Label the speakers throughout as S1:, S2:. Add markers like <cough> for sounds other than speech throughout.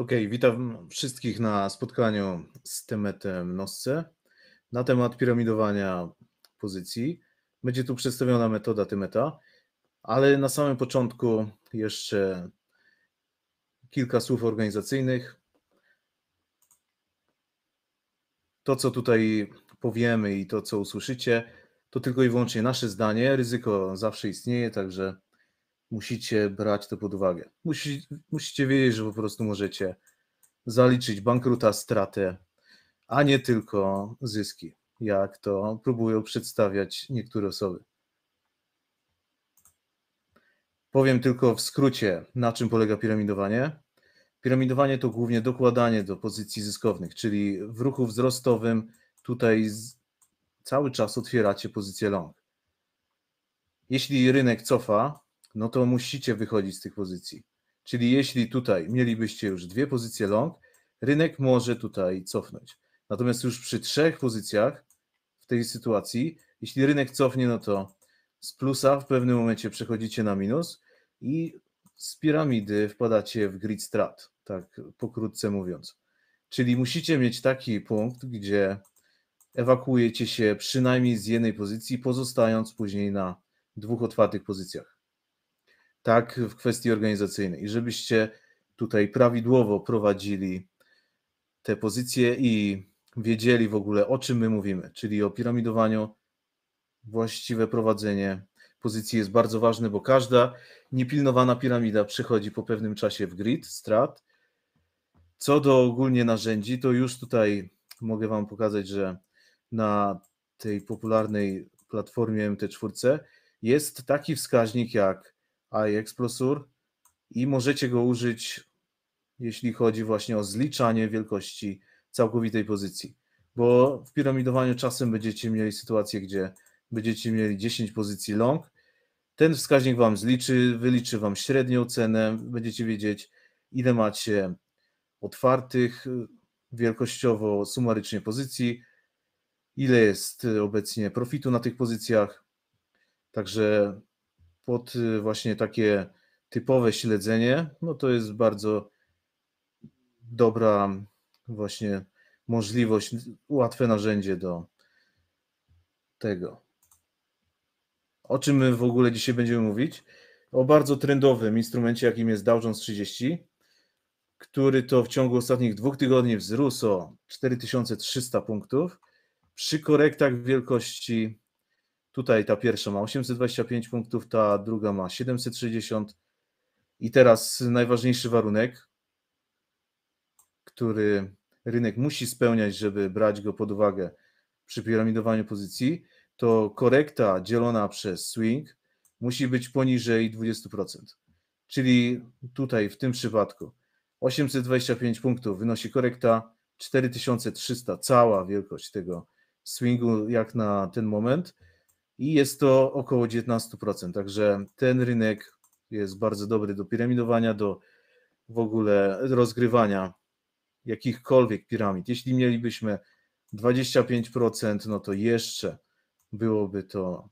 S1: OK, witam wszystkich na spotkaniu z tematem Nosce na temat piramidowania pozycji. Będzie tu przedstawiona metoda Tymeta, ale na samym początku jeszcze kilka słów organizacyjnych. To, co tutaj powiemy i to, co usłyszycie, to tylko i wyłącznie nasze zdanie. Ryzyko zawsze istnieje, także musicie brać to pod uwagę. Musi, musicie wiedzieć, że po prostu możecie zaliczyć bankruta, stratę, a nie tylko zyski, jak to próbują przedstawiać niektóre osoby. Powiem tylko w skrócie, na czym polega piramidowanie. Piramidowanie to głównie dokładanie do pozycji zyskownych, czyli w ruchu wzrostowym tutaj z, cały czas otwieracie pozycję long. Jeśli rynek cofa, no to musicie wychodzić z tych pozycji. Czyli jeśli tutaj mielibyście już dwie pozycje long, rynek może tutaj cofnąć. Natomiast już przy trzech pozycjach w tej sytuacji, jeśli rynek cofnie, no to z plusa w pewnym momencie przechodzicie na minus i z piramidy wpadacie w grid strat, tak pokrótce mówiąc. Czyli musicie mieć taki punkt, gdzie ewakuujecie się przynajmniej z jednej pozycji, pozostając później na dwóch otwartych pozycjach tak, w kwestii organizacyjnej, i żebyście tutaj prawidłowo prowadzili te pozycje i wiedzieli w ogóle o czym my mówimy, czyli o piramidowaniu, właściwe prowadzenie pozycji jest bardzo ważne, bo każda niepilnowana piramida przychodzi po pewnym czasie w grid, strat. Co do ogólnie narzędzi, to już tutaj mogę Wam pokazać, że na tej popularnej platformie MT4 jest taki wskaźnik jak AIX Plusur i możecie go użyć, jeśli chodzi właśnie o zliczanie wielkości całkowitej pozycji. Bo w piramidowaniu czasem będziecie mieli sytuację, gdzie będziecie mieli 10 pozycji long. Ten wskaźnik Wam zliczy, wyliczy Wam średnią cenę, będziecie wiedzieć, ile macie otwartych wielkościowo, sumarycznie pozycji, ile jest obecnie profitu na tych pozycjach. Także pod y, właśnie takie typowe śledzenie, no to jest bardzo dobra właśnie możliwość, łatwe narzędzie do tego. O czym my w ogóle dzisiaj będziemy mówić? O bardzo trendowym instrumencie, jakim jest Dow Jones 30, który to w ciągu ostatnich dwóch tygodni wzrósł o 4300 punktów przy korektach wielkości Tutaj ta pierwsza ma 825 punktów, ta druga ma 760. I teraz najważniejszy warunek, który rynek musi spełniać, żeby brać go pod uwagę przy piramidowaniu pozycji, to korekta dzielona przez swing musi być poniżej 20%. Czyli tutaj w tym przypadku 825 punktów wynosi korekta 4300, cała wielkość tego swingu jak na ten moment i jest to około 19%. Także ten rynek jest bardzo dobry do piramidowania, do w ogóle rozgrywania jakichkolwiek piramid. Jeśli mielibyśmy 25%, no to jeszcze byłoby to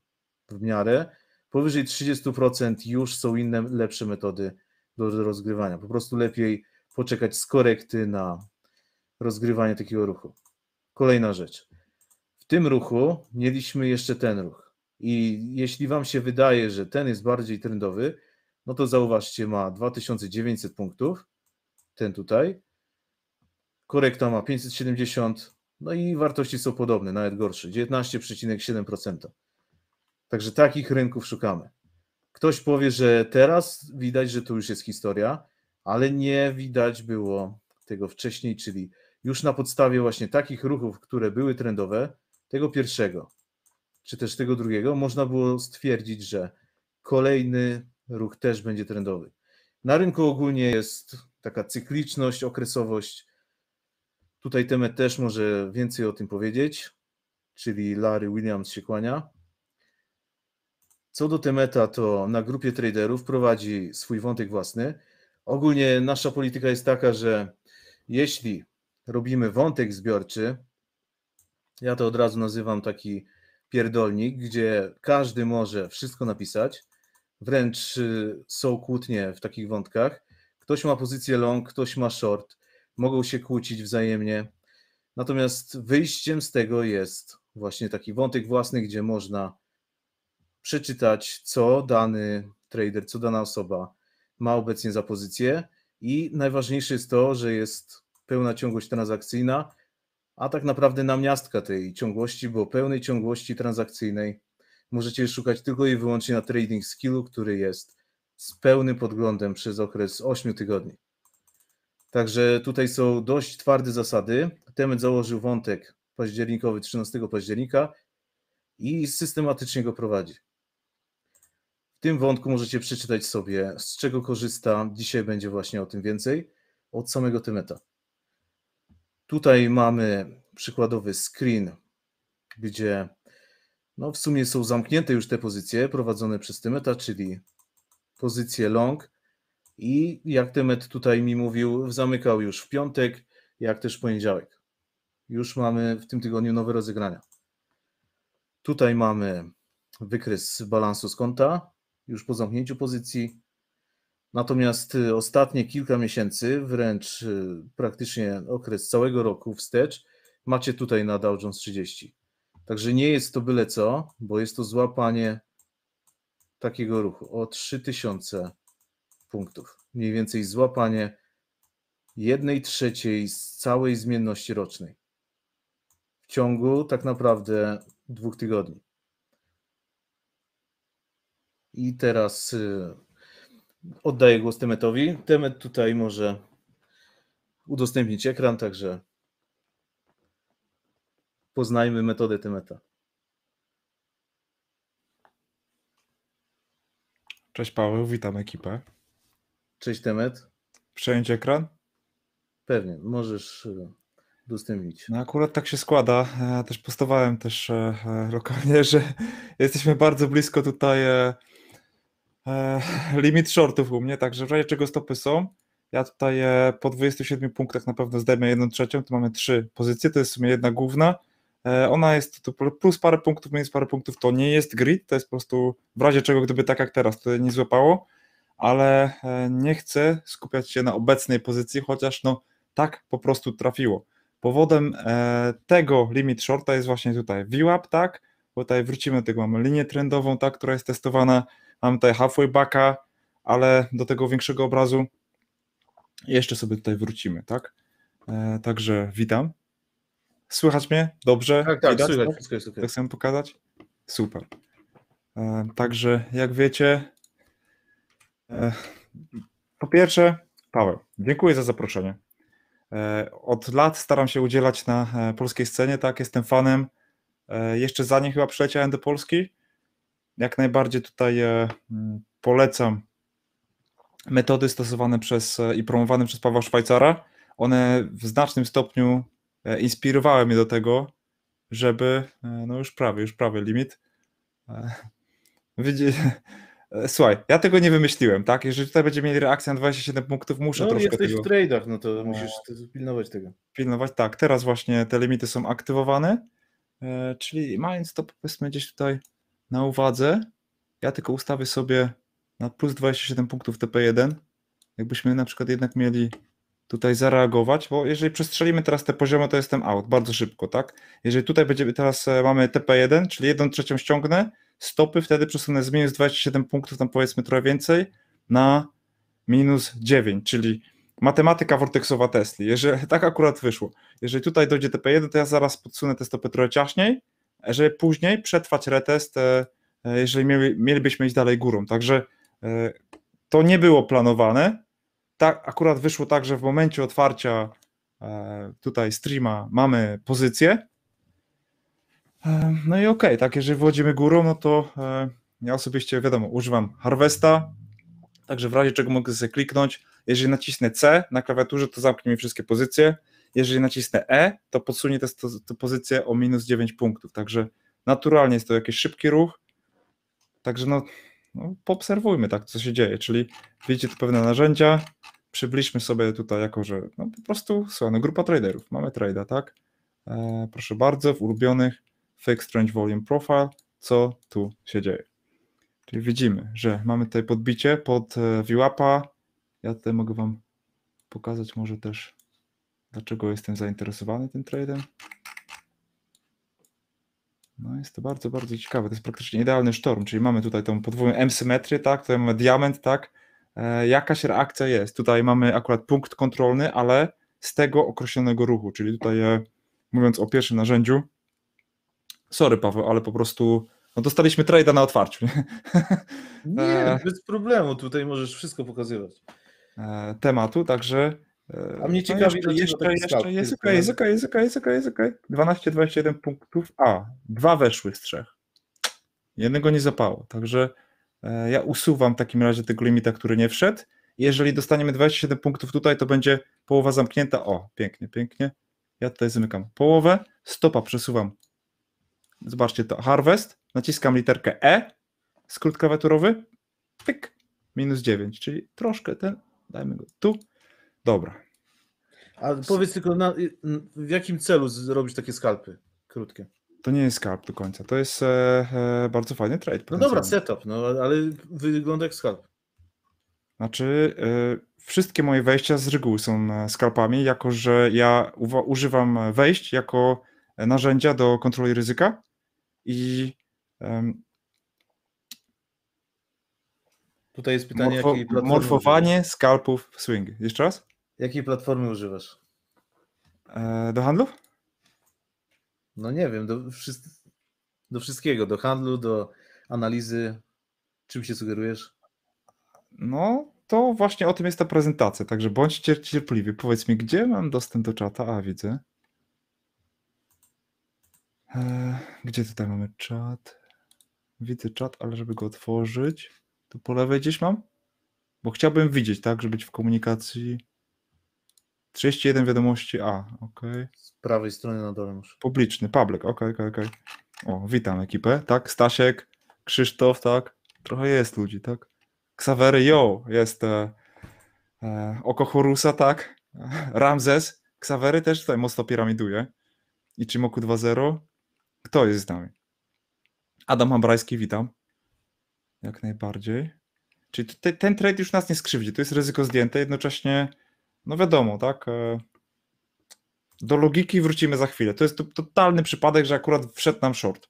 S1: w miarę. Powyżej 30% już są inne, lepsze metody do rozgrywania. Po prostu lepiej poczekać z korekty na rozgrywanie takiego ruchu. Kolejna rzecz. W tym ruchu mieliśmy jeszcze ten ruch. I jeśli Wam się wydaje, że ten jest bardziej trendowy, no to zauważcie, ma 2900 punktów, ten tutaj. Korekta ma 570, no i wartości są podobne, nawet gorsze, 19,7%. Także takich rynków szukamy. Ktoś powie, że teraz widać, że to już jest historia, ale nie widać było tego wcześniej, czyli już na podstawie właśnie takich ruchów, które były trendowe, tego pierwszego, czy też tego drugiego, można było stwierdzić, że kolejny ruch też będzie trendowy. Na rynku ogólnie jest taka cykliczność, okresowość. Tutaj Temet też może więcej o tym powiedzieć, czyli Larry Williams się kłania. Co do Temeta, to na grupie traderów prowadzi swój wątek własny. Ogólnie nasza polityka jest taka, że jeśli robimy wątek zbiorczy, ja to od razu nazywam taki pierdolnik, gdzie każdy może wszystko napisać, wręcz y, są kłótnie w takich wątkach. Ktoś ma pozycję long, ktoś ma short, mogą się kłócić wzajemnie. Natomiast wyjściem z tego jest właśnie taki wątek własny, gdzie można przeczytać, co dany trader, co dana osoba ma obecnie za pozycję. I najważniejsze jest to, że jest pełna ciągłość transakcyjna, a tak naprawdę na miastkę tej ciągłości, bo pełnej ciągłości transakcyjnej możecie szukać tylko i wyłącznie na trading skillu, który jest z pełnym podglądem przez okres 8 tygodni. Także tutaj są dość twarde zasady. Temet założył wątek październikowy 13 października i systematycznie go prowadzi. W tym wątku możecie przeczytać sobie, z czego korzysta. Dzisiaj będzie właśnie o tym więcej od samego Temeta. Tutaj mamy przykładowy screen, gdzie no w sumie są zamknięte już te pozycje prowadzone przez Temeta, czyli pozycję long i jak Temet tutaj mi mówił, zamykał już w piątek, jak też w poniedziałek. Już mamy w tym tygodniu nowe rozegrania. Tutaj mamy wykres balansu z konta, już po zamknięciu pozycji. Natomiast y, ostatnie kilka miesięcy, wręcz y, praktycznie okres całego roku wstecz, macie tutaj na Dow Jones 30. Także nie jest to byle co, bo jest to złapanie takiego ruchu o 3000 punktów. Mniej więcej złapanie jednej trzeciej z całej zmienności rocznej w ciągu tak naprawdę dwóch tygodni. I teraz y, Oddaję głos Temetowi. Temet tutaj może udostępnić ekran, także poznajmy metodę Temeta. Cześć Paweł, witam ekipę. Cześć Temet. Przejąć
S2: ekran? Pewnie, możesz e, udostępnić. No akurat tak się składa, też postawałem też e, e, lokalnie, <laughs> że jesteśmy bardzo blisko tutaj E, limit shortów u mnie, także w razie czego stopy są. Ja tutaj e, po 27 punktach na pewno zdejmę 1 trzecią, tu mamy trzy pozycje, to jest w sumie jedna główna. E, ona jest tu plus parę punktów, minus parę punktów, to nie jest grid, to jest po prostu w razie czego, gdyby tak jak teraz, to nie złapało, ale nie chcę skupiać się na obecnej pozycji, chociaż no tak po prostu trafiło. Powodem tego limit shorta jest właśnie tutaj VWAP, tak? Bo tutaj wrócimy do tego, mamy linię trendową, tak, która jest testowana, Mam tutaj halfway backa, ale do tego większego obrazu jeszcze sobie tutaj wrócimy, tak? E, także witam. Słychać mnie? Dobrze? Tak, tak, Widać, słychać, tak? wszystko jest okay. Tak chcę pokazać? Super. E, także jak wiecie, e, po pierwsze, Paweł, dziękuję za zaproszenie. E, od lat staram się udzielać na e, polskiej scenie, tak, jestem fanem. E, jeszcze zanim chyba przyleciałem do Polski, jak najbardziej tutaj e, mm, polecam metody stosowane przez e, i promowane przez Pawła Szwajcara. One w znacznym stopniu e, inspirowały mnie do tego, żeby, no już prawie, już prawie limit. <laughs> Słuchaj, ja tego nie wymyśliłem, tak? Jeżeli tutaj będziemy mieli reakcję na 27 punktów, muszę no, troszkę jesteś tego... w
S1: trade'ach, no to musisz no. pilnować tego.
S2: Pilnować, tak. Teraz właśnie te limity są aktywowane, czyli mając to powiedzmy gdzieś tutaj na uwadze. Ja tylko ustawię sobie na plus 27 punktów TP1. Jakbyśmy na przykład jednak mieli tutaj zareagować, bo jeżeli przestrzelimy teraz te poziomy, to jestem out bardzo szybko, tak? Jeżeli tutaj będziemy teraz e, mamy TP1, czyli 1 trzecią ściągnę, stopy wtedy przesunę z minus 27 punktów, tam powiedzmy trochę więcej, na minus 9, czyli matematyka vorteksowa Tesla. Jeżeli <laughs> tak akurat wyszło. Jeżeli tutaj dojdzie TP1, to ja zaraz podsunę te stopy trochę ciaśniej, żeby później przetrwać retest, e, e, jeżeli mielibyśmy iść dalej górą. Także e, to nie było planowane. Tak, akurat wyszło tak, że w momencie otwarcia tutaj streama mamy pozycję. No i okej, okay, tak, jeżeli wchodzimy górą, no to ja osobiście, wiadomo, używam Harvesta, także w razie czego mogę sobie kliknąć. Jeżeli nacisnę C na klawiaturze, to zamknie mi wszystkie pozycje jeżeli nacisnę E, to podsunie tę pozycję o minus 9 punktów. Także naturalnie jest to jakiś szybki ruch. Także no, no poobserwujmy tak, co się dzieje. Czyli widzicie tu pewne narzędzia, przybliżmy sobie tutaj jako, że no po prostu, słuchaj, no grupa traderów, mamy trader, tak? E, proszę bardzo, w ulubionych Fixed Range Volume Profile, co tu się dzieje. Czyli widzimy, że mamy tutaj podbicie pod e, vwap Ja tutaj mogę Wam pokazać może też Dlaczego jestem zainteresowany tym tradem? No jest to bardzo, bardzo ciekawe. To jest praktycznie idealny sztorm, czyli mamy tutaj tą podwójną M-symetrię, tak? Tutaj mamy diament, tak? E, jakaś reakcja jest. Tutaj mamy akurat punkt kontrolny, ale z tego określonego ruchu, czyli tutaj e, mówiąc o pierwszym narzędziu, sorry Paweł, ale po prostu no dostaliśmy trade'a na otwarciu.
S1: Nie, e, bez problemu, tutaj możesz wszystko pokazywać.
S2: E, tematu, także E, a mnie no ciekawi, jeszcze, jeszcze, jeszcze jest okej, jest okej, jest okej, okay, jest okej, jest 12, 21 punktów, a dwa weszły z trzech. Jednego nie zapało, także e, ja usuwam w takim razie tego limita, który nie wszedł. Jeżeli dostaniemy 27 punktów tutaj, to będzie połowa zamknięta. O, pięknie, pięknie. Ja tutaj zamykam połowę, stopa przesuwam. Zobaczcie to, harvest, naciskam literkę E, skrót klawiaturowy, pyk, minus 9, czyli troszkę ten, dajmy go tu, Dobra.
S1: A powiedz tylko, na, w jakim celu zrobisz takie skalpy krótkie?
S2: To nie jest skalp do końca, to jest e, e, bardzo fajny trade. No dobra,
S1: setup, no ale wygląda jak skalp.
S2: Znaczy, e, wszystkie moje wejścia z reguły są e, skalpami, jako że ja używam wejść jako narzędzia do kontroli ryzyka i
S1: Tutaj jest pytanie, Morfo, jakiej platformy Morfowanie
S2: skalpów w swing. Jeszcze raz?
S1: Jakiej platformy używasz? E, do handlu? No nie wiem, do, do wszystkiego, do handlu, do analizy. Czym się sugerujesz?
S2: No, to właśnie o tym jest ta prezentacja, także bądźcie cierpliwi. Powiedz mi, gdzie mam dostęp do czata? A, widzę. E, gdzie tutaj mamy czat? Widzę czat, ale żeby go otworzyć, to po lewej gdzieś mam? Bo chciałbym widzieć, tak, żeby być w komunikacji. 31 wiadomości A,
S1: ok. Z prawej strony na dole już
S2: Publiczny, public, ok, ok, ok. O, witam ekipę, tak? Stasiek, Krzysztof, tak? Trochę jest ludzi, tak? Ksawery, yo, jest e, e, Oko Horusa, tak? <laughs> Ramzes, Ksawery też tutaj mocno piramiduje. I Chimoku 2.0. Kto jest z nami? Adam Hambrajski, witam. Jak najbardziej. Czyli te, ten trade już nas nie skrzywdzi, to jest ryzyko zdjęte, jednocześnie no wiadomo, tak. E, do logiki wrócimy za chwilę. To jest totalny przypadek, że
S1: akurat wszedł nam short.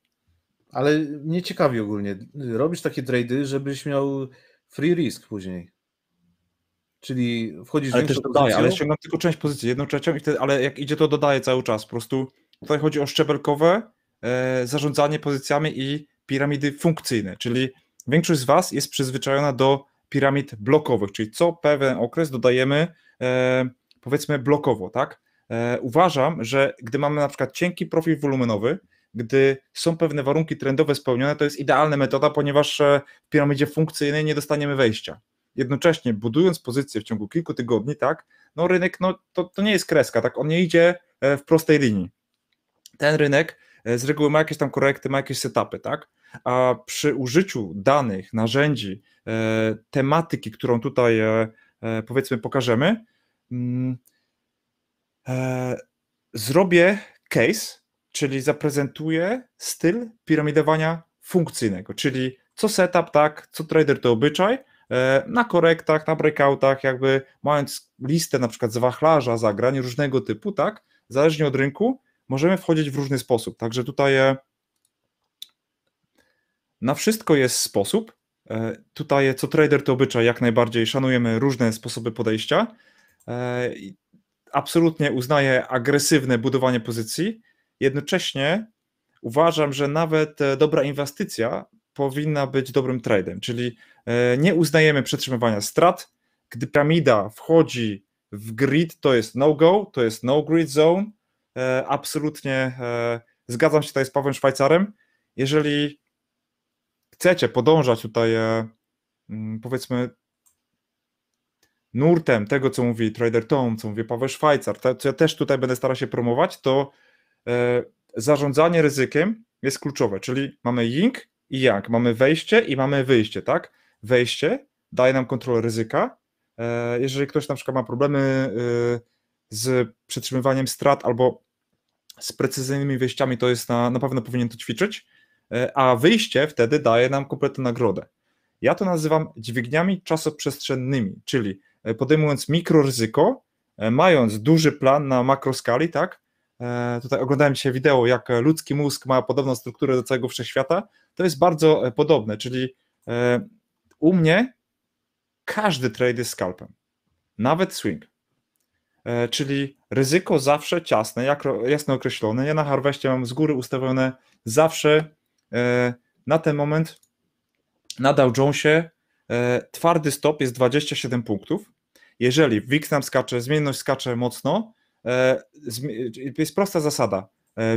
S1: Ale nie ciekawi ogólnie. Robisz takie trady, żebyś miał free risk później. Czyli wchodzisz ale w większą dodaję, pozycję. Ale ściągam
S2: tylko część pozycji, jedną trzecią, i wtedy, ale jak idzie, to dodaję cały czas. Po prostu tutaj chodzi o szczebelkowe e, zarządzanie pozycjami i piramidy funkcyjne, czyli większość z Was jest przyzwyczajona do piramid blokowych, czyli co pewien okres dodajemy E, powiedzmy blokowo, tak? E, uważam, że gdy mamy na przykład cienki profil wolumenowy, gdy są pewne warunki trendowe spełnione, to jest idealna metoda, ponieważ e, w piramidzie funkcyjnej nie dostaniemy wejścia. Jednocześnie budując pozycję w ciągu kilku tygodni, tak, no rynek no, to, to nie jest kreska, tak, on nie idzie w prostej linii. Ten rynek z reguły ma jakieś tam korekty, ma jakieś setupy, tak? A przy użyciu danych, narzędzi, tematyki, którą tutaj E, powiedzmy pokażemy, mm, e, zrobię case, czyli zaprezentuję styl piramidowania funkcyjnego, czyli co setup, tak, co trader to obyczaj, e, na korektach, na breakoutach, jakby mając listę na przykład z wachlarza zagrań różnego typu, tak, zależnie od rynku, możemy wchodzić w różny sposób. Także tutaj na wszystko jest sposób. E, tutaj co trader to obyczaj, jak najbardziej szanujemy różne sposoby podejścia. E, absolutnie uznaję agresywne budowanie pozycji. Jednocześnie uważam, że nawet e, dobra inwestycja powinna być dobrym tradem, czyli nie uznajemy przetrzymywania strat. Gdy piramida wchodzi w grid, to jest no-go, to jest no-grid zone. Absolutnie zgadzam się tutaj z Pawłem Szwajcarem. Jeżeli chcecie podążać tutaj, e, mm, powiedzmy, nurtem tego, co mówi Trader Tom, co mówi Paweł Szwajcar, to, co ja też tutaj będę starał się promować, to e, zarządzanie ryzykiem jest kluczowe, czyli mamy ying i yang, mamy wejście i mamy wyjście, tak? Wejście daje nam kontrolę ryzyka, e, jeżeli ktoś na przykład ma problemy z przetrzymywaniem strat albo z precyzyjnymi wejściami, to jest na, na pewno powinien to ćwiczyć. E, a wyjście wtedy daje nam kompletną nagrodę. Ja to nazywam dźwigniami czasoprzestrzennymi, czyli e, podejmując mikroryzyko, e, mając duży plan na makroskali, tak? Tutaj oglądałem się wideo, jak ludzki mózg ma podobną strukturę do całego wszechświata. To jest bardzo podobne, czyli u mnie każdy trade jest scalpem, nawet swing. Czyli ryzyko zawsze ciasne, jasno określone. Ja na harweście mam z góry ustawione zawsze E, na ten moment na Dow Jonesie e, twardy stop jest 27 punktów. Jeżeli WIX nam skacze, zmienność skacze mocno, e, jest prosta zasada.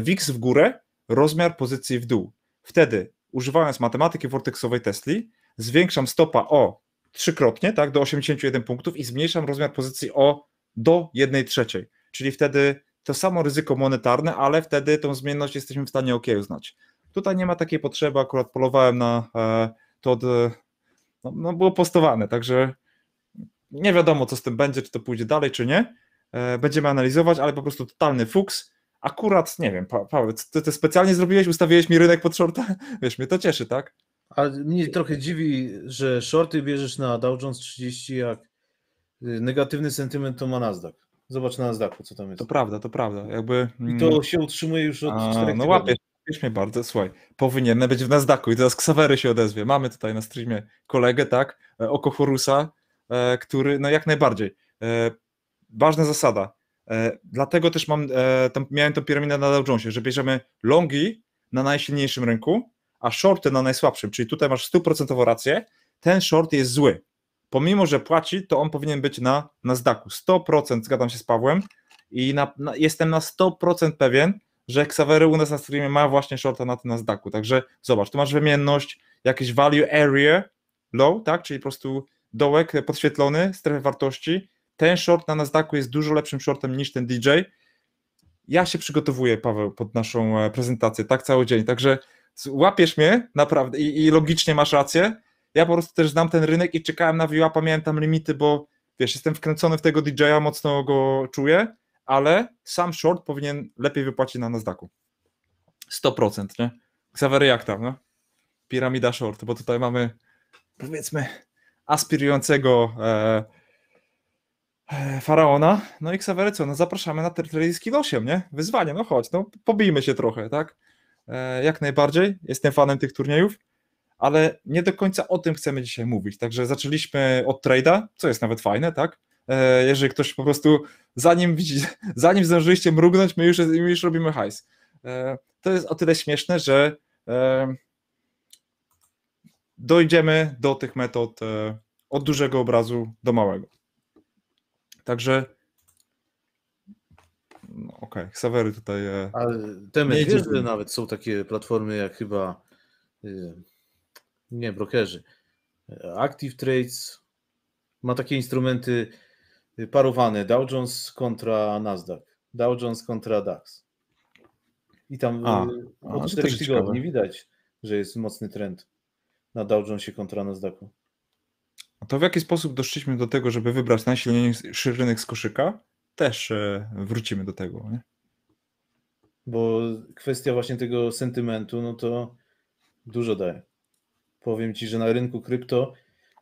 S2: WIX w górę, rozmiar pozycji w dół. Wtedy, używając matematyki worteksowej Tesli, zwiększam stopa o trzykrotnie, tak, do 81 punktów i zmniejszam rozmiar pozycji o do 1 trzeciej. Czyli wtedy to samo ryzyko monetarne, ale wtedy tą zmienność jesteśmy w stanie okiełznać. Tutaj nie ma takiej potrzeby, akurat polowałem na e, to, od, e, no, no było postowane, także nie wiadomo co z tym będzie, czy to pójdzie dalej, czy nie. E, będziemy analizować, ale po prostu totalny fuks. Akurat, nie wiem, Paweł, ty, specjalnie
S1: zrobiłeś, ustawiłeś mi rynek pod shorta? <laughs> Wiesz, mnie to cieszy, tak? Ale mnie trochę dziwi, że shorty bierzesz na Dow Jones 30, jak y, negatywny sentyment to ma Nasdaq. Zobacz na Nasdaqu, co tam jest. To prawda, to prawda. Jakby... I to mm, się utrzymuje już od 4 No łapiesz,
S2: Śmiesz mnie bardzo, słuchaj, powinienem być w Nasdaqu i teraz Ksawery się odezwie. Mamy tutaj na streamie kolegę, tak, e, Okoforusa, e, który, no jak najbardziej, e, ważna zasada, dlatego też mam, tam, miałem tą piramidę na Dow Jonesie, że bierzemy longi na najsilniejszym rynku, a shorty na najsłabszym, czyli tutaj masz stuprocentowo rację, ten short jest zły. Pomimo, że płaci, to on powinien być na Nasdaqu. 100% zgadzam się z Pawłem i na, na, jestem na 100% pewien, że Xavery u nas na streamie ma właśnie shorta na tym Nasdaqu, także zobacz, tu masz wymienność, jakieś value area low, tak, czyli po prostu dołek podświetlony, strefy wartości, ten short na Nasdaqu jest dużo lepszym shortem niż ten DJ. Ja się przygotowuję, Paweł, pod naszą e, prezentację, tak, cały dzień, także łapiesz mnie, naprawdę, i, i logicznie masz rację, ja po prostu też znam ten rynek i czekałem na VWAP, pamiętam tam limity, bo wiesz, jestem wkręcony w tego DJ-a, mocno go czuję, ale sam short powinien lepiej wypłacić na Nasdaqu. 100%, nie? Xavery jak tam, no? Piramida short, bo tutaj mamy powiedzmy aspirującego e, e, faraona, no i Xavery co, no zapraszamy na trade z nie? Wyzwanie, no chodź, no pobijmy się trochę, tak? E, jak najbardziej, jestem fanem tych turniejów, ale nie do końca o tym chcemy dzisiaj mówić, także zaczęliśmy od trade'a, co jest nawet fajne, tak? E, jeżeli ktoś po prostu, zanim, zanim zdążyliście mrugnąć, my już, my już robimy hajs. E, to jest o tyle śmieszne, że e, dojdziemy do tych metod od dużego obrazu do małego. Także no, okej, okay. Xavery tutaj. Ale te metody nawet
S1: są takie platformy jak chyba nie brokerzy. Active Trades ma takie instrumenty parowany Dow Jones kontra Nasdaq, Dow Jones kontra DAX. I tam a, y, od 4 tygodni widać, że jest mocny trend na Dow Jonesie kontra Nasdaqu.
S2: A to w jaki sposób doszliśmy do tego, żeby wybrać najsilniejszy rynek z koszyka? Też e, wrócimy do tego. Nie?
S1: Bo kwestia właśnie tego sentymentu, no to dużo daje. Powiem ci, że na rynku krypto,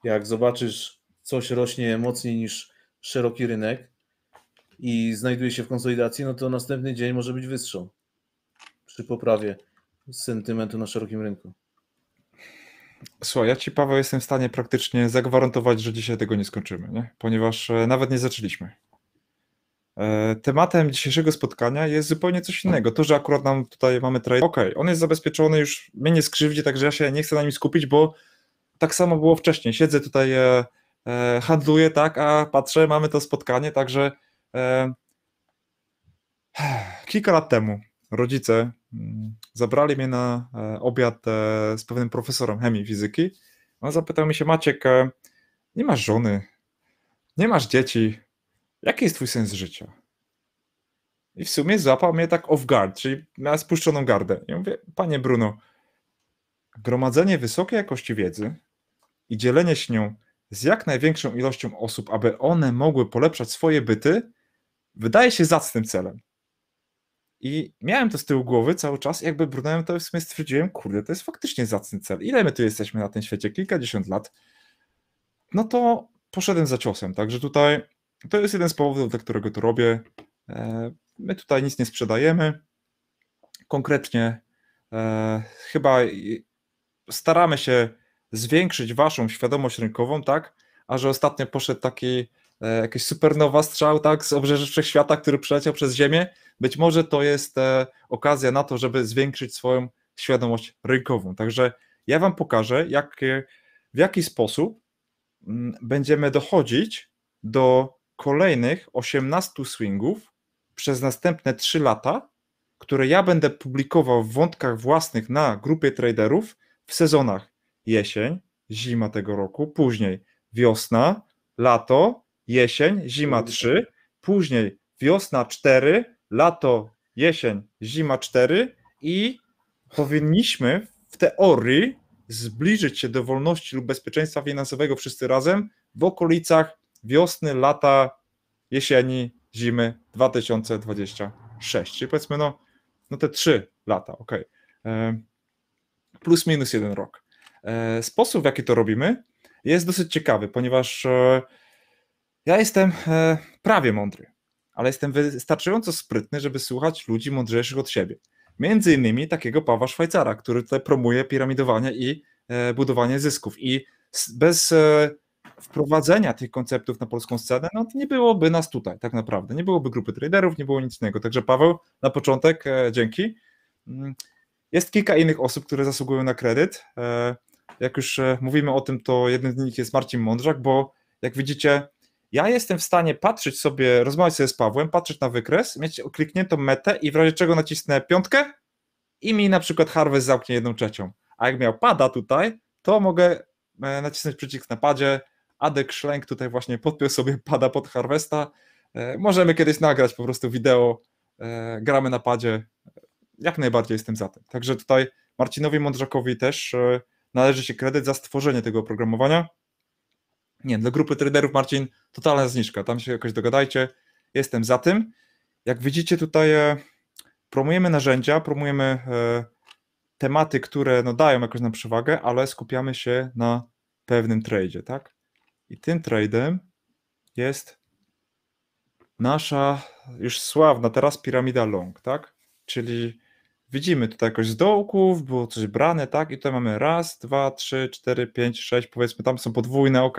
S1: jak zobaczysz, coś rośnie mocniej niż szeroki rynek i znajduje się w konsolidacji, no to następny dzień może być wyższą przy poprawie sentymentu na szerokim rynku. Słuchaj, ja Ci, Paweł, jestem w stanie
S2: praktycznie zagwarantować, że dzisiaj tego nie skończymy, nie? ponieważ e, nawet nie zaczęliśmy. E, tematem dzisiejszego spotkania jest zupełnie coś innego. To, że akurat nam tutaj mamy trade, okej, okay, on jest zabezpieczony, już mnie nie skrzywdzi, także ja się nie chcę na nim skupić, bo tak samo było wcześniej. Siedzę tutaj e, E, handluję, tak, a patrzę, mamy to spotkanie, także e, <sighs> kilka lat temu rodzice mm, zabrali mnie na e, obiad z pewnym profesorem chemii fizyki. On zapytał mi się, Maciek, nie masz żony, nie masz dzieci, jaki jest twój sens życia? I w sumie złapał mnie tak off guard, czyli miał spuszczoną gardę. I mówię, panie Bruno, gromadzenie wysokiej jakości wiedzy i dzielenie się nią z jak największą ilością osób, aby one mogły polepszać swoje byty, wydaje się zacnym celem. I miałem to z tyłu głowy cały czas, jakby brnąłem to w sumie stwierdziłem, kurde, to jest faktycznie zacny cel. Ile my tu jesteśmy na tym świecie? Kilkadziesiąt lat. No to poszedłem za ciosem, także tutaj to jest jeden z powodów, dla którego to robię. E, my tutaj nic nie sprzedajemy. Konkretnie e, chyba staramy się zwiększyć waszą świadomość rynkową, tak? A że ostatnio poszedł taki e, jakiś supernowa strzał, tak? Z obrzeży wszechświata, który przeleciał przez Ziemię. Być może to jest e, okazja na to, żeby zwiększyć swoją świadomość rynkową. Także ja wam pokażę, jak, e, w jaki sposób m, mm, będziemy dochodzić do kolejnych 18 swingów przez następne 3 lata, które ja będę publikował w wątkach własnych na grupie traderów w sezonach jesień, zima tego roku, później wiosna, lato, jesień, zima 3, później wiosna 4, lato, jesień, zima 4 i powinniśmy w teorii zbliżyć się do wolności lub bezpieczeństwa finansowego wszyscy razem w okolicach wiosny, lata, jesieni, zimy 2026. Czyli powiedzmy, no, no te trzy lata, ok. E, plus minus jeden rok. E, sposób, w jaki to robimy, jest dosyć ciekawy, ponieważ e, ja jestem e, prawie mądry, ale jestem wystarczająco sprytny, żeby słuchać ludzi mądrzejszych od siebie. Między innymi takiego Pawła Szwajcara, który tutaj promuje piramidowanie i budowanie zysków. I bez wprowadzenia tych konceptów na polską scenę, no to nie byłoby nas tutaj tak naprawdę. Nie byłoby grupy traderów, nie było nic innego. Także Paweł, na początek dzięki. Mm, jest kilka innych osób, które zasługują na kredyt jak już e, mówimy o tym, to jednym z nich jest Marcin Mądrzak, bo jak widzicie, ja jestem w stanie patrzeć sobie, rozmawiać sobie z Pawłem, patrzeć na wykres, mieć klikniętą metę i w razie czego nacisnę piątkę i mi na przykład Harvest zamknie jedną trzecią. A jak miał pada tutaj, to mogę e, nacisnąć przycisk na padzie. Adek Szlęk tutaj właśnie podpiął sobie pada pod Harvesta. E, możemy kiedyś nagrać po prostu wideo, gramy na padzie. Jak najbardziej jestem za tym. Także tutaj Marcinowi Mądrzakowi też należy się kredyt za stworzenie tego oprogramowania. Nie dla grupy traderów, Marcin, totalna zniżka, tam się jakoś dogadajcie, jestem za tym. Jak widzicie tutaj e, promujemy narzędzia, promujemy e, tematy, które no, dają jakoś nam przewagę, ale skupiamy się na pewnym tradzie, tak? I tym tradem jest nasza już sławna teraz piramida long, tak? Czyli Widzimy tutaj jakoś z dołków, było coś brane, tak? I tutaj mamy raz, dwa, trzy, cztery, pięć, sześć, powiedzmy tam są podwójne, ok.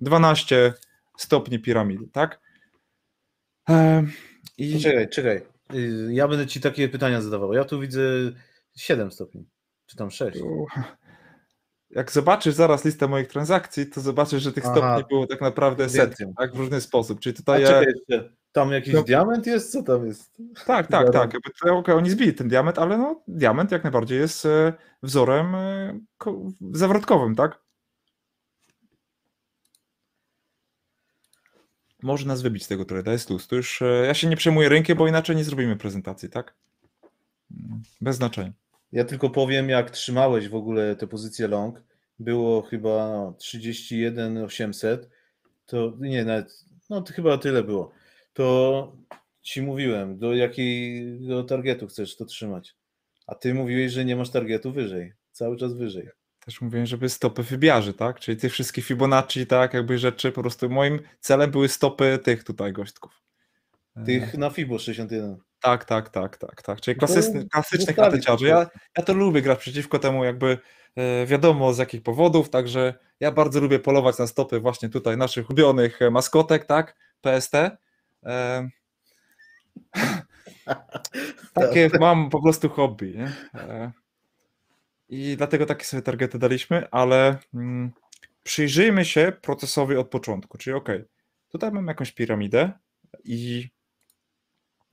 S2: 12 stopni piramidy, tak?
S1: i... Czekaj, czekaj. Y, ja będę ci takie pytania zadawał. Ja tu widzę 7 stopni, czy tam 6 jak zobaczysz zaraz listę moich transakcji,
S2: to zobaczysz, że tych Aha. stopni było tak naprawdę setki, tak? W różny sposób. Czyli tutaj. A tam jakiś no, diament jest? Co tam jest? Tak, tak, tak. okay, oni zbili ten diament, ale no, diament jak najbardziej jest e, wzorem e, zawrotkowym, tak? Może nas wybić z tego trada, jest luz. To już e, ja się nie przejmuję rękiem, bo inaczej nie zrobimy prezentacji, tak? Mm, bez znaczenia.
S1: Ja tylko powiem, jak trzymałeś w ogóle tę pozycję long. Było chyba 31,800. 31 800. To nie, nawet, no to chyba tyle było. To ci mówiłem, do jakiego targetu chcesz to trzymać. A ty mówiłeś, że nie masz targetu wyżej. Cały czas wyżej.
S2: Też mówiłem, żeby stopy fibiarzy, tak? Czyli te wszystkie Fibonacci, tak? Jakby rzeczy, po prostu moim celem były stopy tych tutaj gośćków. Tych e.
S1: na Fibo 61. Tak, tak, tak, tak, tak. Czyli klasyczny, klasycznych ateciarzy. Ja,
S2: ja to lubię grać przeciwko temu, jakby e, wiadomo z jakich powodów, także ja bardzo lubię polować na stopy właśnie tutaj naszych ulubionych e, maskotek, tak? PST. E, <laughs> takie mam po prostu hobby. Nie? I dlatego takie sobie targety daliśmy, ale mm, przyjrzyjmy się procesowi od początku. Czyli ok, tutaj mam jakąś piramidę i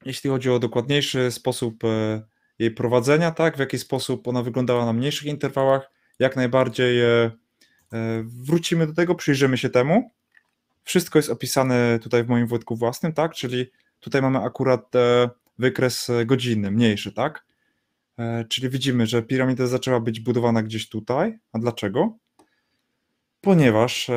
S2: jeśli chodzi o dokładniejszy sposób e, jej prowadzenia, tak, w jaki sposób ona wyglądała na mniejszych interwałach, jak najbardziej e, e, wrócimy do tego, przyjrzymy się temu. Wszystko jest opisane tutaj w moim wodku własnym, tak, czyli tutaj mamy akurat wykres godzinny, mniejszy, tak, czyli widzimy, że piramida zaczęła być budowana gdzieś tutaj, a dlaczego? Ponieważ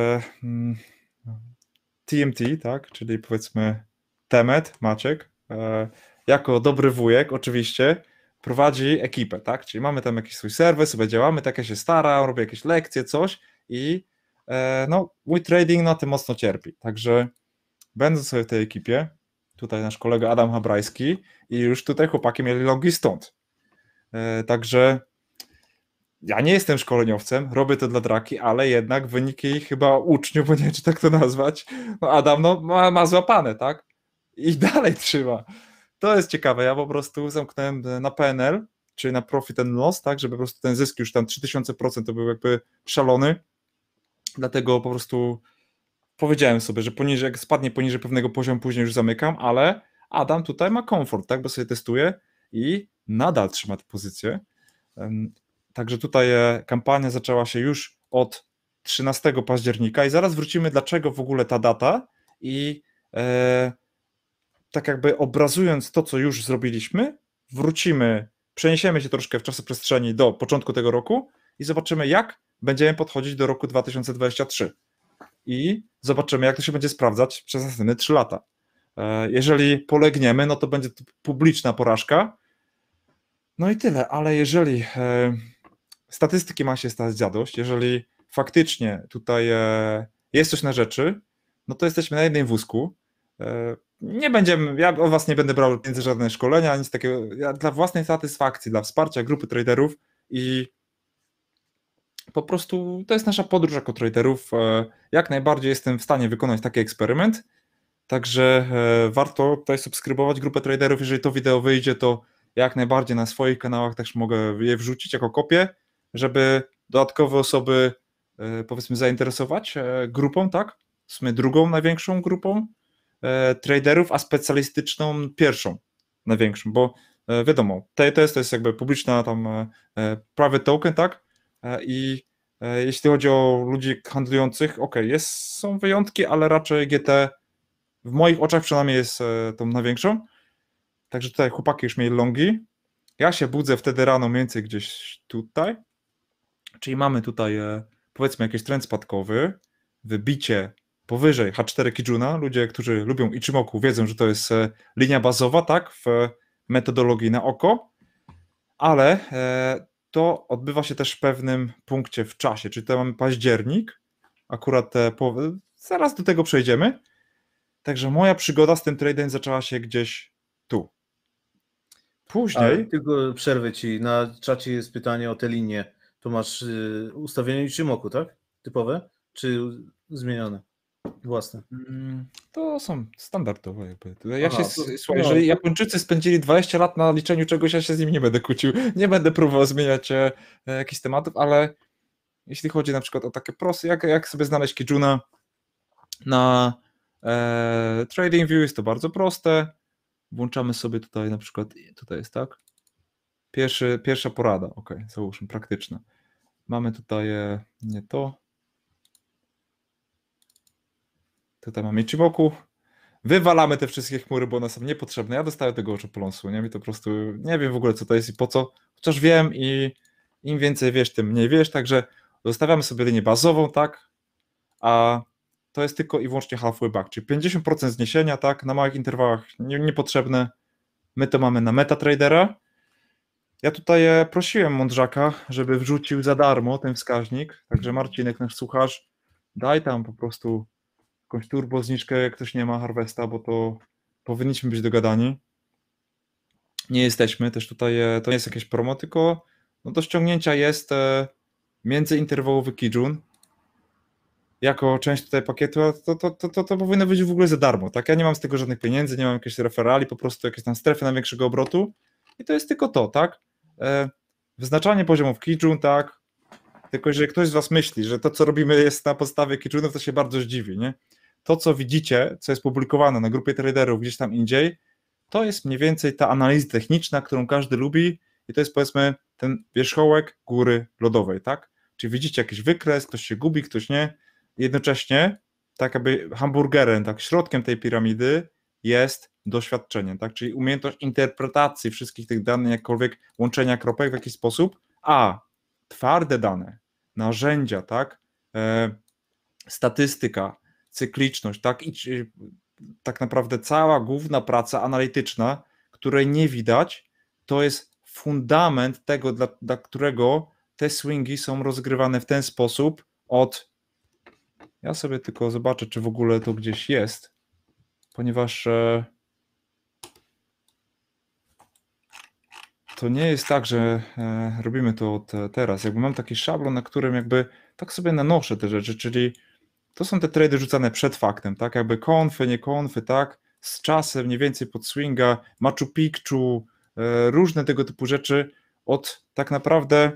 S2: TMT, mm, tak, czyli powiedzmy Temet, Maciek, E, jako dobry wujek oczywiście prowadzi ekipę, tak? Czyli mamy tam jakiś swój serwer, sobie działamy, tak ja się staram, robię jakieś lekcje, coś i e, no, mój trading na tym mocno cierpi. Także będę sobie w tej ekipie, tutaj nasz kolega Adam Habrajski i już tutaj chłopaki mieli logi stąd. E, także ja nie jestem szkoleniowcem, robię to dla draki, ale jednak wyniki chyba uczniów, bo nie wiem, czy tak to nazwać, no Adam no, ma, ma złapane, tak? i <laughs> dalej trzyma. To jest ciekawe. Ja po prostu zamknąłem na PNL, czyli na profit and loss, tak, żeby po prostu ten zysk już tam 3000% to był jakby szalony. Dlatego po prostu powiedziałem sobie, że poniżej, jak spadnie poniżej pewnego poziomu, później już zamykam, ale Adam tutaj ma komfort, tak, bo sobie testuje i nadal trzyma tę pozycję. Także tutaj e, kampania zaczęła się już od 13 października i zaraz wrócimy, dlaczego w ogóle ta data i e, tak jakby obrazując to, co już zrobiliśmy, wrócimy, przeniesiemy się troszkę w czasie przestrzeni do początku tego roku i zobaczymy, jak będziemy podchodzić do roku 2023. I zobaczymy, jak to się będzie sprawdzać przez następne 3 lata. E, jeżeli polegniemy, no to będzie to publiczna porażka. No i tyle, ale jeżeli e, statystyki ma się stać zadość, jeżeli faktycznie tutaj e, jest coś na rzeczy, no to jesteśmy na jednym wózku nie będziemy, ja o was nie będę brał więcej żadne szkolenia, nic takiego. Ja dla własnej satysfakcji, dla wsparcia grupy traderów i po prostu to jest nasza podróż jako traderów. E, jak najbardziej jestem w stanie wykonać taki eksperyment. Także e, warto tutaj subskrybować grupę traderów. Jeżeli to wideo wyjdzie, to jak najbardziej na swoich kanałach też mogę je wrzucić jako kopię, żeby dodatkowe osoby e, powiedzmy zainteresować grupą, tak? W sumie drugą największą grupą E, traderów, a specjalistyczną pierwszą, największą, bo e, wiadomo, TTS to jest jakby publiczna tam e, private token, tak? I jeśli chodzi o ludzi handlujących, ok, są wyjątki, ale raczej GT w moich oczach przynajmniej jest tą największą. Także tutaj chłopaki już mieli longi. Ja się budzę wtedy rano mniej więcej gdzieś tutaj. Czyli mamy tutaj powiedzmy jakiś trend spadkowy, wybicie powyżej H4 Kijuna, ludzie, którzy lubią Ichimoku, wiedzą, że to jest e, linia bazowa, tak, w metodologii na oko, ale e, to odbywa się też w pewnym punkcie w czasie, czyli to mamy październik, akurat po... zaraz do tego przejdziemy. Także moja przygoda z tym tradem zaczęła
S1: się gdzieś tu. Później. Ale tylko przerwę ci. Na czacie jest pytanie o tę linię. To masz y, ustawienie Ichimoku, tak? Typowe? Czy zmienione? Własne. Mm, to są
S2: standardowe jakby. Ja Aha, się, to, słuchaj, no. jeżeli Japończycy spędzili 20 lat na liczeniu czegoś, ja się z nimi nie będę kłócił. Nie będę próbował zmieniać e, e jakichś tematów, ale jeśli chodzi na przykład o takie proste, jak, jak sobie znaleźć Kijuna na e, Trading View, jest to bardzo proste. Włączamy sobie tutaj na przykład, tutaj jest tak, Pierwszy, pierwsza porada, ok, załóżmy, praktyczna. Mamy tutaj e, nie to, Tutaj mamy Ichimoków. Wywalamy te wszystkie chmury, bo one są niepotrzebne. Ja dostaję tego oczopląsu, nie? Mi to po prostu, nie wiem w ogóle co to jest i po co. Chociaż wiem i im więcej wiesz, tym mniej wiesz, także zostawiamy sobie linię bazową, tak? A to jest tylko i wyłącznie halfway back, czyli 50% zniesienia, tak? Na małych interwałach niepotrzebne. My to mamy na MetaTradera. Ja tutaj e, prosiłem Mądrzaka, żeby wrzucił za darmo ten wskaźnik, także Marcinek, nasz słuchacz, daj tam po prostu jakąś turbo zniżkę, jak ktoś nie ma Harvesta, bo to powinniśmy być dogadani. Nie jesteśmy, też tutaj e, to nie jest jakieś promo, tylko no do ściągnięcia jest e, międzyinterwałowy Kijun jako część tutaj pakietu, to, to, to, to, to powinno być w ogóle za darmo, tak? Ja nie mam z tego żadnych pieniędzy, nie mam jakiejś referali, po prostu jakieś tam strefy największego obrotu i to jest tylko to, tak? E, wyznaczanie poziomów Kijun, tak? Tylko jeżeli ktoś z Was myśli, że to, co robimy jest na podstawie Kijunów, to się bardzo zdziwi, nie? to, co widzicie, co jest publikowane na grupie traderów gdzieś tam indziej, to jest mniej więcej ta analiza techniczna, którą każdy lubi i to jest powiedzmy ten wierzchołek góry lodowej, tak? Czyli widzicie jakiś wykres, ktoś się gubi, ktoś nie. Jednocześnie, tak aby hamburgerem, tak środkiem tej piramidy jest doświadczenie, tak? Czyli umiejętność interpretacji wszystkich tych danych, jakkolwiek łączenia kropek w jakiś sposób, a twarde dane, narzędzia, tak? E, statystyka, cykliczność, tak? I tak naprawdę cała główna praca analityczna, której nie widać, to jest fundament tego, dla, dla którego te swingi są rozgrywane w ten sposób od. Ja sobie tylko zobaczę, czy w ogóle to gdzieś jest, ponieważ. E, to nie jest tak, że e, robimy to od e, teraz. Jakby mam taki szablon, na którym jakby tak sobie nanoszę te rzeczy, czyli to są te trady rzucane przed faktem, tak? Jakby konfy, nie konfy, tak? Z czasem, mniej więcej pod swinga, Machu Picchu, e, różne tego typu rzeczy od tak naprawdę,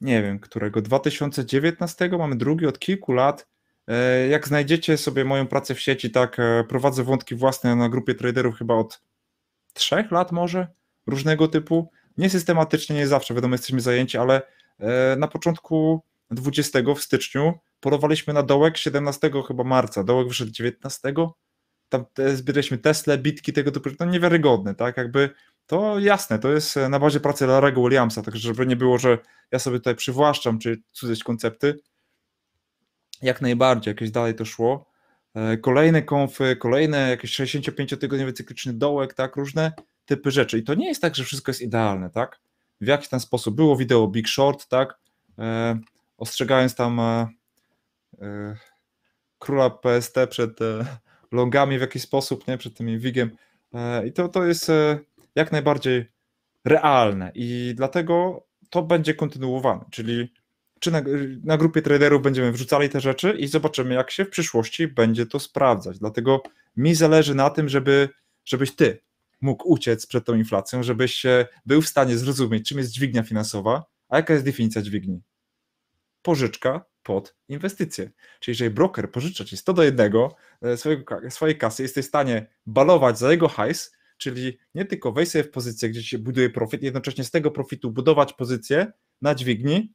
S2: nie wiem, którego, 2019, mamy drugi od kilku lat. E, jak znajdziecie sobie moją pracę w sieci, tak, e, prowadzę wątki własne na grupie traderów chyba od trzech lat może, różnego typu. Nie systematycznie, nie zawsze, wiadomo, jesteśmy zajęci, ale na początku 20 w styczniu polowaliśmy na dołek 17 chyba marca, dołek wyszedł 19, tam te, zbieraliśmy Tesle, bitki tego typu, no niewiarygodne, tak, jakby to jasne, to jest e, na bazie pracy Larego Williamsa, także żeby nie było, że ja sobie tutaj przywłaszczam, czy cudześ koncepty, jak najbardziej, jakieś dalej to szło, e, kolejne konfy, kolejne jakieś 65-tygodniowy cykliczny dołek, tak, różne typy rzeczy. I to nie jest tak, że wszystko jest idealne, tak? W jakiś tam sposób było wideo Big Short, tak? E, ostrzegając tam Y, króla PST przed e, longami w jakiś sposób, nie? przed tym wigiem. E, I to, to jest e, jak najbardziej realne i dlatego to będzie kontynuowane, czyli czy na, na, grupie traderów będziemy wrzucali te rzeczy i zobaczymy, jak się w przyszłości będzie to sprawdzać. Dlatego mi zależy na tym, żeby, żebyś ty mógł uciec przed tą inflacją, żebyś był w stanie zrozumieć, czym jest dźwignia finansowa, a jaka jest definicja dźwigni. Pożyczka pod inwestycje. Czyli jeżeli broker pożycza ci 100 do 1 e, swojego, swojej kasy, jesteś w stanie balować za jego hajs, czyli nie tylko wejść sobie w pozycję, gdzie się buduje profit, jednocześnie z tego profitu budować pozycję na dźwigni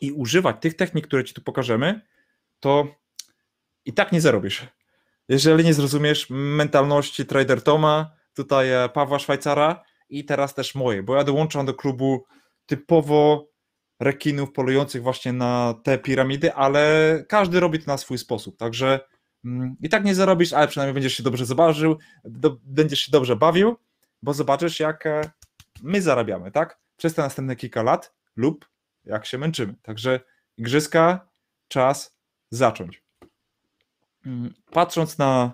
S2: i używać tych technik, które ci tu pokażemy, to i tak nie zarobisz. Jeżeli nie zrozumiesz mentalności trader Toma, tutaj e, Pawła Szwajcara i teraz też moje, bo ja dołączam do klubu typowo rekinów polujących właśnie na te piramidy, ale każdy robi to na swój sposób, także mm, i tak nie zarobisz, ale przynajmniej będziesz się dobrze zobaczył, do, będziesz się dobrze bawił, bo zobaczysz, jak e, my zarabiamy, tak? Przez te następne kilka lat lub jak się męczymy. Także igrzyska, czas zacząć. Mm, patrząc na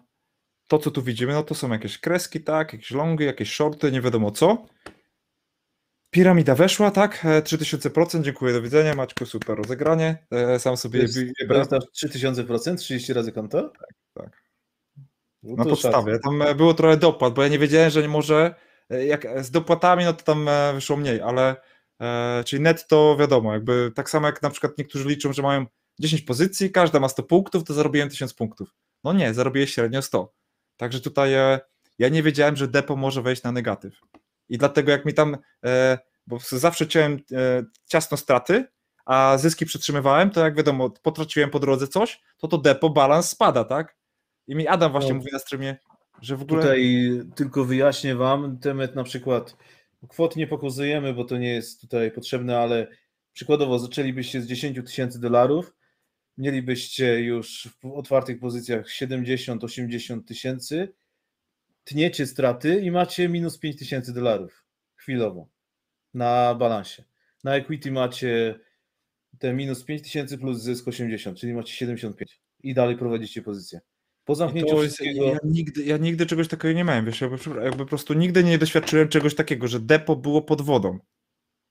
S2: to, co tu widzimy, no to są jakieś kreski, tak? Jakieś longy, jakieś shorty, nie wiadomo co. Piramida weszła, tak? 3000%, e, dziękuję, do widzenia. Maćku, super rozegranie.
S1: E, sam sobie jest, wybrałem. 3000%, 30 razy konto? Tak, tak. No Na podstawie.
S2: Tam e, było trochę dopłat, bo ja nie wiedziałem, że nie może. Jak z dopłatami, no to tam wyszło mniej, ale czyli netto wiadomo, jakby tak samo jak na przykład niektórzy liczą, że mają 10 pozycji, każda ma 100 punktów, to zarobiłem 1000 punktów. No nie, zarobiłem średnio 100. Także tutaj ja nie wiedziałem, że depo może wejść na negatyw. I dlatego jak mi tam, e, bo zawsze chciałem e, ciasno straty, a zyski przytrzymywałem, to jak wiadomo, potraciłem po drodze coś, to to depo, balans spada, tak? I mi Adam właśnie no, mówi na streamie, że w ogóle... Tutaj
S1: tylko wyjaśnię wam, temat na przykład, kwot nie pokazujemy, bo to nie jest tutaj potrzebne, ale przykładowo zaczęlibyście z 10 tysięcy dolarów, mielibyście już w otwartych pozycjach 70-80 tysięcy, tniecie straty i macie minus 5000 dolarów chwilowo na balansie. Na equity macie te minus 5000 plus zysk 80, czyli macie 75 i dalej prowadzicie pozycję. Po zamknięciu jest, wszystkiego... ja, nigdy, ja nigdy czegoś takiego nie miałem,
S2: wiesz, jakby po prostu nigdy nie doświadczyłem czegoś takiego, że depo było pod wodą.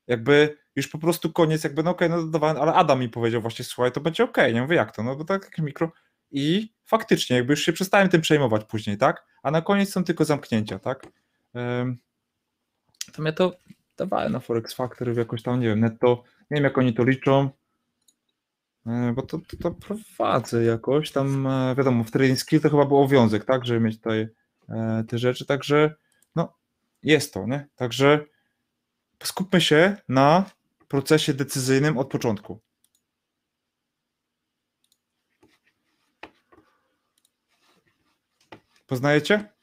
S2: Jakby już po prostu koniec, jakby no okej, okay, no dodawałem, ale Adam mi powiedział właśnie, słuchaj, to będzie okej, okay. nie mówię jak to, no bo tak jak mikro, i faktycznie jakby już się przestałem tym przejmować później, tak? A na koniec są tylko zamknięcia, tak? To ja to dawałem na Forex Factory jakoś tam, nie wiem, netto, nie wiem jak oni to liczą, e, bo to, to, to prowadzę jakoś tam, e, wiadomo, w trading skill to chyba był obowiązek, tak, żeby mieć tutaj e, te rzeczy, także no, jest to, nie? Także skupmy się na procesie decyzyjnym od początku. Poznajecie?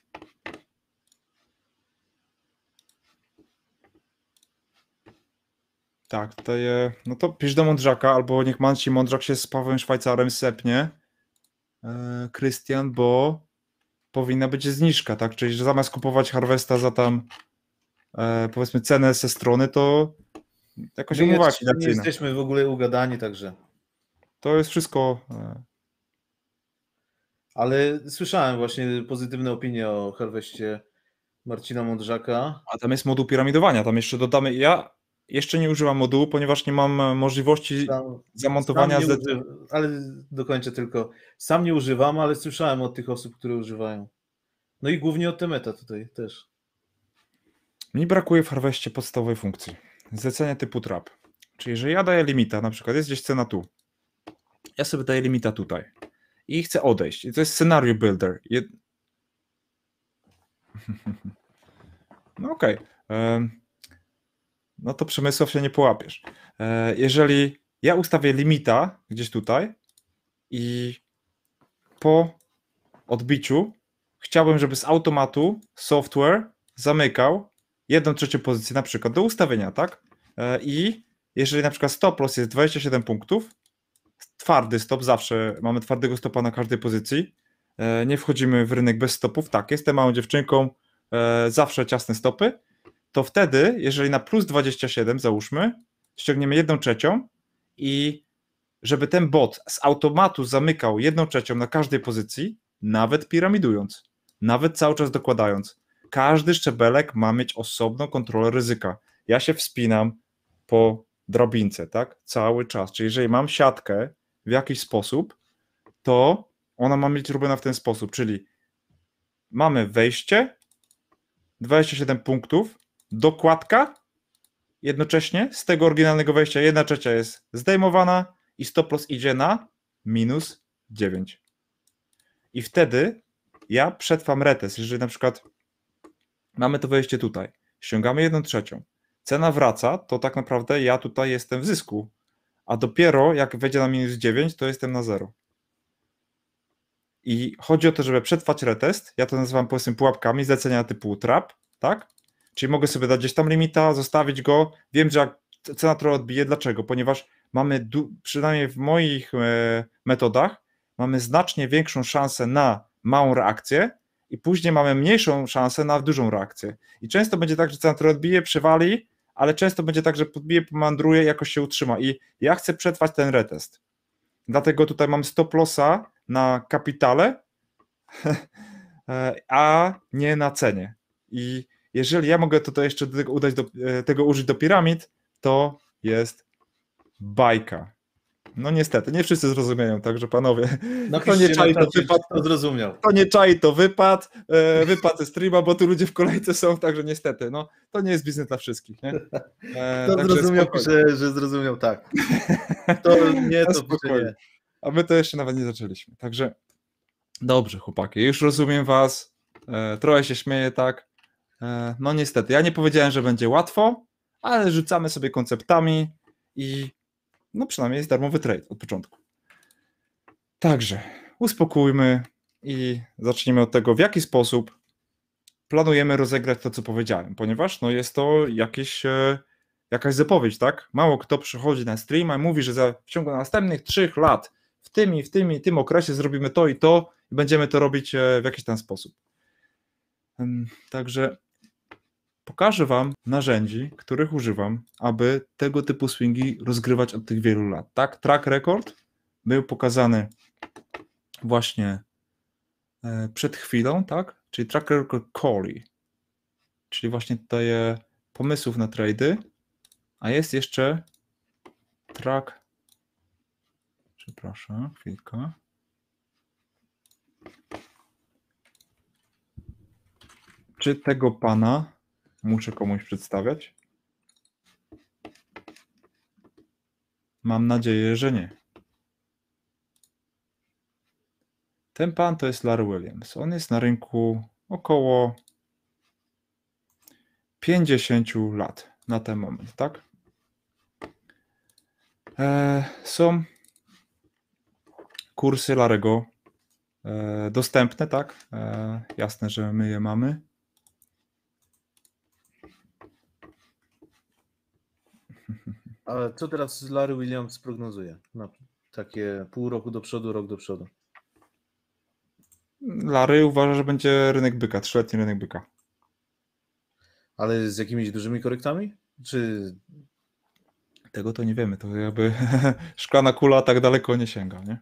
S2: Tak, to je... No to pisz do Mądrzaka, albo niech Manci Mądrzak się z Pawłem Szwajcarem sepnie. E, Krystian, bo powinna być zniżka, tak? Czyli że zamiast kupować Harvesta za tam e, powiedzmy cenę ze strony, to
S1: jakoś umowa Nie jesteśmy w ogóle ugadani, także... To
S2: jest wszystko...
S1: E, ale słyszałem właśnie pozytywne opinie o Harveście Marcina Mądrzaka. A tam jest moduł piramidowania, tam jeszcze dodamy. Ja jeszcze nie
S2: używam modułu, ponieważ nie mam możliwości sam, zamontowania. Sam używam,
S1: ale dokończę tylko. Sam nie używam, ale słyszałem od tych osób, które używają. No i głównie od Temeta tutaj też.
S2: Mi brakuje w Harveście podstawowej funkcji. Zlecenia typu trap. Czyli, że ja daję limita, na przykład jest gdzieś cena tu. Ja sobie daję limita tutaj i chce odejść. I to jest scenario builder. Jed... <laughs> No okej. Okay. No to przemysłow się nie połapiesz. E, jeżeli ja ustawię limita gdzieś tutaj i po odbiciu chciałbym, żeby z automatu software zamykał jedną trzecią pozycję na przykład do ustawienia, tak? E, I jeżeli na przykład stop loss jest 27 punktów, twardy stop, zawsze mamy twardego stopa na każdej pozycji. E, nie wchodzimy w rynek bez stopów, tak, jestem małą dziewczynką, e, zawsze ciasne stopy. To wtedy, jeżeli na plus 27 załóżmy, ściągniemy jedną trzecią i żeby ten bot z automatu zamykał jedną trzecią na każdej pozycji, nawet piramidując, nawet cały czas dokładając, każdy szczebelek ma mieć osobną kontrolę ryzyka. Ja się wspinam po drabince, tak? Cały czas. Czyli jeżeli mam siatkę w jakiś sposób, to ona ma być robiona w ten sposób, czyli mamy wejście, 27 punktów, dokładka, jednocześnie z tego oryginalnego wejścia 1 trzecia jest zdejmowana i stop loss idzie na minus 9. I wtedy ja przetrwam retes, jeżeli na przykład mamy to wejście tutaj, ściągamy 1 trzecią, cena wraca, to tak naprawdę ja tutaj jestem w zysku, a dopiero jak wejdzie na minus 9, to jestem na 0. I chodzi o to, żeby przetrwać retest, ja to nazywam powiedzmy pułapkami, zlecenia typu trap, tak? Czyli mogę sobie dać gdzieś tam limita, zostawić go, wiem, że jak cena trochę odbije, dlaczego? Ponieważ mamy, przynajmniej w moich e, metodach, mamy znacznie większą szansę na małą reakcję i później mamy mniejszą szansę na dużą reakcję. I często będzie tak, że cena trochę odbije, przewali, ale często będzie tak, że podbije, pomandruje, jakoś się utrzyma i ja chcę przetrwać ten retest. Dlatego tutaj mam stop lossa na kapitale, <laughs> e, a nie na cenie. I jeżeli ja mogę tutaj jeszcze do tego, udać do, e, tego użyć do piramid, to jest bajka. No niestety, nie wszyscy zrozumieją, także panowie,
S1: no, kto nie czai, to wypad. To zrozumiał.
S2: Kto nie czai, to wypad, e, wypad ze streama, bo tu ludzie w kolejce są, także niestety, no to nie jest biznes dla wszystkich, nie? <laughs> E, kto zrozumiał, że,
S1: że zrozumiał tak. <laughs> To no znaczy nie, to spokojnie. A
S2: my to jeszcze nawet nie zaczęliśmy, także dobrze chłopaki, już rozumiem was, e, trochę się śmieję, tak? E, no niestety, ja nie powiedziałem, że będzie łatwo, ale rzucamy sobie konceptami i no przynajmniej jest darmowy trade od początku. Także uspokójmy i zacznijmy od tego, w jaki sposób planujemy rozegrać to, co powiedziałem, ponieważ no, jest to jakieś, e, jakaś zapowiedź, tak? Mało kto przychodzi na stream i mówi, że za, w ciągu następnych trzech lat, w tym i w tym i tym okresie zrobimy to i to i będziemy to robić e, w jakiś ten sposób. Także Pokażę Wam narzędzi, których używam, aby tego typu swingi rozgrywać od tych wielu lat. Tak, track record był pokazany właśnie e, przed chwilą, tak? Czyli track record Coli, czyli właśnie tutaj pomysłów na trady, a jest jeszcze track. Przepraszam, chwilkę. Czy tego pana muszę komuś przedstawiać? Mam nadzieję, że nie. Ten pan to jest Larry Williams. On jest na rynku około 50 lat na ten moment, tak? E, są kursy Larego e, dostępne, tak? E, jasne, że my je mamy.
S1: Ale co teraz Larry Williams prognozuje? Na no, takie pół roku do przodu, rok do przodu.
S2: Larry uważa, że będzie rynek byka, trzyletni rynek byka. Ale z jakimiś dużymi korektami? Czy. Tego to nie wiemy. To jakby <laughs> szklana kula tak daleko nie sięga, nie?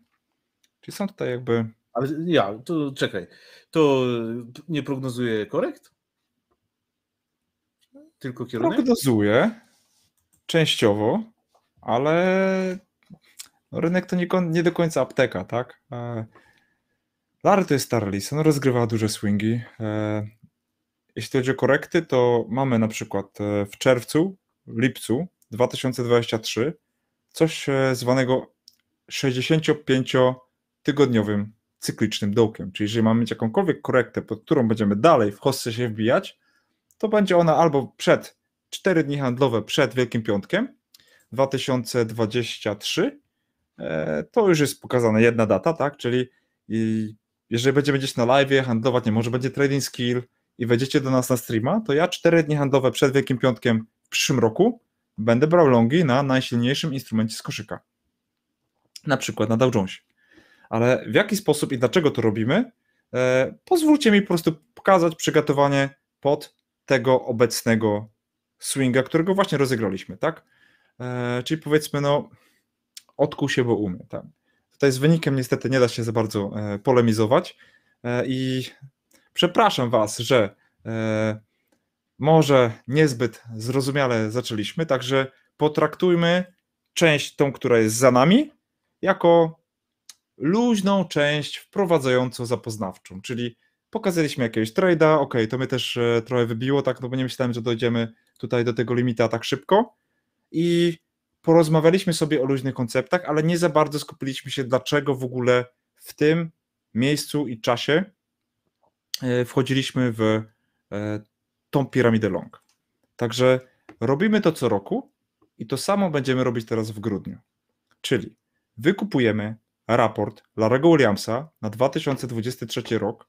S1: Czy są tutaj jakby. Ale ja, to czekaj. To nie prognozuje korekt? Tylko kierunek?
S2: Prognozuje, Częściowo, ale no, rynek to nie, nie do końca apteka, tak? E, Larry to jest Starlis, on rozgrywa duże swingi. E, Jeśli chodzi o korekty, to mamy na przykład e, w czerwcu, lipcu 2023 coś zwanego 65-tygodniowym cyklicznym dołkiem. Czyli jeżeli mamy mieć jakąkolwiek korektę, pod którą będziemy dalej w hostce się wbijać, to będzie ona albo przed 4 dni handlowe przed Wielkim Piątkiem 2023. E, to już jest pokazana jedna data, tak? Czyli jeżeli będziemy gdzieś na live, handlować, nie może będzie trading skill i wejdziecie do nas na streama, to ja 4 dni handlowe przed Wielkim Piątkiem w przyszłym roku będę brał longi na najsilniejszym instrumencie z koszyka. Na przykład na Dow Jonesie. Ale w jaki sposób i dlaczego to robimy? E, pozwólcie mi po prostu pokazać przygotowanie pod tego obecnego swinga, którego właśnie rozegraliśmy, tak? E, czyli powiedzmy, no, odkuł się, bo umie. Tak? Tutaj z wynikiem niestety nie da się za bardzo e, polemizować e, i przepraszam Was, że e, może niezbyt zrozumiale zaczęliśmy, także potraktujmy część tą, która jest za nami, jako luźną część wprowadzającą zapoznawczą, czyli pokazaliśmy jakiegoś trade'a, ok, to mnie też e, trochę wybiło, tak, no bo nie myślałem, że dojdziemy tutaj do tego limita tak szybko i porozmawialiśmy sobie o luźnych konceptach, ale nie za bardzo skupiliśmy się, dlaczego w ogóle w tym miejscu i czasie e, wchodziliśmy w e, tą piramidę long. Także robimy to co roku i to samo będziemy robić teraz w grudniu. Czyli wykupujemy raport Larego Williamsa na 2023 rok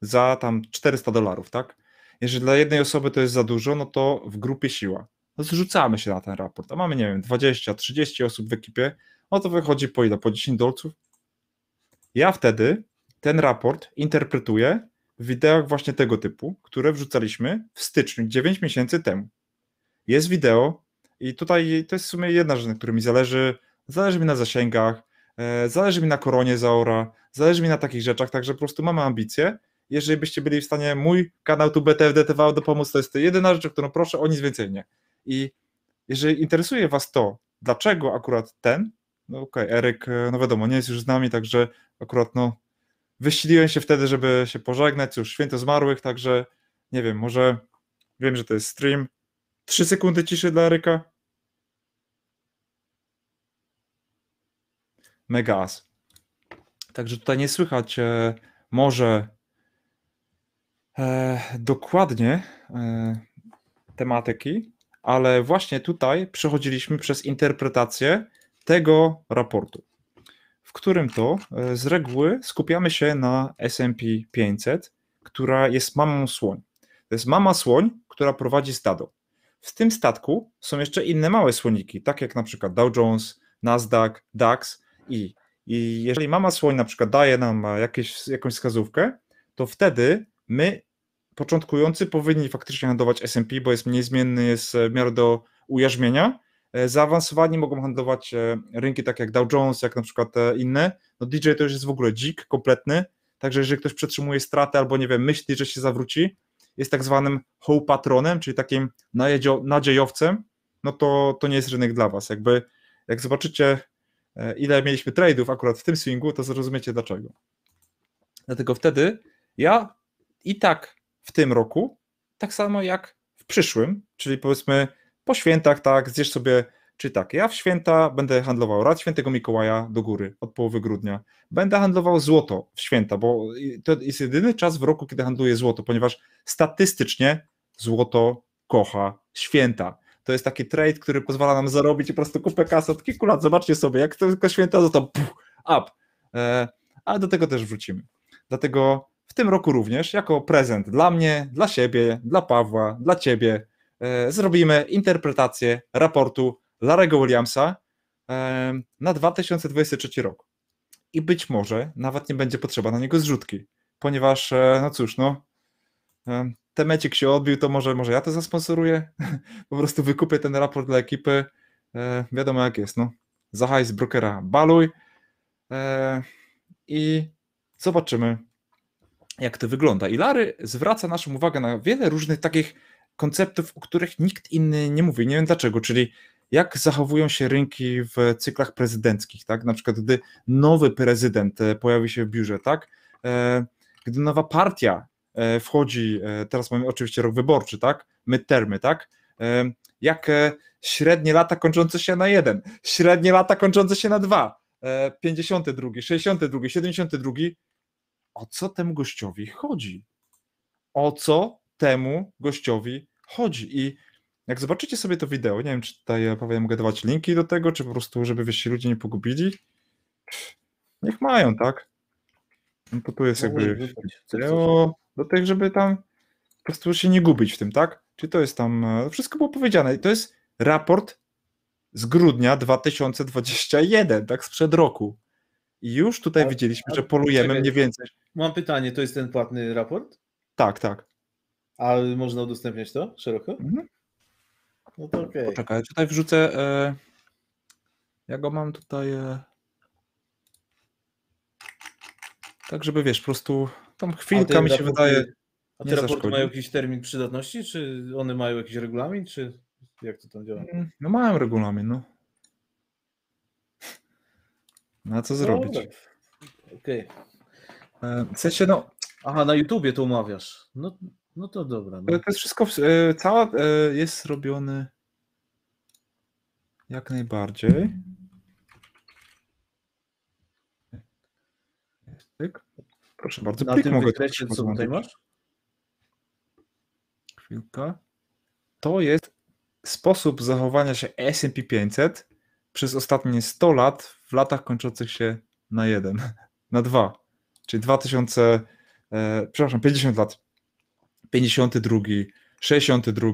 S2: za tam 400 dolarów, tak? Jeżeli dla jednej osoby to jest za dużo, no to w grupie siła. No zrzucamy się na ten raport. A mamy, nie wiem, 20-30 osób w ekipie, no to wychodzi po ile? Po 10 dolców? Ja wtedy ten raport interpretuję w wideach właśnie tego typu, które wrzucaliśmy w styczniu 9 miesięcy temu. Jest wideo i tutaj to jest w sumie jedna rzecz, na której mi zależy. Zależy mi na zasięgach, e, zależy mi na koronie Zaora, zależy mi na takich rzeczach, także po prostu mamy ambicje jeżeli byście byli w stanie mój kanał tu BTFD dopomóc, to jest to jedyna rzecz, o którą proszę, o nic więcej nie. I jeżeli interesuje Was to, dlaczego akurat ten, no okej, okay, Eryk, no wiadomo, nie jest już z nami, także akurat no wysiliłem się wtedy, żeby się pożegnać, już święto zmarłych, także nie wiem, może wiem, że to jest stream. Trzy sekundy ciszy dla Eryka. Mega as. Także tutaj nie słychać e, może E, dokładnie e, tematyki, ale właśnie tutaj przechodziliśmy przez interpretację tego raportu, w którym to e, z reguły skupiamy się na SP 500, która jest mamą słoń. To jest mama słoń, która prowadzi stado. W tym statku są jeszcze inne małe słoniki, tak jak na przykład Dow Jones, Nasdaq, DAX i, i jeżeli mama słoń na przykład daje nam jakieś, jakąś wskazówkę, to wtedy my początkujący powinni faktycznie handlować S&P, bo jest niezmienny, jest e, w miarę do ujarzmienia. E, zaawansowani mogą handlować e, rynki takie jak Dow Jones, jak na przykład inne. No DJ to już jest w ogóle dzik, kompletny, także jeżeli ktoś przetrzymuje stratę albo nie wiem, myśli, że się zawróci, jest tak zwanym whole patronem, czyli takim nadziejowcem, no to, to nie jest rynek dla was. Jakby jak zobaczycie ile mieliśmy trade'ów akurat w tym swingu, to zrozumiecie dlaczego. Dlatego wtedy ja i tak w tym roku, tak samo jak w przyszłym, czyli powiedzmy po świętach, tak, zjesz sobie, czy tak, ja w święta będę handlował rad świętego Mikołaja do góry od połowy grudnia, będę handlował złoto w święta, bo to jest jedyny czas w roku, kiedy handluję złoto, ponieważ statystycznie złoto kocha święta. To jest taki trade, który pozwala nam zarobić po prostu kupę kasy od kilku lat. Zobaczcie sobie, jak tylko święta, to up. ale do tego też wrócimy. Dlatego tym roku również, jako prezent dla mnie, dla siebie, dla Pawła, dla ciebie, e, zrobimy interpretację raportu Larego Williamsa e, na 2023 rok. I być może nawet nie będzie potrzeba na niego zrzutki, ponieważ, e, no cóż, no, Temecik się odbił, to może, może ja to zasponsoruję, <laughs> po prostu wykupię ten raport dla ekipy, wiadomo jak jest, no, zahaj z brokera baluj i zobaczymy, jak to wygląda. I Lary zwraca naszą uwagę na wiele różnych takich konceptów, o których nikt inny nie mówi. Nie wiem dlaczego, czyli jak zachowują się rynki w cyklach prezydenckich, tak? Na przykład, gdy nowy prezydent e, pojawi się w biurze, tak? E, gdy nowa partia e, wchodzi, teraz mamy oczywiście rok wyborczy, tak? Midtermy, tak? Jak średnie lata kończące się na jeden, średnie lata kończące się na dwa, 52, 62, 72, o co temu gościowi chodzi? O co temu gościowi chodzi? I jak zobaczycie sobie to wideo, nie wiem, czy tutaj Paweł mogę dawać linki do tego, czy po prostu, żeby się ludzie nie pogubili, niech mają, tak? No to tu jest jakby wideo do tych, żeby tam po prostu się nie gubić w tym, tak? Czy to jest tam, e, wszystko było powiedziane i to jest raport z grudnia 2021, tak sprzed roku. I już tutaj a, widzieliśmy, a, że polujemy czekaj, mniej więcej.
S1: Mam pytanie, to jest ten płatny raport? Tak, tak. A można udostępniać to szeroko? Mhm. No to okej. Okay. Poczekaj, tutaj wrzucę. E... Ja go mam tutaj. E...
S2: Tak, żeby wiesz, po prostu tam chwilka mi się wydaje. A te raporty mają jakiś
S1: termin przydatności? Czy one mają jakiś regulamin? Czy jak to tam działa? Mm,
S2: no mają regulamin,
S1: no. No co no, zrobić? No, okej. Okay. E, no. Aha, na YouTubie to umawiasz. No, no to dobra. No. E,
S2: to jest wszystko. E, cała jest robiony jak najbardziej. Proszę bardzo, na tym mogę wykresie, co tutaj masz? Chwilka. To jest sposób zachowania się S&P 500 przez ostatnie 100 lat w latach kończących się na jeden, <laughs> na dwa, czyli 2000, e, przepraszam, 50 lat, 52, 62,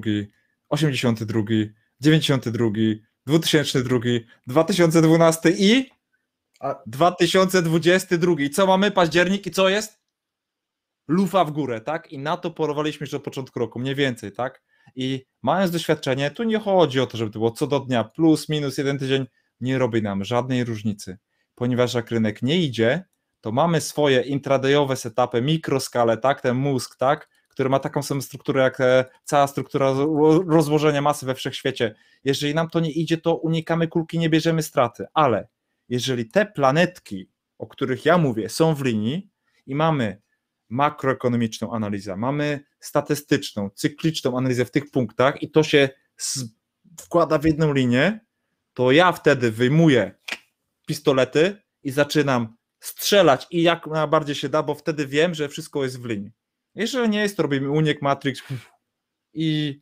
S2: 82, 92, 2002, 2012 i 2022. Co mamy? Październik i co jest? Lufa w górę, tak? I na to porowaliśmy już od początku roku, mniej więcej, tak? I mając doświadczenie, tu nie chodzi o to, żeby to było co do dnia plus, minus jeden tydzień, nie robi nam żadnej różnicy, ponieważ jak rynek nie idzie, to mamy swoje intradayowe setupy, mikroskale, tak, ten mózg, tak, który ma taką samą strukturę jak cała struktura rozłożenia masy we wszechświecie. Jeżeli nam to nie idzie, to unikamy kulki, nie bierzemy straty, ale jeżeli te planetki, o których ja mówię, są w linii i mamy makroekonomiczną analizę, mamy statystyczną, cykliczną analizę w tych punktach i to się wkłada w jedną linię, to ja wtedy wyjmuję pistolety i zaczynam strzelać i jak najbardziej się da, bo wtedy wiem, że wszystko jest w linii. Jeżeli nie jest, to robimy unik Matrix i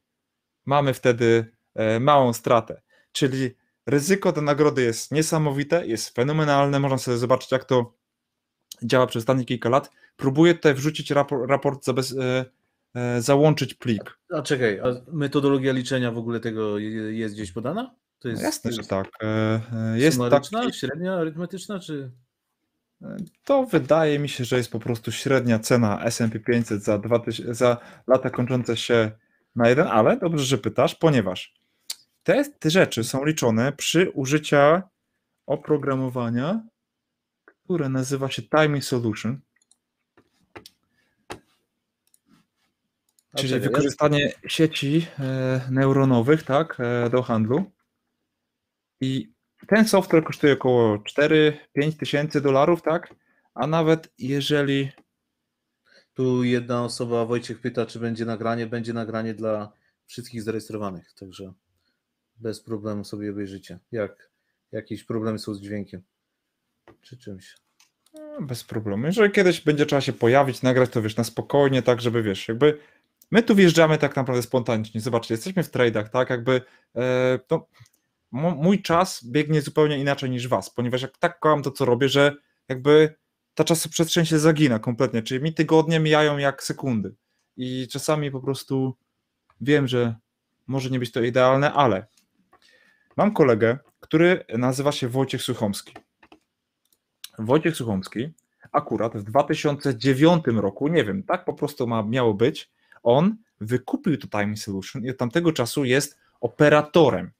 S2: mamy wtedy e, małą stratę. Czyli ryzyko do nagrody jest niesamowite, jest fenomenalne, można sobie zobaczyć, jak to działa przez ostatnie kilka lat. Próbuję tutaj wrzucić raport, raport za bez, e, e, załączyć plik.
S1: A czekaj, a metodologia liczenia w ogóle tego jest gdzieś podana? To no jest, jasne, to y, jest
S2: że tak. E,
S1: e, jest średnia arytmetyczna, czy. E, to
S2: wydaje mi się, że jest po prostu średnia cena SP 500 za, za lata kończące się na jeden, ale dobrze, że pytasz, ponieważ te, rzeczy są liczone przy użyciu oprogramowania, które nazywa się Timing Solution.
S1: Czyli wykorzystanie
S2: sieci neuronowych tak, do handlu. I ten software kosztuje około
S1: 4-5 tysięcy dolarów, tak? A nawet jeżeli. Tu jedna osoba, Wojciech pyta, czy będzie nagranie. Będzie nagranie dla wszystkich zarejestrowanych, także bez problemu sobie obejrzycie. Jak jakieś problemy są z dźwiękiem czy czymś.
S2: No, bez problemu. Jeżeli kiedyś będzie trzeba się pojawić, nagrać to wiesz na spokojnie, tak żeby wiesz, jakby my tu wjeżdżamy tak naprawdę spontanicznie. Zobaczcie, jesteśmy w tradeach, tak? Jakby e, no, mój czas biegnie zupełnie inaczej niż was, ponieważ jak tak kocham to, co robię, że jakby ta czasoprzestrzeń się zagina kompletnie, czyli mi tygodnie mijają jak sekundy i czasami po prostu wiem, że może nie być to idealne, ale mam kolegę, który nazywa się Wojciech Suchomski. Wojciech Suchomski akurat w 2009 roku, nie wiem, tak po prostu ma, miało być, on wykupił to Time Solution i od tamtego czasu jest operatorem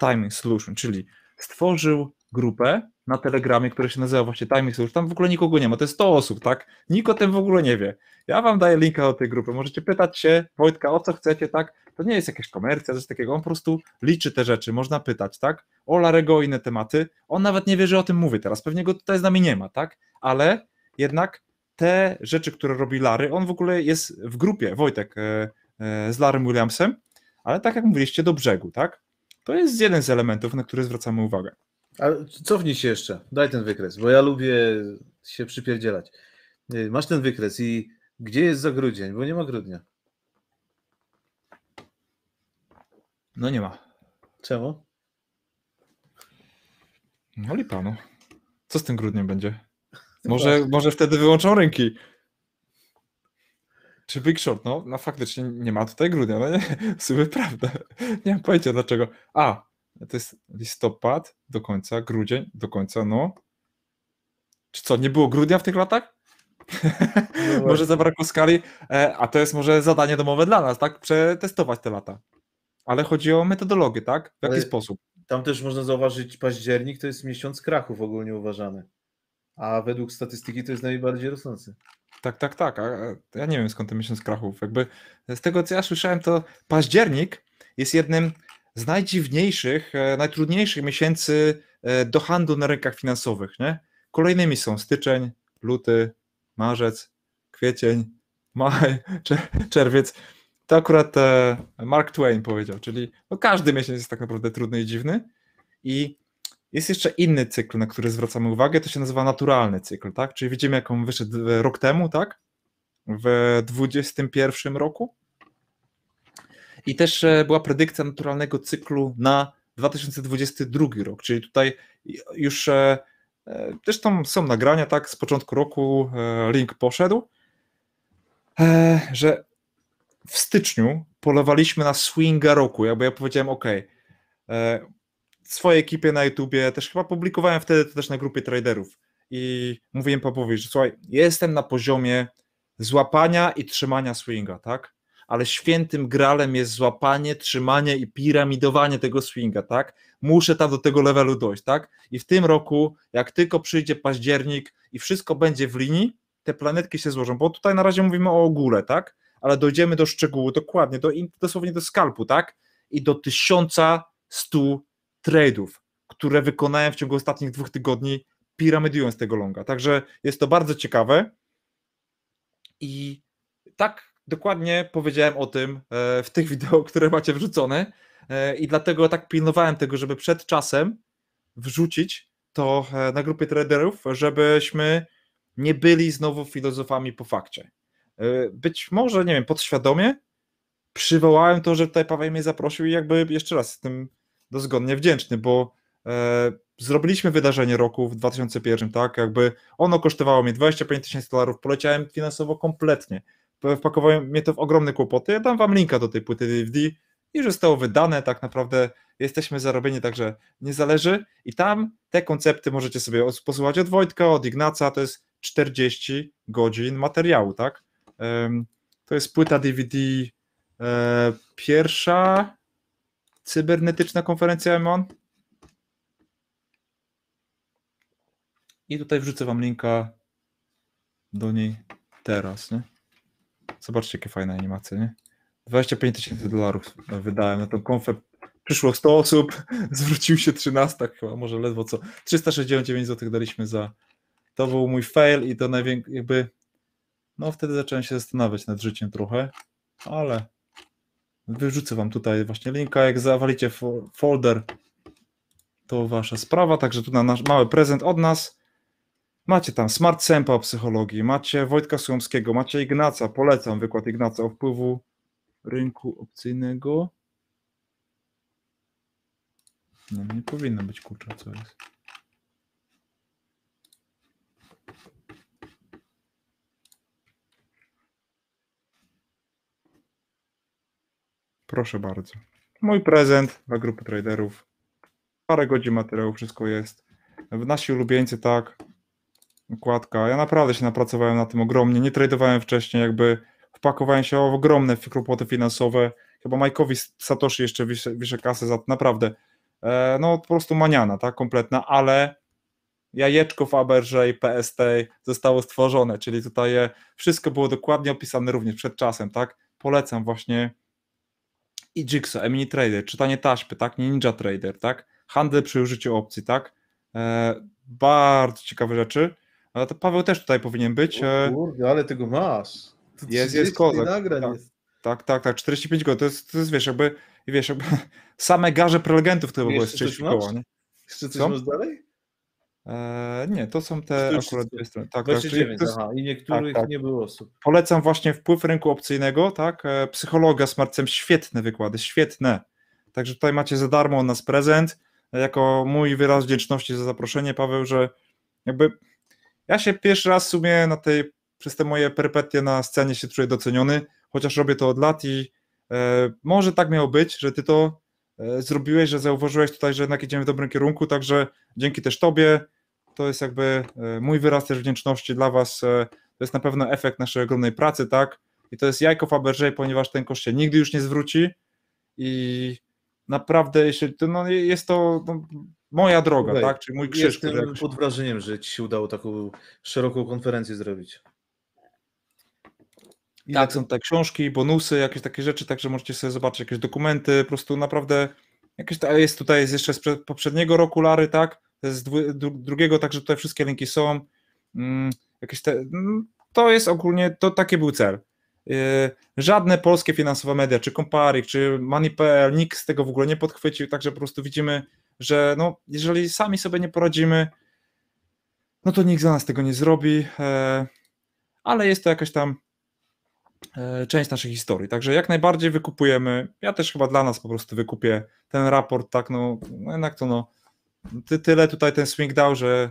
S2: Timing Solution, czyli stworzył grupę na Telegramie, która się nazywa właśnie Timing Solution. Tam w ogóle nikogo nie ma, to jest 100 osób, tak? Nikt o tym w ogóle nie wie. Ja wam daję linka do tej grupy. Możecie pytać się Wojtka o co chcecie, tak? To nie jest jakaś komercja, coś takiego. On po prostu liczy te rzeczy, można pytać, tak? O Larego inne tematy. On nawet nie wie, że o tym mówi teraz. Pewnie go tutaj z nami nie ma, tak? Ale jednak te rzeczy, które robi Lary, on w ogóle jest w grupie, Wojtek, e, e, z Larym Williamsem, ale tak jak mówiliście, do brzegu, tak? To jest jeden z elementów, na który
S1: zwracamy uwagę. Ale cofnij się jeszcze, daj ten wykres, bo ja lubię się przypierdzielać. Y, masz ten wykres i gdzie jest za grudzień? Bo nie ma grudnia. No nie ma. Czemu?
S2: No li panu. No. Co z tym grudniem będzie? <laughs> Może, może wtedy wyłączą rynki. Czy Big Short? No, no faktycznie nie ma tutaj grudnia, no nie, <laughs> w sumie prawda. <laughs> Nie mam pojęcia dlaczego. A, to jest listopad do końca, grudzień do końca, no. Czy co, nie było grudnia w tych latach? <laughs> No może zabrakło skali, e, a to jest może zadanie domowe dla nas,
S1: tak? Przetestować te lata. Ale chodzi o metodologię, tak? W jaki Ale sposób? Tam też można zauważyć, październik to jest miesiąc krachów ogólnie uważany. A według statystyki to jest najbardziej rosnący. Tak, tak, tak. A ja nie
S2: wiem skąd ten miesiąc krachów. Jakby z tego co ja słyszałem, to październik jest jednym z najdziwniejszych, e, najtrudniejszych miesięcy e, do handlu na rynkach finansowych. Nie? Kolejnymi są styczeń, luty, marzec, kwiecień, maj, <laughs> czerwiec. To akurat e, Mark Twain powiedział, czyli no każdy miesiąc jest tak naprawdę trudny i dziwny. I jest jeszcze inny cykl, na który zwracamy uwagę, to się nazywa naturalny cykl, tak? Czyli widzimy, jak on wyszedł rok temu, tak? W 2021 roku. I też e, była predykcja naturalnego cyklu na 2022 rok, czyli tutaj już e, e, też tam są nagrania, tak? Z początku roku link poszedł, że w styczniu polowaliśmy na swinga roku. Jakby ja powiedziałem, OK, swojej ekipie na YouTubie, też chyba publikowałem wtedy to też na grupie traderów i mówiłem Popowi, że słuchaj, jestem na poziomie złapania i trzymania swinga, tak? Ale świętym gralem jest złapanie, trzymanie i piramidowanie tego swinga, tak? Muszę tam do tego levelu dojść, tak? I w tym roku, jak tylko przyjdzie październik i wszystko będzie w linii, te planetki się złożą, bo tutaj na razie mówimy o ogóle, tak? Ale dojdziemy do szczegółu, dokładnie, do, dosłownie do skalpu, tak? I do 1100 trade'ów, które wykonałem w ciągu ostatnich dwóch tygodni, piramidując tego longa. Także jest to bardzo ciekawe i tak dokładnie powiedziałem o tym e, w tych <laughs> wideo, które macie wrzucone e, i dlatego tak pilnowałem tego, żeby przed czasem wrzucić to e, na grupie traderów, żebyśmy nie byli znowu filozofami po fakcie. Być może, nie wiem, podświadomie przywołałem to, że tutaj Paweł mnie zaprosił i jakby jeszcze raz z tym dozgodnie wdzięczny, bo e, zrobiliśmy wydarzenie roku w 2001, tak? Jakby ono kosztowało mnie 25 tysięcy dolarów, poleciałem finansowo kompletnie. Wpakowałem mnie to w ogromne kłopoty. Ja dam wam linka do tej płyty DVD i zostało wydane. Tak naprawdę jesteśmy zarobieni, także nie zależy. I tam te koncepty możecie sobie posłuchać od Wojtka, od Ignaca. To jest 40 godzin materiału, tak? To jest płyta DVD e, pierwsza, Cybernetyczna konferencja MON. I tutaj wrzucę wam linka do niej teraz, nie? Zobaczcie, jakie fajne animacje, nie? 25 tysięcy dolarów wydałem na tą konfę. Przyszło 100 osób, <laughs> zwrócił się 13, chyba może ledwo co. 369 zł daliśmy za. To był mój fail i to największy, jakby. No wtedy zacząłem się zastanawiać nad życiem trochę, ale Wyrzucę wam tutaj właśnie linka. Jak zawalicie folder, to wasza sprawa. Także tu na nasz mały prezent od nas. Macie tam Smart Sempa o psychologii, macie Wojtka Słomskiego, macie Ignaca, polecam wykład Ignaca o wpływu rynku opcyjnego. No nie powinno być kurczę, co jest. Proszę bardzo. Mój prezent dla grupy traderów. Parę godzin materiału, wszystko jest. W nasi ulubieńcy, tak. Układka. Ja naprawdę się napracowałem na tym ogromnie. Nie tradowałem wcześniej, jakby wpakowałem się w ogromne kłopoty finansowe. Chyba Majkowi Satoshi jeszcze wiszę, wiszę kasę za to, naprawdę. E, no po prostu maniana, tak, kompletna, ale jajeczko w i PST zostało stworzone, czyli tutaj e, wszystko było dokładnie opisane również przed czasem, tak. Polecam właśnie i Jigsaw, Emini Trader, czytanie taśmy, tak? Ninja Trader, tak? Handel przy użyciu opcji, tak? E, bardzo ciekawe rzeczy. Ale to Paweł też tutaj powinien być. O e, kurde, ale tego masz. To jest, jest kozak. tak, jest. tak, tak, tak, 45 godzin. To jest, to jest wiesz, jakby, wiesz, jakby <laughs> same garze prelegentów, to by było jest część koła, Jeszcze coś Co? masz dalej? Eee, nie, to są te akurat dwie strony. Tak, 29, tak, jest, aha, i niektórych tak, tak. nie było osób. Polecam właśnie wpływ rynku opcyjnego, tak? Eee, psychologa z Marcem, świetne wykłady, świetne. Także tutaj macie za darmo od nas prezent. Jako mój wyraz wdzięczności za zaproszenie, Paweł, że jakby ja się pierwszy raz w sumie na tej, przez te moje perpetie na scenie się czuję doceniony, chociaż robię to od lat i e, może tak miało być, że ty to E, zrobiłeś, że zauważyłeś tutaj, że jednak idziemy w dobrym kierunku, także dzięki też Tobie. To jest jakby e, mój wyraz też wdzięczności dla Was. E, to jest na pewno efekt naszej ogromnej pracy, tak? I to jest jajko Fabergé, ponieważ ten koszt się nigdy już nie zwróci i naprawdę, jeśli, no, jest to no, moja droga, tak? Czyli mój krzyż. Jestem
S1: pod wrażeniem, że Ci się udało taką szeroką konferencję zrobić. Ile tak. są te książki, bonusy, jakieś takie rzeczy,
S2: także możecie sobie zobaczyć jakieś dokumenty, po prostu naprawdę jakieś, jest tutaj jest jeszcze z poprzedniego roku Lary, tak, z drugiego, także tutaj wszystkie linki są, mm, jakieś te, mm, to jest ogólnie, to taki był cel. Y, żadne polskie finansowe media, czy Comparik, czy Money.pl, nikt z tego w ogóle nie podchwycił, także po prostu widzimy, że no, jeżeli sami sobie nie poradzimy, no to nikt za nas tego nie zrobi, e, ale jest to jakaś tam E, część naszej historii. Także jak najbardziej wykupujemy. Ja też chyba dla nas po prostu wykupię ten raport, tak, no, no jednak to no. Ty, tyle tutaj ten swing dał, że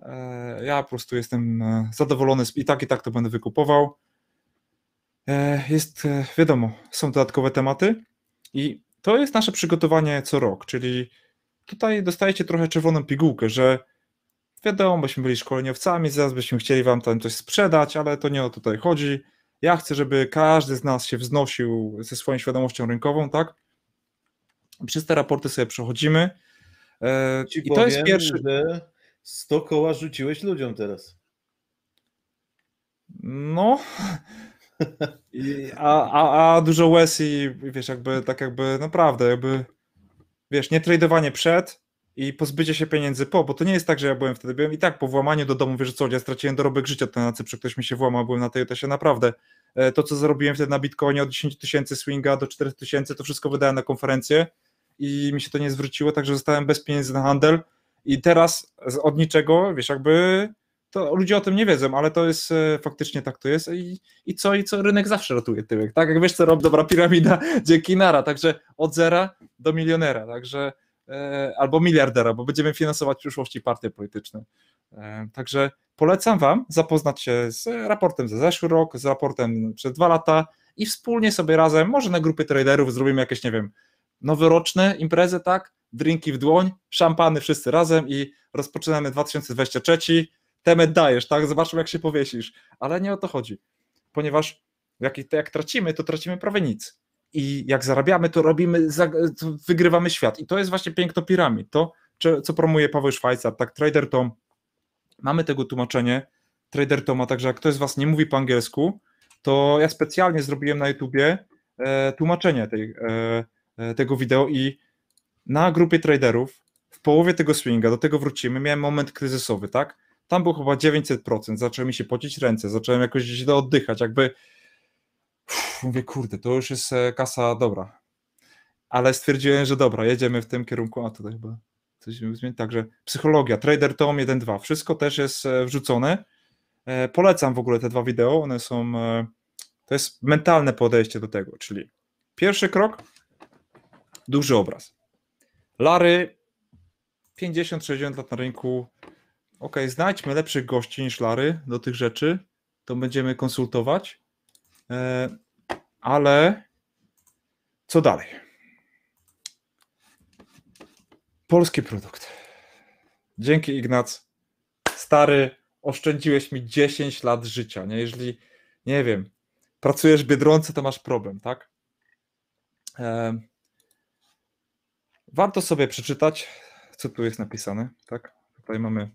S2: e, ja po prostu jestem e, zadowolony i tak i tak to będę wykupował. E, jest, e, wiadomo, są dodatkowe tematy i to jest nasze przygotowanie co rok, czyli tutaj dostajecie trochę czerwoną pigułkę, że wiadomo, byśmy byli szkoleniowcami, zaraz byśmy chcieli wam tam coś sprzedać, ale to nie o tutaj chodzi ja chcę, żeby każdy z nas się wznosił ze swoją świadomością rynkową, tak? Przez te raporty sobie przechodzimy.
S1: E, Ci I powiem, to jest pierwszy. Że 100 koła rzuciłeś ludziom teraz.
S2: No. I, a, a, a dużo łez i wiesz, jakby tak jakby naprawdę, jakby wiesz, nie tradowanie przed, i pozbycie się pieniędzy po, bo to nie jest tak, że ja byłem wtedy, byłem i tak po włamaniu do domu, wiesz co, ja straciłem dorobek życia ten na Cyprze, ktoś mi się włamał, byłem na tej się naprawdę. E, to, co zarobiłem wtedy na Bitcoinie od 10 tysięcy swinga do 4 tysięcy, to wszystko wydałem na konferencję i mi się to nie zwróciło, także zostałem bez pieniędzy na handel i teraz od niczego, wiesz, jakby to ludzie o tym nie wiedzą, ale to jest e, faktycznie tak to jest i, i co, i co rynek zawsze ratuje tyłek, tak, jak wiesz co robi dobra piramida, <laughs> dzięki nara, także od zera do milionera, także E, albo miliardera, bo będziemy finansować w przyszłości partie polityczne. E, także polecam Wam zapoznać się z raportem za zeszły rok, z raportem przez dwa lata i wspólnie sobie razem, może na grupy traderów zrobimy jakieś, nie wiem, noworoczne imprezy, tak? Drinki w dłoń, szampany wszyscy razem i rozpoczynamy 2023. Temę dajesz, tak? Zobaczmy jak się powiesisz. Ale nie o to chodzi, ponieważ jak, jak tracimy, to tracimy prawie nic i jak zarabiamy, to robimy, to wygrywamy świat. I to jest właśnie piękno piramid. To, co promuje Paweł Szwajcar, tak, trader Tom, mamy tego tłumaczenie, trader Toma, także, jak ktoś z Was nie mówi po angielsku, to ja specjalnie zrobiłem na YouTubie e, tłumaczenie tej, e, e, tego wideo i na grupie traderów w połowie tego swinga, do tego wrócimy, miałem moment kryzysowy, tak? Tam było chyba 900%, zacząłem mi się pocić ręce, zacząłem jakoś źle oddychać, jakby Uff, mówię, kurde, to już jest e, kasa dobra. Ale stwierdziłem, że dobra, jedziemy w tym kierunku, a tutaj chyba coś zmieni. Także psychologia, Trader Tom 1.2, wszystko też jest e, wrzucone. E, polecam w ogóle te dwa wideo, one są, to jest mentalne podejście do tego, czyli pierwszy krok, duży obraz. Lary 50-60 lat na rynku. Ok, znajdźmy lepszych gości niż Lary do tych rzeczy. To będziemy konsultować. E, ale co dalej? Polski produkt. Dzięki Ignac. Stary, oszczędziłeś mi 10 lat życia. Nie? Jeżeli, nie wiem, pracujesz Biedronce, to masz problem, tak? E, warto sobie przeczytać, co tu jest napisane, tak? Tutaj mamy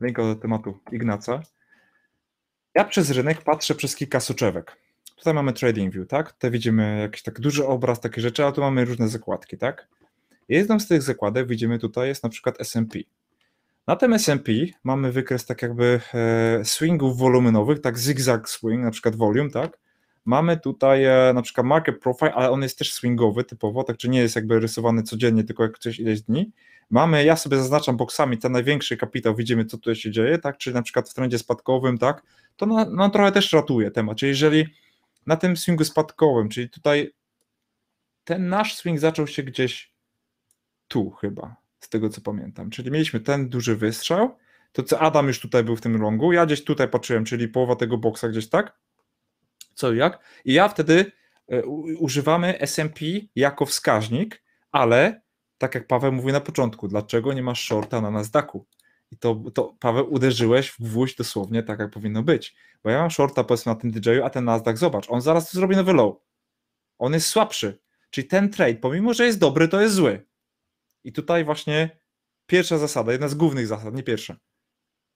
S2: linka do tematu Ignaca. Ja przez rynek patrzę przez kilka soczewek tutaj mamy Trading View, tak? Tutaj widzimy jakiś tak duży obraz, takie rzeczy, a tu mamy różne zakładki, tak? Jedną z tych zakładek widzimy tutaj jest na przykład S&P. Na tym S&P mamy wykres tak jakby e, swingów wolumenowych, tak zigzag swing, na przykład volume, tak? Mamy tutaj e, na przykład market profile, ale on jest też swingowy typowo, tak czy nie jest jakby rysowany codziennie, tylko jak coś ileś dni. Mamy, ja sobie zaznaczam boksami ten największy kapitał, widzimy co tutaj się dzieje, tak? Czyli na przykład w trendzie spadkowym, tak? To nam no, trochę też ratuje temat, czyli jeżeli na tym swingu spadkowym, czyli tutaj ten nasz swing zaczął się gdzieś tu chyba, z tego co pamiętam. Czyli mieliśmy ten duży wystrzał, to co Adam już tutaj był w tym longu, ja gdzieś tutaj patrzyłem, czyli połowa tego boksa gdzieś tak, co jak, i ja wtedy e, używamy SMP jako wskaźnik, ale tak jak Paweł mówił na początku, dlaczego nie masz shorta na Nasdaqu? I to, to Paweł uderzyłeś w gwóźdź dosłownie tak, jak powinno być. Bo ja mam shorta powiedzmy na tym DJ-u, a ten Nasdaq, zobacz, on zaraz zrobi nowy low. On jest słabszy. Czyli ten trade, pomimo że jest dobry, to jest zły. I tutaj właśnie pierwsza zasada, jedna z głównych zasad, nie pierwsza.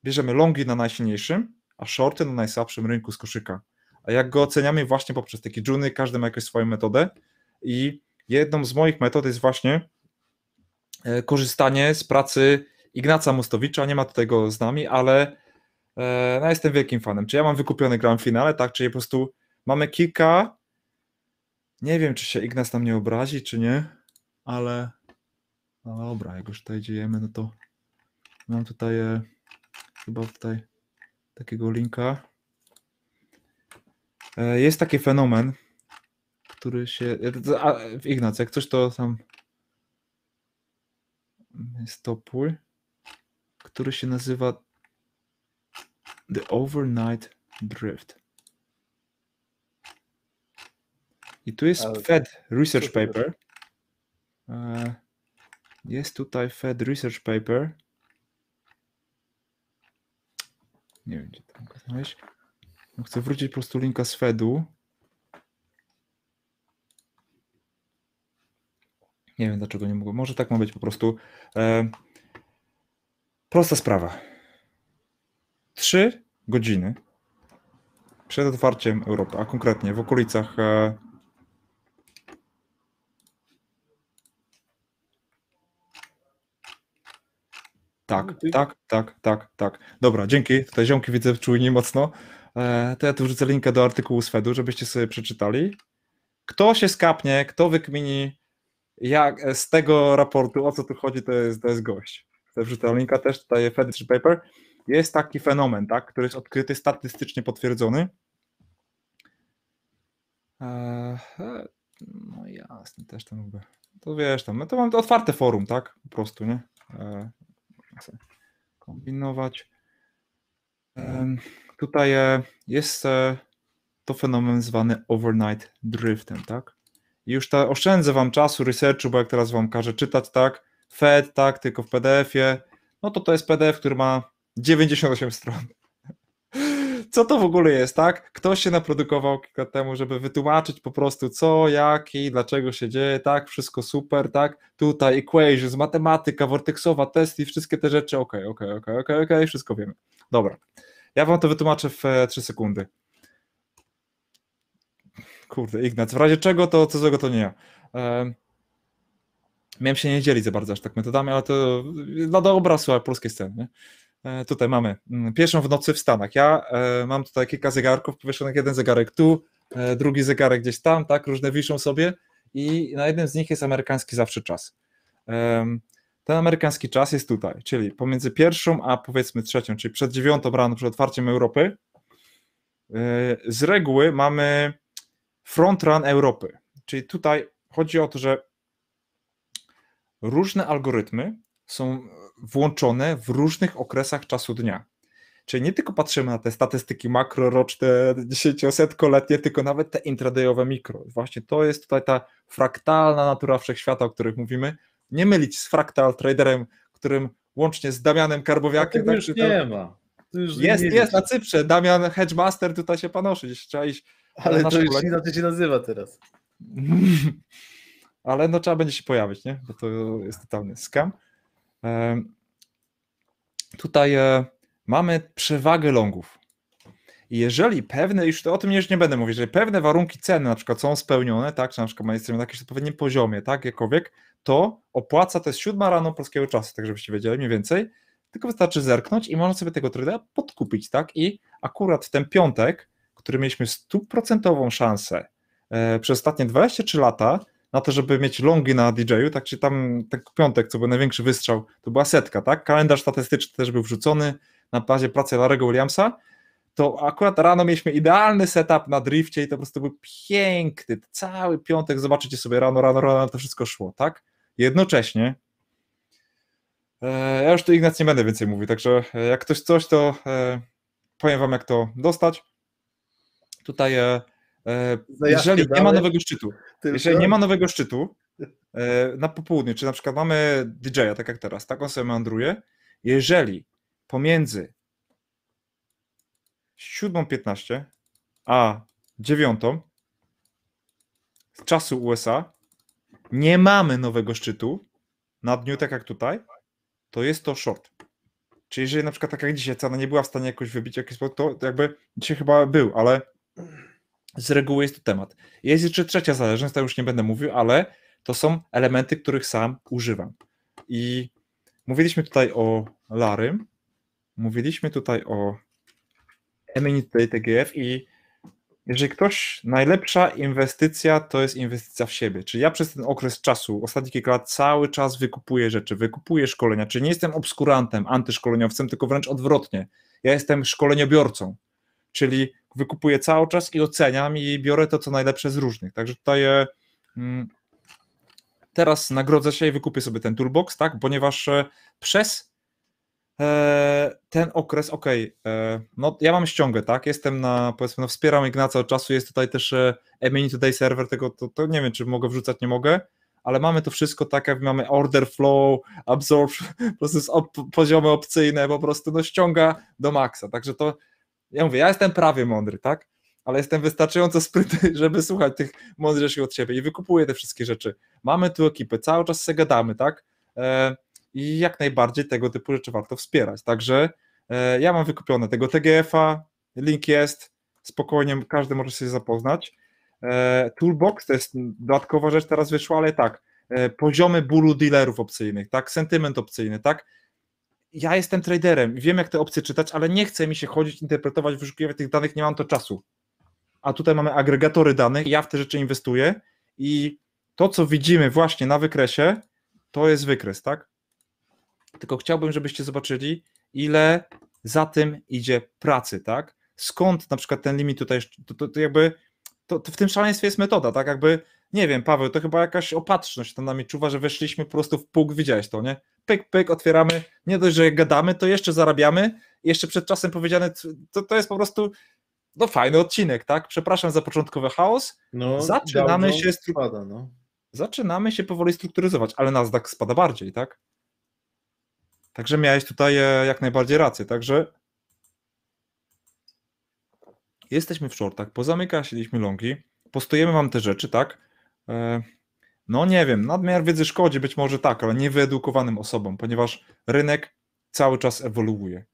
S2: Bierzemy longi na najsilniejszym, a shorty na najsłabszym rynku z koszyka. A jak go oceniamy właśnie poprzez takie dżuny, każdy ma jakąś swoją metodę i jedną z moich metod jest właśnie e, korzystanie z pracy Ignaca Mostowicza, nie ma tutaj go z nami, ale e, no, jestem wielkim fanem. Czy ja mam wykupiony Grand Finale, tak? Czyli po prostu mamy kilka. Nie wiem, czy się Ignac tam nie obrazi, czy nie, ale. No dobra, jak już tutaj dziejemy, no to mam tutaj e, chyba tutaj takiego linka. E, jest taki fenomen, który się. E, a, Ignac, jak coś to tam. Stopuj który się nazywa The Overnight Drift. I tu jest okay. Fed Research Paper. E, jest tutaj Fed Research Paper. Nie wiem, gdzie tam go znaleźć. No, chcę wrócić po prostu linka z Fedu. Nie wiem, dlaczego nie mogłem. Może tak ma być po prostu. E, Prosta sprawa. Trzy godziny przed otwarciem Europy, a konkretnie w okolicach e, Tak, tak, tak, tak, tak. Dobra, dzięki. Tutaj ziomki widzę czujni mocno. E, to ja tu wrzucę linkę do artykułu z Fedu, żebyście sobie przeczytali. Kto się skapnie, kto wykmini jak z tego raportu, o co tu chodzi, to jest, to jest gość wrzucę linka też, tutaj Federation Paper, jest taki fenomen, tak, który jest odkryty, statystycznie potwierdzony. Eee, no jasne, też tam jakby, to wiesz tam, no to mam otwarte forum, tak, po prostu, nie? Eee, kombinować. Eee, tutaj e, jest e, to fenomen zwany overnight driftem, tak? I już ta, oszczędzę wam czasu, researchu, bo jak teraz wam każę czytać, tak, Fed, tak, tylko w PDF-ie, no to to jest PDF, który ma 98 stron. Co to w ogóle jest, tak? Ktoś się naprodukował kilka temu, żeby wytłumaczyć po prostu co, jak i dlaczego się dzieje, tak, wszystko super, tak, tutaj equations, matematyka, vortexowa, testy, wszystkie te rzeczy, okej, okay, okej, okay, okej, okay, okej, okay, wszystko wiemy. Dobra, ja wam to wytłumaczę w 3 e, sekundy. Kurde, Ignac, w razie czego to co złego to nie ja miałem się nie dzielić za bardzo aż tak metodami, ale to dla dobra słuchaj, polskiej sceny. Nie? E, tutaj mamy mm, pierwszą w nocy w Stanach. Ja e, mam tutaj kilka zegarków powieszonych, jeden zegarek tu, e, drugi zegarek gdzieś tam, tak, różne wiszą sobie i na jednym z nich jest amerykański zawsze czas. Ten amerykański czas jest tutaj, czyli pomiędzy pierwszą a powiedzmy trzecią, czyli przed dziewiątą rano, przed otwarciem Europy, z reguły mamy front run Europy, czyli tutaj chodzi o to, że różne algorytmy są włączone w różnych okresach czasu dnia. Czyli nie tylko patrzymy na te statystyki makro, roczne, dziesięciosetkoletnie, tylko nawet te intradayowe mikro. Właśnie to jest tutaj ta fraktalna natura wszechświata, o których mówimy. Nie mylić z fraktal traderem, którym łącznie z Damianem Karbowiakiem. Tak, już nie tak- ma.
S1: Już jest, nie jest
S2: na Cyprze. Damian Hedgemaster tutaj się panoszy. trzeba iść. Ale to już inaczej
S1: się nazywa teraz.
S2: <laughs> ale no trzeba będzie się pojawić, nie? Bo to jest totalny scam. Tutaj e, mamy przewagę longów. I jeżeli pewne, już o tym już nie będę mówić, jeżeli pewne warunki ceny na przykład są spełnione, tak, czy na przykład jesteśmy na jakimś odpowiednim poziomie, tak, jakkolwiek, to opłaca, to jest siódma rano polskiego czasu, tak żebyście wiedzieli mniej więcej, tylko wystarczy zerknąć i można sobie tego tradera podkupić, tak, i akurat w ten piątek, który mieliśmy stuprocentową szansę e, przez ostatnie 23 lata, na to, żeby mieć longi na DJ-u, tak czy tam ten tak piątek, co był największy wystrzał, to była setka, tak? Kalendarz statystyczny też był wrzucony na bazie pracy Larego Williamsa, to akurat rano mieliśmy idealny setup na drifcie i to po prostu był piękny, cały piątek, zobaczycie sobie, rano, rano, rano to wszystko szło, tak? Jednocześnie e, ja już tu Ignac nie będę więcej mówił, także e, jak ktoś coś, to e, powiem wam, jak to dostać. Tutaj E, no jeżeli nie ma nowego szczytu, jeżeli nie ma nowego szczytu na popołudniu, czy na przykład mamy DJ-a, tak jak teraz, tak on sobie meandruje, jeżeli pomiędzy 7.15 a 9 z czasu USA nie mamy nowego szczytu na dniu, tak jak tutaj, to jest to short. Czyli jeżeli na przykład tak jak dzisiaj cena nie była w stanie jakoś wybić jakiś sposób, to jakby dzisiaj chyba był, ale z reguły jest to temat. Jest jeszcze trzecia zależność, to już nie będę mówił, ale to są elementy, których sam używam. I mówiliśmy tutaj o Lary, mówiliśmy tutaj o Eminity TGF i jeżeli ktoś, najlepsza inwestycja to jest inwestycja w siebie. Czyli ja przez ten okres czasu, ostatnie kilka lat, cały czas wykupuję rzeczy, wykupuję szkolenia. Czyli nie jestem obskurantem, antyszkoleniowcem, tylko wręcz odwrotnie. Ja jestem szkoleniobiorcą. Czyli wykupuję cały czas i oceniam i biorę to, co najlepsze z różnych. Także tutaj mm, teraz nagrodzę się i wykupię sobie ten toolbox, tak? Ponieważ e, przez e, ten okres, okej, okay, e, no ja mam ściągę, tak? Jestem na, powiedzmy, no wspieram Ignaca od czasu, jest tutaj też Emini Today serwer, tego to, to nie wiem, czy mogę wrzucać, nie mogę, ale mamy to wszystko tak, jak mamy order flow, absorb, <laughs> po prostu op, poziomy opcyjne, po prostu no ściąga do maksa, także to ja mówię, ja jestem prawie mądry, tak? Ale jestem wystarczająco sprytny, <laughs> żeby słuchać tych mądrzejszych od siebie i wykupuję te wszystkie rzeczy. Mamy tu ekipę, cały czas się gadamy, tak? E, I jak najbardziej tego typu rzeczy warto wspierać. Także e, ja mam wykupione tego TGF-a, link jest, spokojnie każdy może się zapoznać. E, toolbox to jest dodatkowa rzecz teraz wyszła, ale tak, poziomy bólu dealerów opcyjnych, tak, sentyment opcyjny, tak, ja jestem traderem, wiem jak te opcje czytać, ale nie chcę mi się chodzić, interpretować, wyszukiwać tych danych, nie mam to czasu. A tutaj mamy agregatory danych, ja w te rzeczy inwestuję i to, co widzimy właśnie na wykresie, to jest wykres, tak? Tylko chciałbym, żebyście zobaczyli, ile za tym idzie pracy, tak? Skąd na przykład ten limit tutaj, to, to, to jakby, to, to w tym szaleństwie jest metoda, tak? Jakby, nie wiem, Paweł, to chyba jakaś opatrzność tam nami czuwa, że weszliśmy po prostu w pług, widziałeś to, nie? pyk, pyk, otwieramy. Nie dość, że gadamy, to jeszcze zarabiamy. Jeszcze przed czasem powiedziane, to, to jest po prostu no fajny odcinek, tak? Przepraszam za początkowy chaos. No, zaczynamy się
S1: spada, no.
S2: Zaczynamy się powoli strukturyzować, ale Nasdaq spada bardziej, tak? Także miałeś tutaj e, jak najbardziej rację, także jesteśmy w shortach, pozamykaliśmy longi, postujemy wam te rzeczy, tak? E, no nie wiem, nadmiar wiedzy szkodzi być może tak, ale nie wyedukowanym osobom, ponieważ rynek cały czas ewoluuje.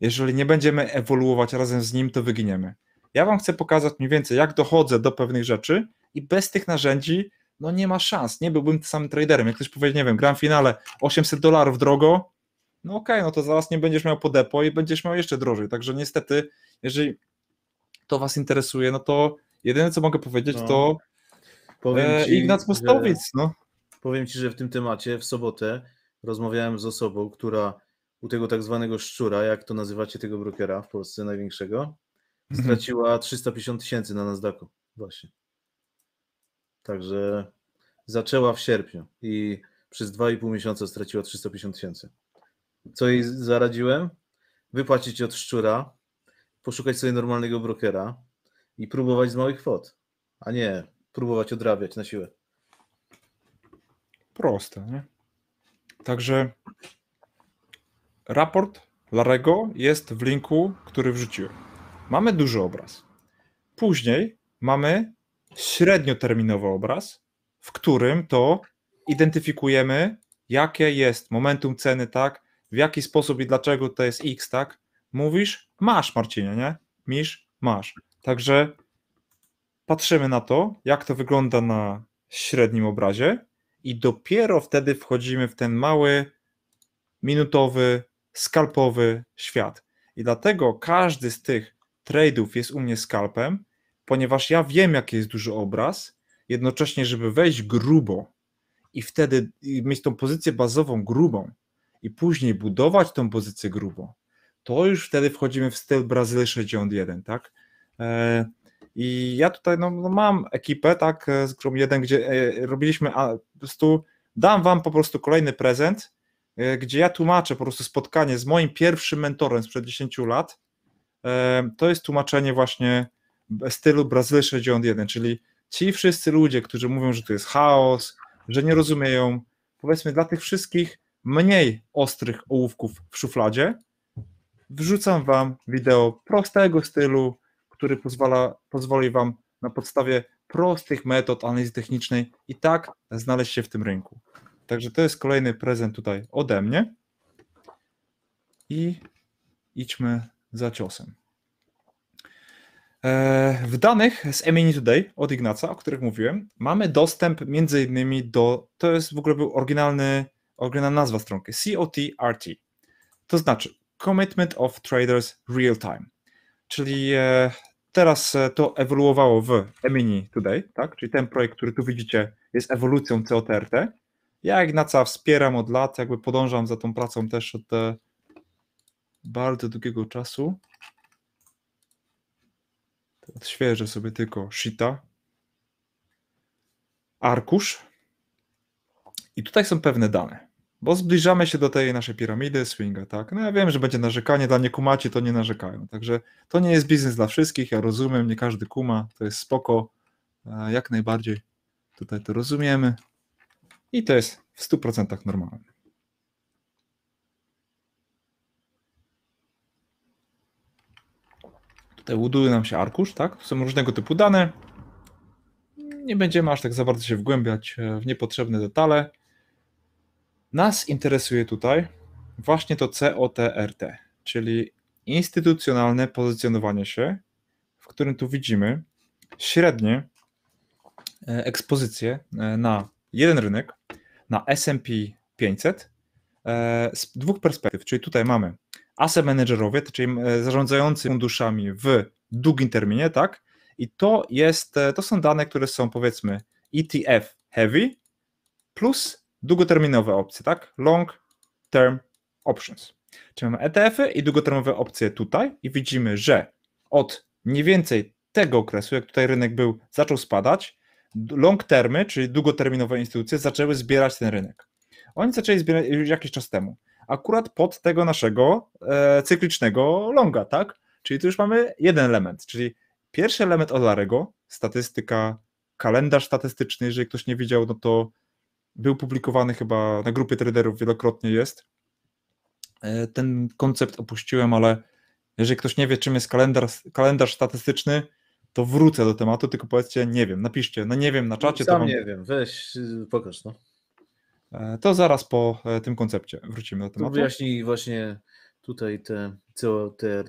S2: Jeżeli nie będziemy ewoluować razem z nim, to wyginiemy. Ja Wam chcę pokazać mniej więcej, jak dochodzę do pewnych rzeczy i bez tych narzędzi, no nie ma szans, nie byłbym tym samym traderem. Jak ktoś powiedział, nie wiem, gram w finale 800 dolarów drogo, no okej, okay, no to zaraz nie będziesz miał po depo i będziesz miał jeszcze drożej. Także niestety, jeżeli to Was interesuje, no to jedyne co mogę powiedzieć no. to Powiem e, ci, Ignac Mostowic, że, no.
S1: Powiem ci, że w tym temacie w sobotę rozmawiałem z osobą, która u tego tak zwanego szczura, jak to nazywacie tego brokera w Polsce największego, mhm. straciła 350 tysięcy na Nasdaqu właśnie. Także zaczęła w sierpniu i przez 2,5 miesiąca straciła 350 tysięcy. Co jej zaradziłem? Wypłacić od szczura, poszukać sobie normalnego brokera i próbować z małych kwot, a nie próbować odrabiać na siłę. Proste, nie?
S2: Także raport Larego jest w linku, który wrzuciłem. Mamy duży obraz. Później mamy średnioterminowy obraz, w którym to identyfikujemy, jakie jest momentum ceny, tak, w jaki sposób i dlaczego to jest X, tak. Mówisz, masz Marcinie, nie? Misz, masz. Także patrzymy na to, jak to wygląda na średnim obrazie, i dopiero wtedy wchodzimy w ten mały, minutowy, skalpowy świat. I dlatego każdy z tych tradeów jest u mnie skalpem, ponieważ ja wiem, jaki jest duży obraz, jednocześnie, żeby wejść grubo i wtedy mieć tą pozycję bazową grubą i później budować tą pozycję grubo, to już wtedy wchodzimy w styl Brazyl 61, tak? E, i ja tutaj no, no mam ekipę, tak, e, z którą jeden, gdzie e, robiliśmy, a po prostu dam wam po prostu kolejny prezent, e, gdzie ja tłumaczę po prostu spotkanie z moim pierwszym mentorem sprzed 10 lat. To jest tłumaczenie właśnie stylu Brazyl 61, czyli ci wszyscy ludzie, którzy mówią, że to jest chaos, że nie rozumieją, powiedzmy dla tych wszystkich mniej ostrych ołówków w szufladzie, wrzucam wam wideo prostego stylu, który pozwala, pozwoli Wam na podstawie prostych metod analizy technicznej i tak znaleźć się w tym rynku. Także to jest kolejny prezent tutaj ode mnie. I idźmy za ciosem. E, w danych z Emini Today od Ignaca, o których mówiłem, mamy dostęp między innymi do, to jest w ogóle był oryginalny, oryginalna nazwa stronki, COTRT, to znaczy Commitment of Traders Real Time, czyli e, Teraz e, to ewoluowało w Emini Today, tak? czyli ten projekt, który tu widzicie, jest ewolucją COTRT. Ja Ignaca wspieram od lat, jakby podążam za tą pracą też od e, bardzo długiego czasu. Odświeżę sobie tylko Shita, arkusz. I tutaj są pewne dane. Bo zbliżamy się do tej naszej piramidy swinga, tak? No ja wiem, że będzie narzekanie, dla kumacie, to nie narzekają. Także to nie jest biznes dla wszystkich, ja rozumiem, nie każdy kuma, to jest spoko, e, jak najbardziej tutaj to rozumiemy i to jest w 100% normalne. Tutaj buduje nam się arkusz, tak? Są różnego typu dane. Nie będziemy aż tak za bardzo się wgłębiać e, w niepotrzebne detale. Nas interesuje tutaj właśnie to COTRT, czyli instytucjonalne pozycjonowanie się, w którym tu widzimy średnie e, ekspozycje e, na jeden rynek, na SP 500 e, z dwóch perspektyw, czyli tutaj mamy asset managerowie, czyli zarządzający funduszami w długim terminie, tak? I to jest, to są dane, które są powiedzmy ETF heavy plus długoterminowe opcje, tak? Long term options. Czyli mamy ETF-y i długoterminowe opcje tutaj i widzimy, że od mniej więcej tego okresu, jak tutaj rynek był, zaczął spadać, long termy, czyli długoterminowe instytucje zaczęły zbierać ten rynek. Oni zaczęli zbierać już y, jakiś czas temu, akurat pod tego naszego e, cyklicznego longa, tak? Czyli tu już mamy jeden element, czyli pierwszy element od Larego, statystyka, kalendarz statystyczny, jeżeli ktoś nie widział, no to był publikowany chyba na grupie traderów wielokrotnie jest. E, ten koncept opuściłem, ale jeżeli ktoś nie wie, czym jest kalendarz, kalendarz statystyczny, to wrócę do tematu, tylko powiedzcie, nie wiem, napiszcie, no nie wiem na czacie. Sam to wam... nie wiem,
S1: weź, y, pokaż no.
S2: E, to zaraz po e, tym koncepcie wrócimy do tematu. To wyjaśnij
S1: właśnie tutaj te co te.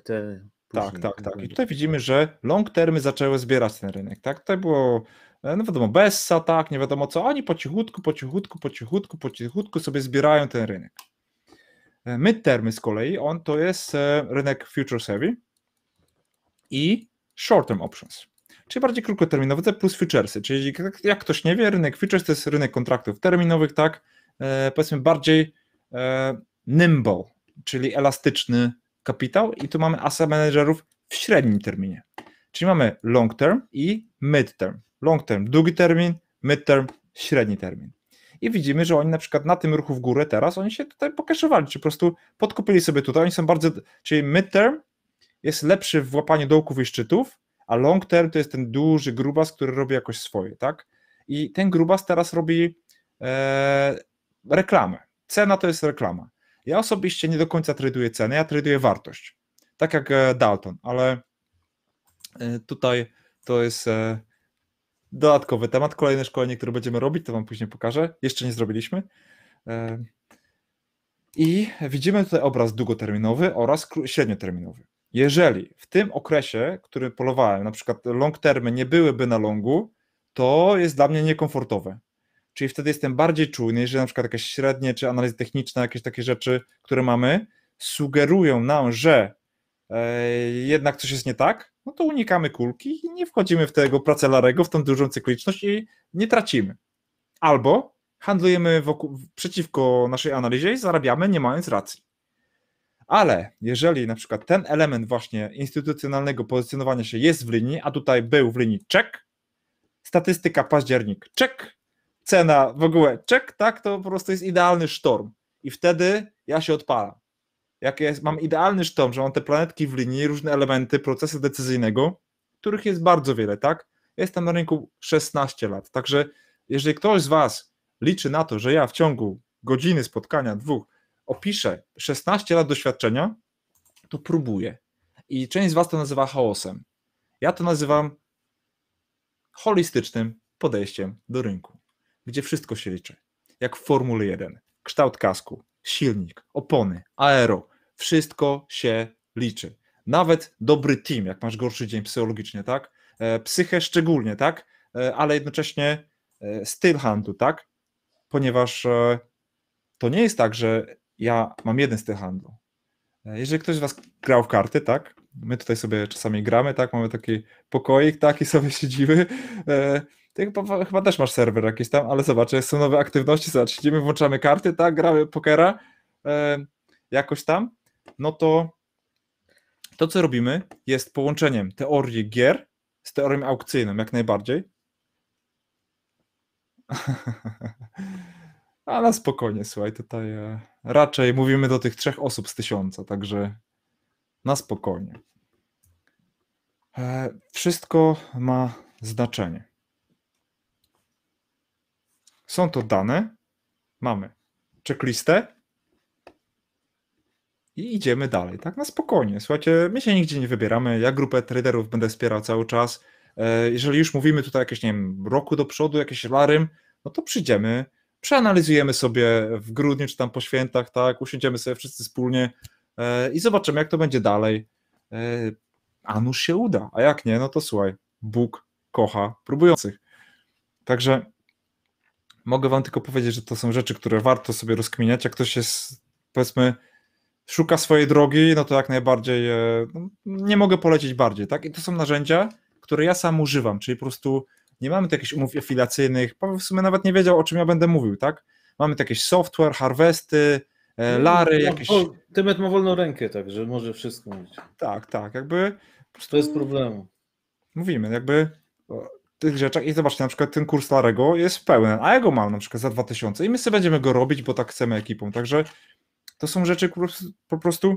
S1: Tak, tak, tak, tak. I tutaj
S2: widzimy, że long termy zaczęły zbierać ten rynek, tak? To było E, no wiadomo, Bessa, tak, nie wiadomo co, oni po cichutku, po cichutku, po cichutku, po cichutku sobie zbierają ten rynek. E, midtermy z kolei, on to jest e, rynek futures heavy i short term options, czyli bardziej krótkoterminowe plus futuresy, czyli jak ktoś nie wie, rynek futures to jest rynek kontraktów terminowych, tak, powiedzmy bardziej nimble, czyli elastyczny kapitał i tu mamy asset managerów w średnim terminie, czyli mamy long term i mid term long term długi termin, midterm średni termin. I widzimy, że oni na przykład na tym ruchu w górę teraz, oni się tutaj pokaszowali, czy po prostu podkupili sobie tutaj, oni są bardzo, czyli midterm jest lepszy w łapaniu dołków i szczytów, a long term to jest ten duży grubas, który robi jakoś swoje, tak? I ten grubas teraz robi e, reklamę. Cena to jest reklama. Ja osobiście nie do końca traduję cenę, ja traduję wartość. Tak jak e, Dalton, ale e, tutaj to jest e, dodatkowy temat, kolejne szkolenie, które będziemy robić, to Wam później pokażę. Jeszcze nie zrobiliśmy. I widzimy tutaj obraz długoterminowy oraz średnioterminowy. Jeżeli w tym okresie, który polowałem, na przykład long termy nie byłyby na longu, to jest dla mnie niekomfortowe. Czyli wtedy jestem bardziej czujny, jeżeli na przykład jakieś średnie czy analizy techniczne, jakieś takie rzeczy, które mamy, sugerują nam, że e, jednak coś jest nie tak, no to unikamy kulki i nie wchodzimy w tego procelarego, w tą dużą cykliczność i nie tracimy. Albo handlujemy wokół, przeciwko naszej analizie i zarabiamy nie mając racji. Ale jeżeli na przykład ten element właśnie instytucjonalnego pozycjonowania się jest w linii, a tutaj był w linii czek, statystyka październik czek, cena w ogóle czek, tak, to po prostu jest idealny sztorm. I wtedy ja się odpalam jak jest, mam idealny sztom, że mam te planetki w linii, różne elementy procesu decyzyjnego, których jest bardzo wiele, tak? Jestem na rynku 16 lat, także jeżeli ktoś z Was liczy na to, że ja w ciągu godziny spotkania, dwóch, opiszę 16 lat doświadczenia, to próbuję. I część z Was to nazywa chaosem. Ja to nazywam holistycznym podejściem do rynku, gdzie wszystko się liczy. Jak w Formule 1, kształt kasku, silnik, opony, aero, wszystko się liczy. Nawet dobry team, jak masz gorszy dzień psychologicznie, tak? E, psychę szczególnie, tak? E, ale jednocześnie e, styl handlu, tak? Ponieważ to nie jest tak, że ja mam jeden styl handlu. Jeżeli ktoś z Was grał w karty, tak? My tutaj sobie czasami gramy, tak? Mamy taki pokoik, tak? I sobie <laughs> siedzimy. Ty chyba, też masz serwer jakiś tam, ale zobacz, są nowe aktywności, zobacz, idziemy włączamy karty, tak, gramy pokera e, jakoś tam, no to to, co robimy, jest połączeniem teorii gier z teorią aukcyjną, jak najbardziej. <laughs> Ale spokojnie, słuchaj, tutaj e, raczej mówimy do tych trzech osób z tysiąca, także na spokojnie. E, wszystko ma znaczenie. Są to dane. Mamy checklistę. I idziemy dalej, tak? Na spokojnie. Słuchajcie, my się nigdzie nie wybieramy. Ja grupę traderów będę wspierał cały czas. E, jeżeli już mówimy tutaj jakieś, nie wiem, roku do przodu, jakieś larym, no to przyjdziemy, przeanalizujemy sobie w grudniu czy tam po świętach, tak? Usiądziemy sobie wszyscy wspólnie e, i zobaczymy, jak to będzie dalej. E, a nuż się uda, a jak nie, no to słuchaj, Bóg kocha próbujących. Także mogę wam tylko powiedzieć, że to są rzeczy, które warto sobie rozkminiać. Jak ktoś jest, powiedzmy, szuka swojej drogi, no to jak najbardziej e, no, nie mogę polecić bardziej, tak? I to są narzędzia, które ja sam używam, czyli po prostu nie mamy tu jakichś umów afilacyjnych, Paweł w sumie nawet nie wiedział, o czym ja będę mówił, tak? Mamy tu jakieś software, harvesty, e, no, lary, no, jakieś...
S1: Tymet ma wolną rękę, także może wszystko mieć. Tak, tak, jakby... Prostu... To jest problem. Mówimy, jakby
S2: tych rzeczach i zobaczcie, na przykład ten kurs Larego jest pełen, a ja go mam na przykład za 2000 i my sobie będziemy go robić, bo tak chcemy ekipą, także to są rzeczy, po prostu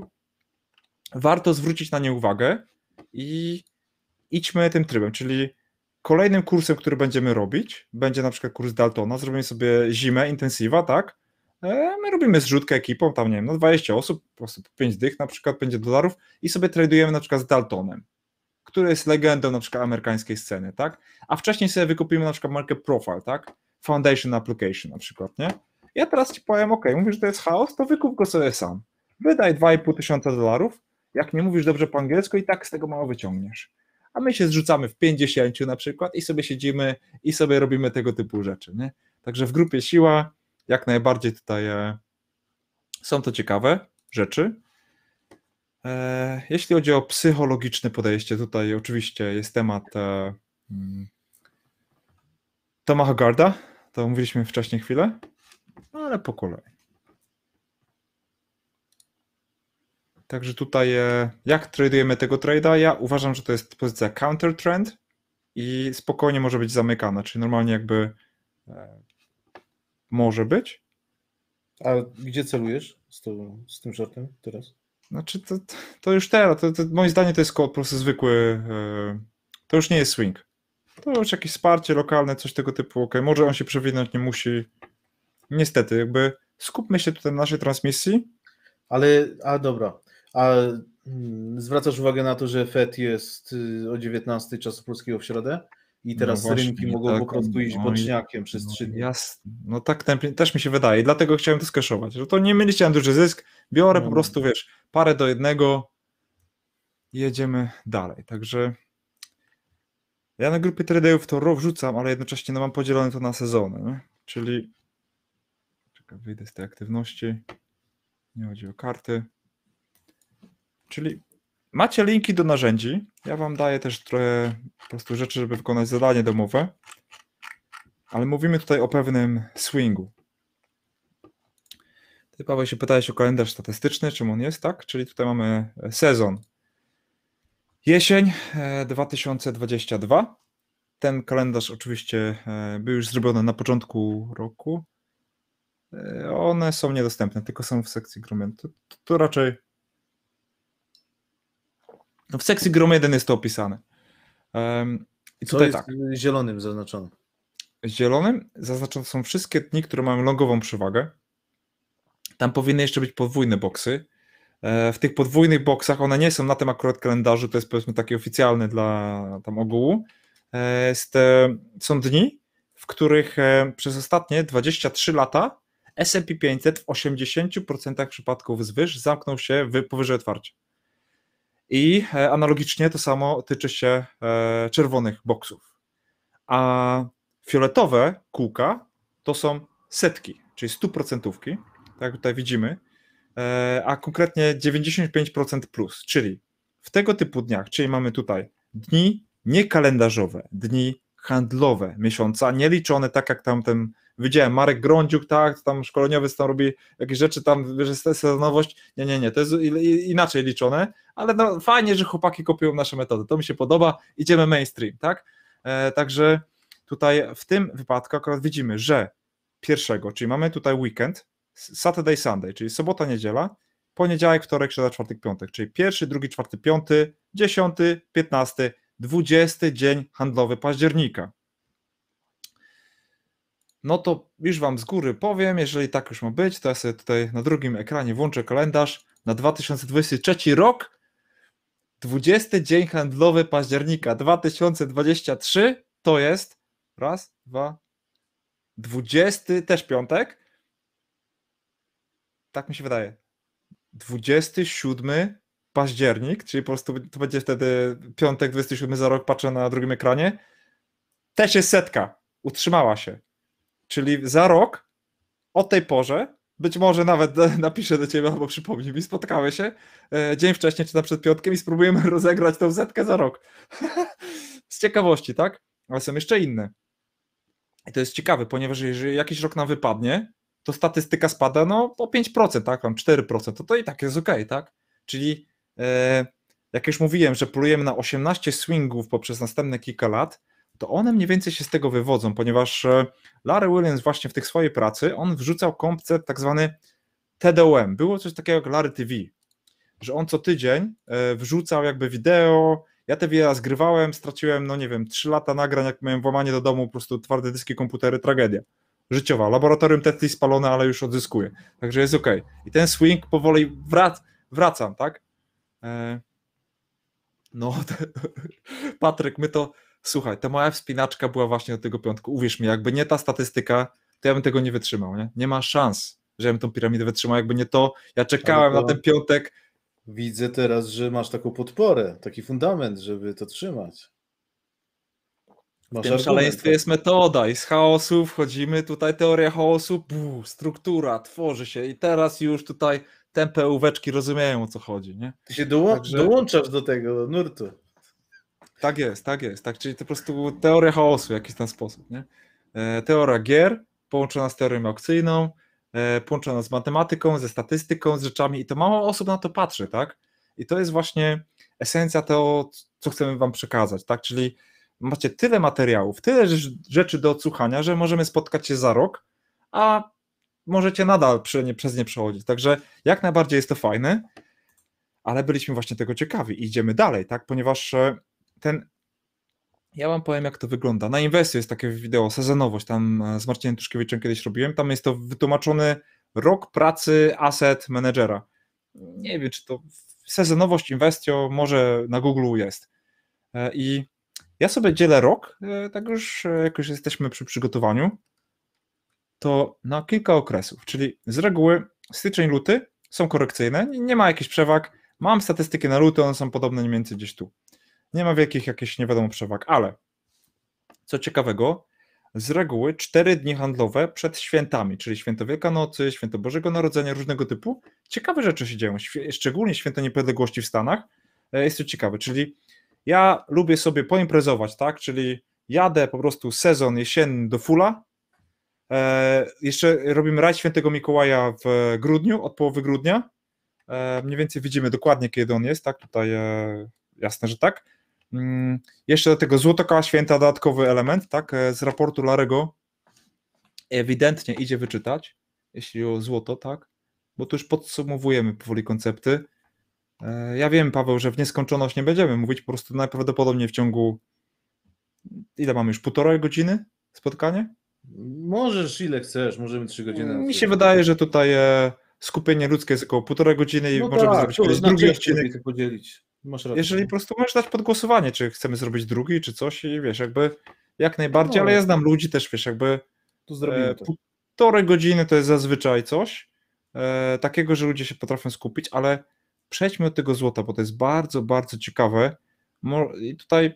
S2: warto zwrócić na nie uwagę i idźmy tym trybem, czyli kolejnym kursem, który będziemy robić, będzie na przykład kurs Daltona, zrobimy sobie zimę, intensywa, tak? E, my robimy zrzutkę ekipą, tam nie wiem, no 20 osób, po prostu 5 dych na przykład, 5 dolarów i sobie tradujemy na przykład z Daltonem który jest legendą na przykład amerykańskiej sceny, tak? A wcześniej sobie wykupimy na przykład markę Profile, tak? Foundation Application na przykład, nie? Ja teraz ci powiem, ok, mówisz, że to jest chaos, to wykup go sobie sam. Wydaj 2,5 tysiąca dolarów, jak nie mówisz dobrze po angielsku i tak z tego mało wyciągniesz. A my się zrzucamy w 50 na przykład i sobie siedzimy i sobie robimy tego typu rzeczy, nie? Także w grupie siła jak najbardziej tutaj e, są to ciekawe rzeczy. E, jeśli chodzi o psychologiczne podejście, tutaj oczywiście jest temat e, mm, Toma Hagarda, to mówiliśmy wcześniej chwilę, no ale po kolei. Także tutaj e, jak tradujemy tego trade'a? Ja uważam, że to jest pozycja counter trend i spokojnie może być zamykana, czyli normalnie jakby może być.
S1: A gdzie celujesz z, to, z tym shortem teraz?
S2: Znaczy, to, to już teraz, to, to, moim zdaniem to jest po prostu zwykły, e, to już nie jest swing. To już jakieś wsparcie lokalne, coś tego typu, ok, może on się przewinąć, nie musi. Niestety, jakby skupmy się tutaj na naszej transmisji.
S1: Ale, a dobra, a mm, zwracasz uwagę na to, że FED jest y, o 19 czasu polskiego w środę? i no teraz no rynki mogą tak, po prostu iść no boczniakiem no, przez trzy dni.
S2: Jasne. No tak też mi się wydaje, dlatego chciałem to skeszować, że to nie mieliście na duży zysk, biorę po no. prostu, wiesz, parę do jednego i jedziemy dalej. Także ja na grupie traderów to RO wrzucam, ale jednocześnie no, mam podzielone to na sezony, nie? czyli czekaj, wyjdę z tej aktywności, nie chodzi o karty, czyli Macie linki do narzędzi. Ja wam daję też trochę po prostu rzeczy, żeby wykonać zadanie domowe. Ale mówimy tutaj o pewnym swingu. Ty, Paweł, się pytałeś o kalendarz statystyczny, czym on jest, tak? Czyli tutaj mamy e, sezon. Jesień 2022. E, Ten kalendarz oczywiście e, był już zrobiony na początku roku. One są niedostępne, tylko są w sekcji Grumentu. To, to raczej no w sekcji Grom 1 jest to opisane. Um, i Co jest tak. zielonym zaznaczone? Zielonym zaznaczone są wszystkie dni, które mają longową przewagę. Tam powinny jeszcze być podwójne boksy. E, w tych podwójnych boksach one nie są na tym akurat kalendarzu, to jest powiedzmy taki oficjalny dla tam ogółu. E, jest, są dni, w których e, przez ostatnie 23 lata SP 500 w 80% przypadków zwyż zamknął się w powyżej otwarcia. I e, analogicznie to samo tyczy się e, czerwonych boksów. A fioletowe kółka to są setki, czyli stuprocentówki, tak tutaj widzimy, e, a konkretnie 95% plus, czyli w tego typu dniach, czyli mamy tutaj dni niekalendarzowe, dni handlowe miesiąca, nieliczone tak jak tamten widziałem, Marek Grądziuk, tak, tam szkoleniowy tam robi jakieś rzeczy, tam że jest sezonowość, nie, nie, nie, to jest inaczej liczone, ale no, fajnie, że chłopaki kopiują nasze metody, to mi się podoba, idziemy mainstream, tak, e, także tutaj w tym wypadku akurat widzimy, że pierwszego, czyli mamy tutaj weekend, Saturday, Sunday, czyli sobota, niedziela, poniedziałek, wtorek, środa, czwartek, piątek, czyli pierwszy, drugi, czwarty, piąty, dziesiąty, piętnasty, dwudziesty dzień handlowy października no to już Wam z góry powiem, jeżeli tak już ma być, to ja sobie tutaj na drugim ekranie włączę kalendarz na 2023 rok, 20 dzień handlowy października 2023 to jest raz, dwa, 20 też piątek. Tak mi się wydaje. 27 październik, czyli po prostu to będzie wtedy piątek 27 za rok, patrzę na drugim ekranie. Też jest setka. Utrzymała się. Czyli za rok o tej porze, być może nawet <laughs> napiszę do ciebie albo przypomnij mi, spotkamy się e, dzień wcześniej czy na przed piątkiem i spróbujemy <laughs> rozegrać tą zetkę za rok. <laughs> Z ciekawości, tak? Ale są jeszcze inne. I to jest ciekawe, ponieważ jeżeli jakiś rok nam wypadnie, to statystyka spada no, o 5%, tak? 4%, to, to i tak jest ok, tak? Czyli e, jak już mówiłem, że plujemy na 18 swingów poprzez następne kilka lat, to one mniej więcej się z tego wywodzą, ponieważ e, Larry Williams właśnie w tych swojej pracy, on wrzucał koncept tak zwany TDOM. Było coś takiego jak Larry TV, że on co tydzień e, wrzucał jakby wideo, ja te wideo zgrywałem, straciłem, no nie wiem, 3 lata nagrań, jak miałem włamanie do domu, po prostu twarde dyski, komputery, tragedia życiowa. Laboratorium Tetli spalone, ale już odzyskuję. Także jest ok. I ten swing powoli wrac wracam, tak? E, no, <laughs> Patryk, my to słuchaj, ta moja wspinaczka była właśnie do tego piątku, uwierz mi, jakby nie ta statystyka, to ja bym tego nie wytrzymał, nie? Nie ma szans, żebym tą piramidę wytrzymał, jakby nie to, ja czekałem to... na ten
S1: piątek. Widzę teraz, że masz taką podporę, taki fundament, żeby to trzymać. Masz w tym szaleństwie jest
S2: tak. metoda i z chaosu wchodzimy, tutaj teoria chaosu, buu, struktura, tworzy się i teraz już tutaj tempę łóweczki rozumieją o co chodzi, nie? Ty się doło Także... dołączasz
S1: do tego nurtu.
S2: Tak jest, tak jest. Tak, czyli to po prostu teoria chaosu w jakiś tam sposób. Nie? E, teoria gier połączona z teorią aukcyjną, e, połączona z matematyką, ze statystyką, z rzeczami i to mało osób na to patrzy, tak? I to jest właśnie esencja tego, co chcemy wam przekazać, tak? Czyli macie tyle materiałów, tyle rzeczy do odsłuchania, że możemy spotkać się za rok, a możecie nadal przez nie przechodzić. Także jak najbardziej jest to fajne, ale byliśmy właśnie tego ciekawi i idziemy dalej, tak? Ponieważ e, ten ja wam powiem, jak to wygląda. Na Investy jest takie wideo, sezonowość, tam e, z Marcinem Tuszkiewiczem kiedyś robiłem. Tam jest to wytłumaczony rok pracy asset managera. Nie wiem, czy to sezonowość inwestio może na Google jest. E, I ja sobie dzielę rok, e, tak już jakoś jesteśmy przy przygotowaniu, to na kilka okresów, czyli z reguły styczeń, luty są korekcyjne, nie ma jakichś przewag. Mam statystyki na luty, one są podobne mniej więcej gdzieś tu. Nie ma wielkich jakichś nie wiadomo przewag, ale co ciekawego, z reguły cztery dni handlowe przed świętami, czyli święto Wielkanocy, święto Bożego Narodzenia, różnego typu, ciekawe rzeczy się dzieją, szczególnie święto niepodległości w Stanach, e, jest to ciekawe, czyli ja lubię sobie poimprezować, tak, czyli jadę po prostu sezon jesienny do Fula, e, jeszcze robimy raj świętego Mikołaja w grudniu, od połowy grudnia, e, mniej więcej widzimy dokładnie, kiedy on jest, tak, tutaj e, jasne, że tak, Mm, jeszcze do tego złotoka święta, dodatkowy element, tak? E, z raportu Larego ewidentnie idzie wyczytać, jeśli o złoto, tak? Bo tu już podsumowujemy powoli koncepty. E, ja wiem, Paweł, że w nieskończoność nie będziemy mówić, po prostu najprawdopodobniej w ciągu ile mamy już, półtorej godziny spotkanie?
S1: Możesz ile chcesz, możemy trzy godziny. Mi się
S2: wydaje, że tutaj e, skupienie ludzkie jest około półtorej godziny i no możemy tak, zrobić znaczy, drugi odcinek.
S1: Podzielić. Masz rację.
S2: Jeżeli po prostu możesz dać podgłosowanie, czy chcemy zrobić drugi, czy coś i wiesz, jakby jak najbardziej, no, ale ja znam ludzi też, wiesz, jakby to zrobimy e, półtorej godziny to jest zazwyczaj coś e, takiego, że ludzie się potrafią skupić, ale przejdźmy od tego złota, bo to jest bardzo, bardzo ciekawe. Mo I tutaj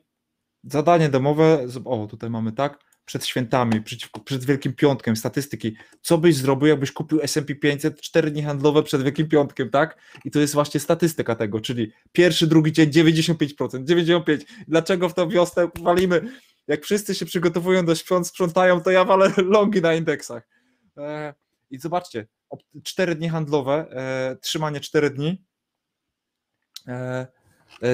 S2: zadanie domowe, o tutaj mamy tak, przed świętami, przed Wielkim Piątkiem, statystyki, co byś zrobił, jakbyś kupił S&P 500 4 dni handlowe przed Wielkim Piątkiem, tak? I to jest właśnie statystyka tego, czyli pierwszy, drugi dzień 95%, 95%. Dlaczego w tą wiosnę walimy? Jak wszyscy się przygotowują do świąt, sprzątają, to ja walę <laughs> longi na indeksach. E, I zobaczcie, 4 dni handlowe, e, trzymanie 4 dni, e,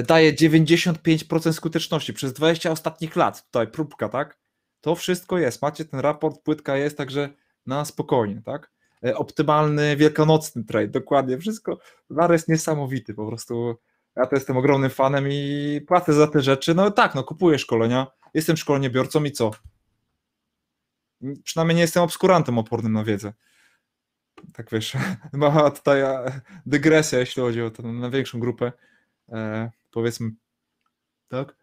S2: daje 95% skuteczności przez 20 ostatnich lat. Tutaj próbka, tak? To wszystko jest, macie ten raport, płytka jest, także na spokojnie, tak? E, optymalny wielkanocny trade, dokładnie wszystko. Lar jest niesamowity, po prostu ja to jestem ogromnym fanem i płacę za te rzeczy. No tak, no kupuję szkolenia, jestem szkoleniobiorcą i co? Mm, przynajmniej nie jestem obskurantem opornym na wiedzę. Tak wiesz, <laughs> mała tutaj e, dygresja, jeśli chodzi o tę największą grupę, e, powiedzmy, tak?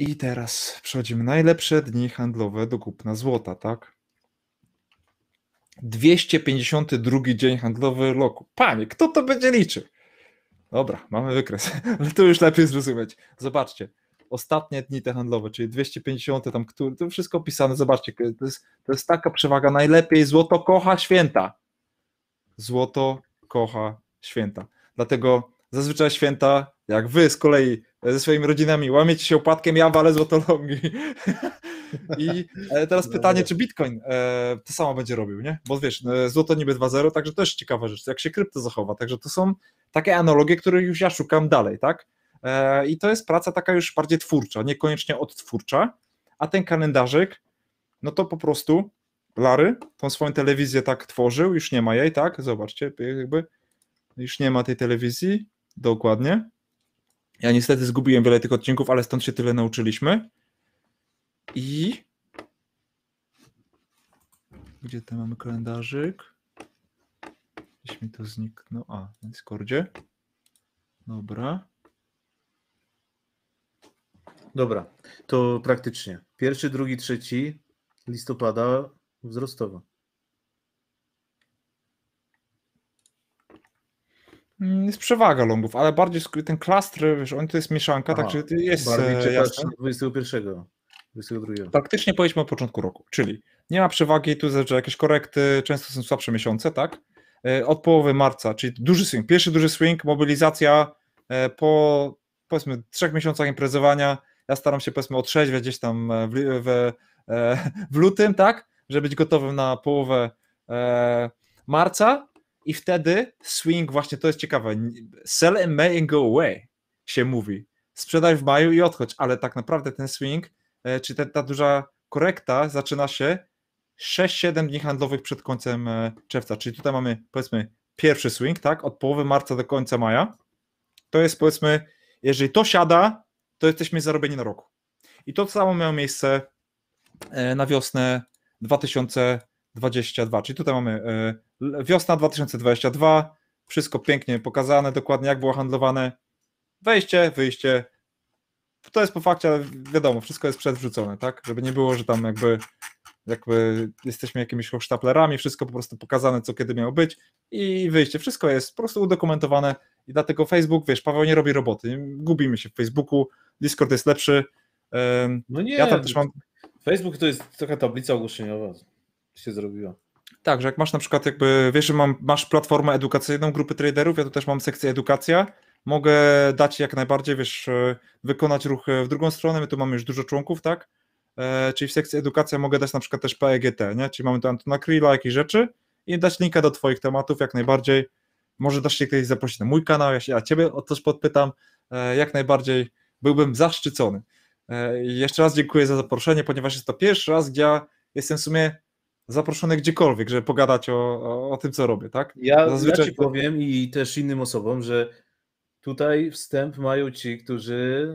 S2: I teraz przechodzimy. Najlepsze dni handlowe do kupna złota, tak? 252 dzień handlowy roku. Panie, kto to będzie liczył? Dobra, mamy wykres, <laughs> ale to już lepiej zrozumieć. Zobaczcie, ostatnie dni te handlowe, czyli 250, tam, który, to wszystko opisane, zobaczcie, to jest, to jest taka przewaga, najlepiej złoto kocha święta. Złoto kocha święta. Dlatego zazwyczaj święta, jak wy z kolei ze swoimi rodzinami łamiecie się opłatkiem, ja walę złotolongi. I e, teraz no pytanie, czy Bitcoin e, to samo będzie robił, nie? Bo wiesz, e, złoto niby 2.0, także też ciekawa rzecz, jak się krypto zachowa. Także to są takie analogie, których już ja szukam dalej, tak? I to jest praca taka już bardziej twórcza, niekoniecznie odtwórcza, a ten kalendarzyk, no to po prostu Lary tą swoją telewizję tak tworzył, już nie ma jej, tak? Zobaczcie, jakby już nie ma tej telewizji, Dokładnie. Ja niestety zgubiłem wiele tych odcinków, ale stąd się tyle nauczyliśmy. I. Gdzie tam mamy kalendarzyk? Gdzieś mi to zniknął. A,
S1: na Discordzie. Dobra. Dobra, to praktycznie. Pierwszy, drugi, trzeci listopada wzrostowo.
S2: Mm, jest przewaga lądów, ale bardziej ten klastr, wiesz, on to jest mieszanka, także także jest bardziej e, jasne.
S1: 21. 22. Praktycznie powiedzmy od początku roku, czyli
S2: nie ma przewagi, tu zależy jakieś korekty, często są słabsze miesiące, tak? E, od połowy marca, czyli duży swing, pierwszy duży swing, mobilizacja e, po powiedzmy trzech miesiącach imprezowania, ja staram się powiedzmy otrzeźwiać gdzieś tam w, w, w lutym, tak? Żeby być gotowym na połowę marca, i wtedy swing, właśnie to jest ciekawe, sell in May and go away się mówi. Sprzedaj w maju i odchodź, ale tak naprawdę ten swing, e, czy ta, ta duża korekta zaczyna się 6-7 dni handlowych przed końcem e, czerwca, czyli tutaj mamy powiedzmy pierwszy swing, tak, od połowy marca do końca maja, to jest powiedzmy, jeżeli to siada, to jesteśmy zarobieni na roku. I to samo miało miejsce e, na wiosnę 2000 22. Czyli tutaj mamy e, wiosna 2022, wszystko pięknie pokazane, dokładnie jak było handlowane. Wejście, wyjście. To jest po fakcie, ale wiadomo, wszystko jest przedwrzucone, tak? Żeby nie było, że tam jakby, jakby jesteśmy jakimiś hochsztaplerami, wszystko po prostu pokazane, co kiedy miało być i wyjście. Wszystko jest po prostu udokumentowane i dlatego Facebook, wiesz, Paweł nie robi roboty. Gubimy się w Facebooku, Discord jest
S1: lepszy. No nie, ja tam też mam... Facebook to jest taka tablica ogłoszeniowa się zrobiła.
S2: Tak, że jak masz na przykład jakby, wiesz, że mam, masz platformę edukacyjną grupy traderów, ja tu też mam sekcję edukacja, mogę dać jak najbardziej, wiesz, e, wykonać ruch e, w drugą stronę, my tu mamy już dużo członków, tak? E, czyli w sekcji edukacja mogę dać na przykład też PEGT, nie? Czyli mamy tu Antona Krilla, jakieś rzeczy i dać linka do twoich tematów jak najbardziej. Może dasz się kiedyś zaprosić na mój kanał, ja, się, ja ciebie o coś podpytam, e, jak najbardziej byłbym zaszczycony. E, jeszcze raz dziękuję za zaproszenie, ponieważ jest to pierwszy raz, gdzie ja jestem w sumie zaproszony gdziekolwiek, żeby pogadać o, o, o tym, co robię, tak? Ja, Zazwyczaj... ja ci
S1: powiem i też innym osobom, że tutaj wstęp mają ci, którzy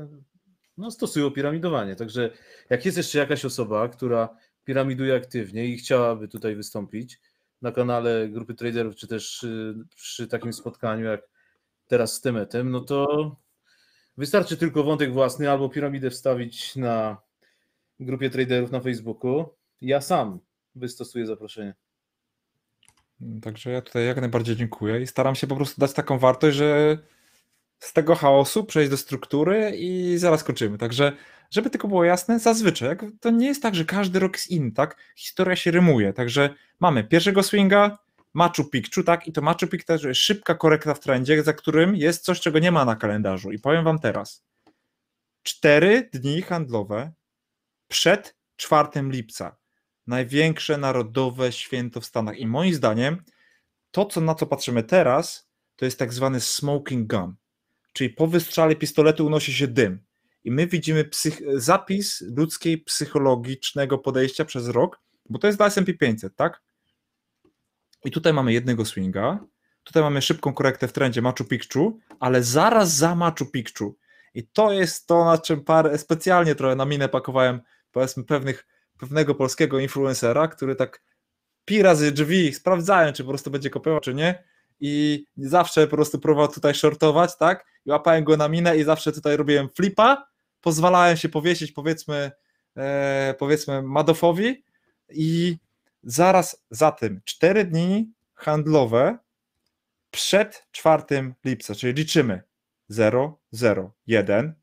S1: no, stosują piramidowanie. Także jak jest jeszcze jakaś osoba, która piramiduje aktywnie i chciałaby tutaj wystąpić na kanale grupy traderów, czy też y, przy takim spotkaniu jak teraz z Temetem, no to wystarczy tylko wątek własny albo piramidę wstawić na grupie traderów na Facebooku. Ja sam wystosuję zaproszenie.
S2: Także ja tutaj jak najbardziej dziękuję i staram się po prostu dać taką wartość, że z tego chaosu przejść do struktury i zaraz kończymy. Także, żeby tylko było jasne, zazwyczaj to nie jest tak, że każdy rok jest inny, tak? Historia się rymuje. Także mamy pierwszego swinga, Machu Picchu, tak? I to Machu Picchu to jest szybka korekta w trendzie, za którym jest coś, czego nie ma na kalendarzu. I powiem Wam teraz. Cztery dni handlowe przed 4 lipca największe narodowe święto w Stanach. I moim zdaniem to, co, na co patrzymy teraz, to jest tak zwany smoking gun, czyli po wystrzale pistoletu unosi się dym. I my widzimy zapis ludzkiej psychologicznego podejścia przez rok, bo to jest dla S&P 500, tak? I tutaj mamy jednego swinga, tutaj mamy szybką korektę w trendzie Machu Picchu, ale zaraz za Machu Picchu. I to jest to, na czym parę, specjalnie trochę na minę pakowałem, powiedzmy, pewnych pewnego polskiego influencera, który tak pi razy drzwi, sprawdzają, czy po prostu będzie kopiował, czy nie. I zawsze po prostu próbował tutaj shortować, tak? I łapałem go na minę i zawsze tutaj robiłem flipa, pozwalałem się powiesić, powiedzmy, e, powiedzmy Madofowi i zaraz za tym cztery dni handlowe przed 4 lipca, czyli liczymy 0, 0, 1,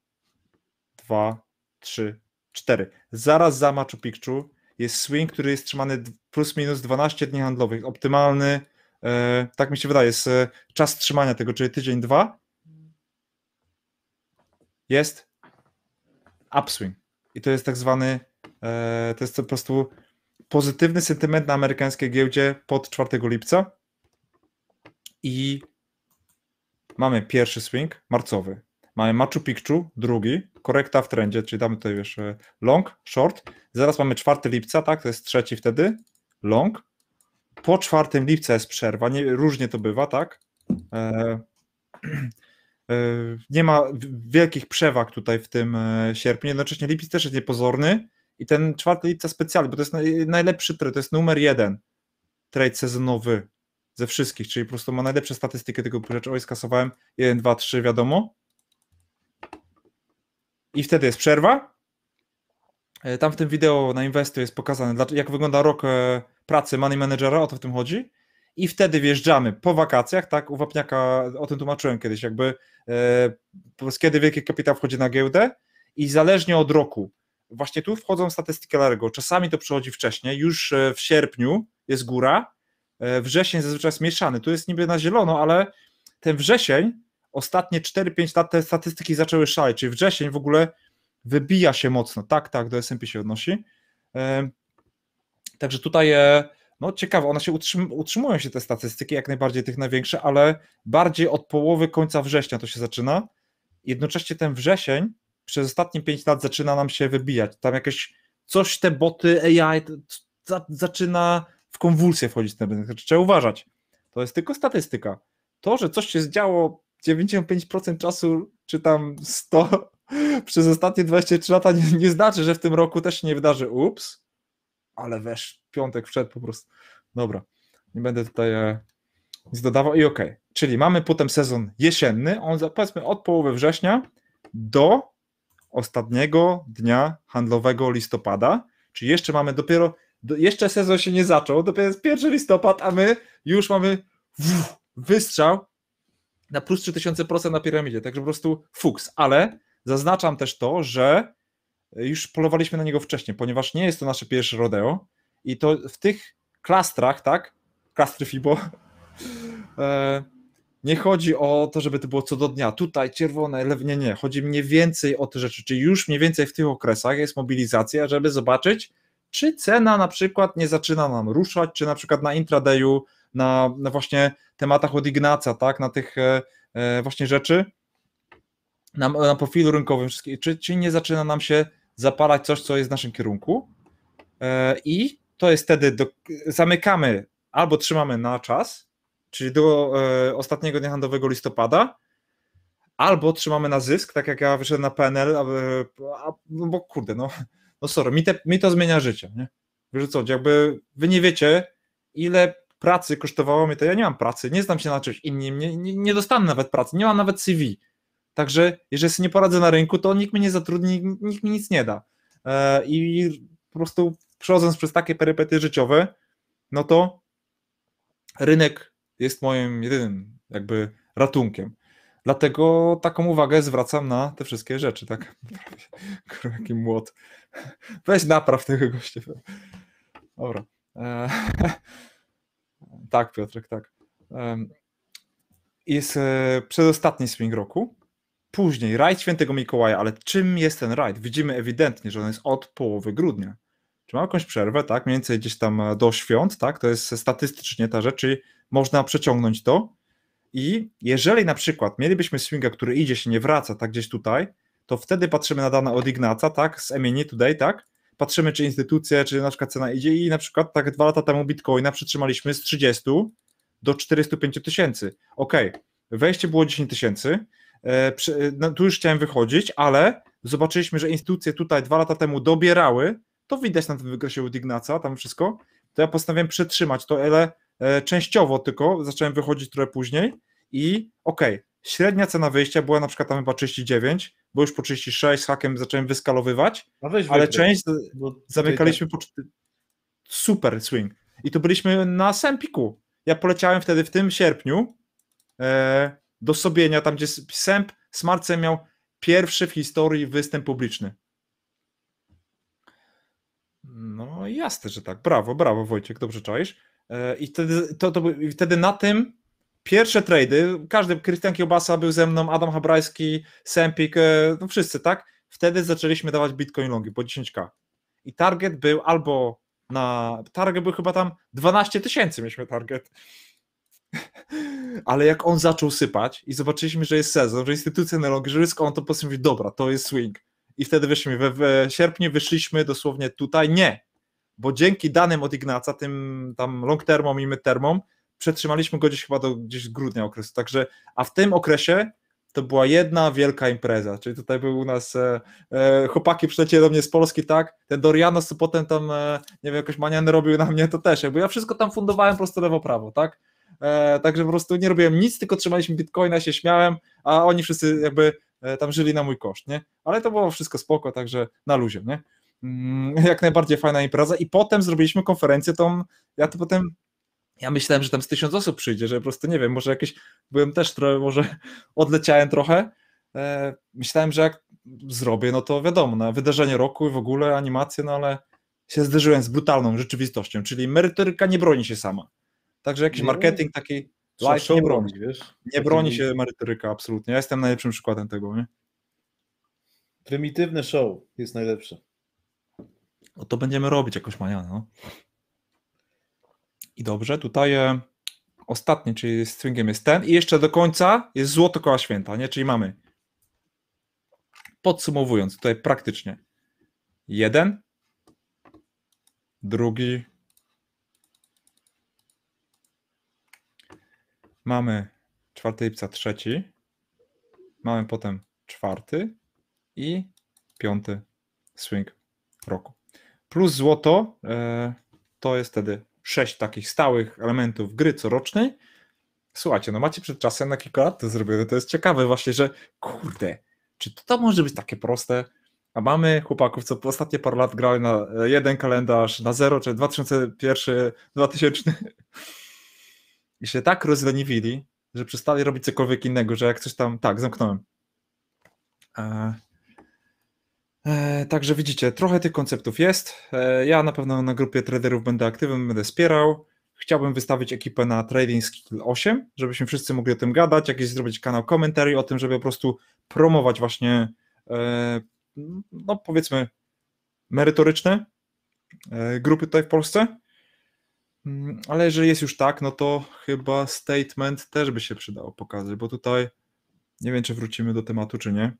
S2: 2, 3, 4. Zaraz za Machu Picchu jest swing, który jest trzymany plus minus 12 dni handlowych. Optymalny, e, tak mi się wydaje, jest e, czas trzymania tego, czyli tydzień, dwa. Jest upswing. I to jest tak zwany, e, to jest po prostu pozytywny sentyment na amerykańskiej giełdzie pod 4 lipca. I mamy pierwszy swing marcowy mamy Machu Picchu, drugi, korekta w trendzie, czyli damy tutaj wiesz, e, long, short, zaraz mamy 4 lipca, tak, to jest trzeci wtedy, long, po 4 lipca jest przerwa, nie, różnie to bywa, tak, e, <clears throat> e, nie ma wielkich przewag tutaj w tym e, sierpniu, jednocześnie lipiec też jest niepozorny i ten 4 lipca specjalny, bo to jest najlepszy try to jest numer jeden trade sezonowy ze wszystkich, czyli po prostu ma najlepsze statystyki tego rzeczy, oj skasowałem 1, 2, 3, wiadomo, i wtedy jest przerwa. E, tam w tym wideo na Investu jest pokazane, jak wygląda rok e, pracy money managera, o to w tym chodzi. I wtedy wjeżdżamy po wakacjach, tak? U Wapniaka o tym tłumaczyłem kiedyś, jakby z e, kiedy wielki kapitał wchodzi na giełdę i zależnie od roku, właśnie tu wchodzą statystyki Largo. Czasami to przychodzi wcześniej, już w sierpniu jest góra, wrzesień zazwyczaj jest mieszany. Tu jest niby na zielono, ale ten wrzesień ostatnie 4-5 lat te statystyki zaczęły szaleć, czyli wrzesień w ogóle wybija się mocno, tak, tak, do SMP się odnosi. Także tutaj e, no ciekawe, one się utrzymują się te statystyki, jak najbardziej tych największych, ale bardziej od połowy końca września to się zaczyna. Jednocześnie ten wrzesień przez ostatnie 5 lat zaczyna nam się wybijać. Tam jakieś coś te boty AI zaczyna w konwulsję wchodzić ten rynek. Znaczy, trzeba uważać. To jest tylko statystyka. To, że coś się zdziało 95% czasu czytam 100 <laughs> przez ostatnie 23 lata nie, nie znaczy, że w tym roku też się nie wydarzy ups, ale wesz, piątek wszedł po prostu. Dobra, nie będę tutaj e, nic dodawał i okej. Okay. Czyli mamy potem sezon jesienny, on powiedzmy od połowy września do ostatniego dnia handlowego listopada, czyli jeszcze mamy dopiero, do, jeszcze sezon się nie zaczął, dopiero jest 1 listopad, a my już mamy wystrzał na plus 3000% na piramidzie, także po prostu fuks, ale zaznaczam też to, że już polowaliśmy na niego wcześniej, ponieważ nie jest to nasze pierwsze rodeo i to w tych klastrach, tak, klastry FIBO, <laughs> e, nie chodzi o to, żeby to było co do dnia, tutaj czerwone, lew, nie, nie, chodzi mniej więcej o te rzeczy, czyli już mniej więcej w tych okresach jest mobilizacja, żeby zobaczyć, czy cena na przykład nie zaczyna nam ruszać, czy na przykład na intradayu na, na właśnie tematach od Ignaca, tak, na tych e, e, właśnie rzeczy, na, na profilu rynkowym, czy, czy nie zaczyna nam się zapalać coś, co jest w naszym kierunku e, i to jest wtedy, do, zamykamy albo trzymamy na czas, czyli do ostatniego dnia handlowego listopada, albo trzymamy na zysk, tak jak ja wyszedłem na PNL, aby, a, no bo kurde, no, no sorry, mi, te, mi to zmienia życie, nie? Wiesz co, jakby wy nie wiecie, ile pracy kosztowało mnie to, ja nie mam pracy, nie znam się na czymś innym, nie, nie, nie dostanę nawet pracy, nie mam nawet CV. Także jeżeli sobie nie poradzę na rynku, to nikt mnie nie zatrudni, nikt mi nic nie da. E, I po prostu przechodząc przez takie perypety życiowe, no to rynek jest moim jedynym jakby ratunkiem. Dlatego taką uwagę zwracam na te wszystkie rzeczy, tak? <laughs> Jaki młot. Weź napraw tego gościa. Dobra. E, <laughs> Tak, Piotrek, tak. Jest e, przedostatni swing roku. Później rajd świętego Mikołaja, ale czym jest ten rajd? Widzimy ewidentnie, że on jest od połowy grudnia. Czy ma jakąś przerwę, tak? Mniej więcej gdzieś tam e, do świąt, tak? To jest statystycznie ta rzecz, czyli można przeciągnąć to. I jeżeli na przykład mielibyśmy swinga, który idzie się nie wraca, tak gdzieś tutaj, to wtedy patrzymy na dane od Ignaca, tak? Z Emini Today, tak? patrzymy, czy instytucje, czy na przykład cena idzie i na przykład tak dwa lata temu bitcoina przetrzymaliśmy z 30 do 405 tysięcy. Ok, wejście było 10 tysięcy, e, e, no, tu już chciałem wychodzić, ale zobaczyliśmy, że instytucje tutaj dwa lata temu dobierały, to widać na tym wykresie u Dignaca, tam wszystko, to ja postanowiłem przetrzymać to, ale e, częściowo tylko, zacząłem wychodzić trochę później i ok, średnia cena wyjścia była na przykład tam chyba 39, bo już po 36 z hakiem zacząłem wyskalowywać, no ale część
S1: zamykaliśmy po...
S2: Super swing. I to byliśmy na sempiku. Ja poleciałem wtedy w tym sierpniu e, do Sobienia, tam gdzie Semp Smartce miał pierwszy w historii występ publiczny. No jasne, że tak. Brawo, brawo Wojciech, dobrze czaisz. E, I wtedy, to, to, wtedy na tym Pierwsze trady, każdy, Krystian Kiełbasa był ze mną, Adam Habrajski, Sempik, e, no wszyscy, tak? Wtedy zaczęliśmy dawać bitcoin longi po 10k. I target był albo na, target był chyba tam 12 tysięcy mieliśmy target. <laughs> Ale jak on zaczął sypać i zobaczyliśmy, że jest sezon, że instytucja na longi, że rysk, on to po mówi, dobra, to jest swing. I wtedy wyszliśmy, we, w sierpniu wyszliśmy dosłownie tutaj, nie, bo dzięki danym od Ignaca, tym tam long termom i mid termom, przetrzymaliśmy go gdzieś chyba do gdzieś grudnia okresu, także, a w tym okresie to była jedna wielka impreza, czyli tutaj były u nas e, e, chłopaki przylecieli do mnie z Polski, tak, ten Dorianos, co potem tam, e, nie wiem, jakoś maniany robił na mnie, to też, jakby ja wszystko tam fundowałem prosto lewo-prawo, tak, e, także po prostu nie robiłem nic, tylko trzymaliśmy bitcoina, się śmiałem, a oni wszyscy jakby e, tam żyli na mój koszt, nie, ale to było wszystko spoko, także na luzie, nie, mm, jak najbardziej fajna impreza i potem zrobiliśmy konferencję tą, ja to potem ja myślałem, że tam z tysiąc osób przyjdzie, że po prostu nie wiem, może jakieś, byłem też trochę, może <laughs> odleciałem trochę. E, myślałem, że jak zrobię, no to wiadomo, na wydarzenie roku i w ogóle animacje, no ale się zderzyłem z brutalną rzeczywistością, czyli merytoryka nie broni się sama. Także jakiś marketing taki Life nie broni, wiesz? Nie broni się merytoryka absolutnie. Ja jestem najlepszym przykładem tego, nie?
S1: Prymitywne show jest najlepsze.
S2: O no to będziemy robić jakoś Maja, no. I dobrze, tutaj e, ostatni, czyli stringiem jest ten i jeszcze do końca jest złoto koła święta, nie? Czyli mamy podsumowując tutaj praktycznie jeden, drugi, mamy czwarty lipca trzeci, mamy potem czwarty i piąty swing roku. Plus złoto e, to jest wtedy sześć takich stałych elementów gry corocznej. Słuchajcie, no macie przed czasem na kilka lat to zrobione. To jest ciekawe właśnie, że kurde, czy to, to może być takie proste? A mamy chłopaków, co ostatnie parę lat grały na e, jeden kalendarz, na zero, czy 2001, 2000 <laughs> i się tak rozleniwili, że przestali robić cokolwiek innego, że jak coś tam, tak, zamknąłem. E, E, także widzicie, trochę tych konceptów jest. E, ja na pewno na grupie traderów będę aktywny, będę wspierał. Chciałbym wystawić ekipę na Trading Skill 8, żebyśmy wszyscy mogli o tym gadać, jakiś zrobić kanał komentarzy o tym, żeby po prostu promować właśnie, e, no powiedzmy, merytoryczne grupy tutaj w Polsce. Mm, ale jeżeli jest już tak, no to chyba statement też by się przydało pokazać, bo tutaj nie wiem, czy wrócimy do tematu, czy nie.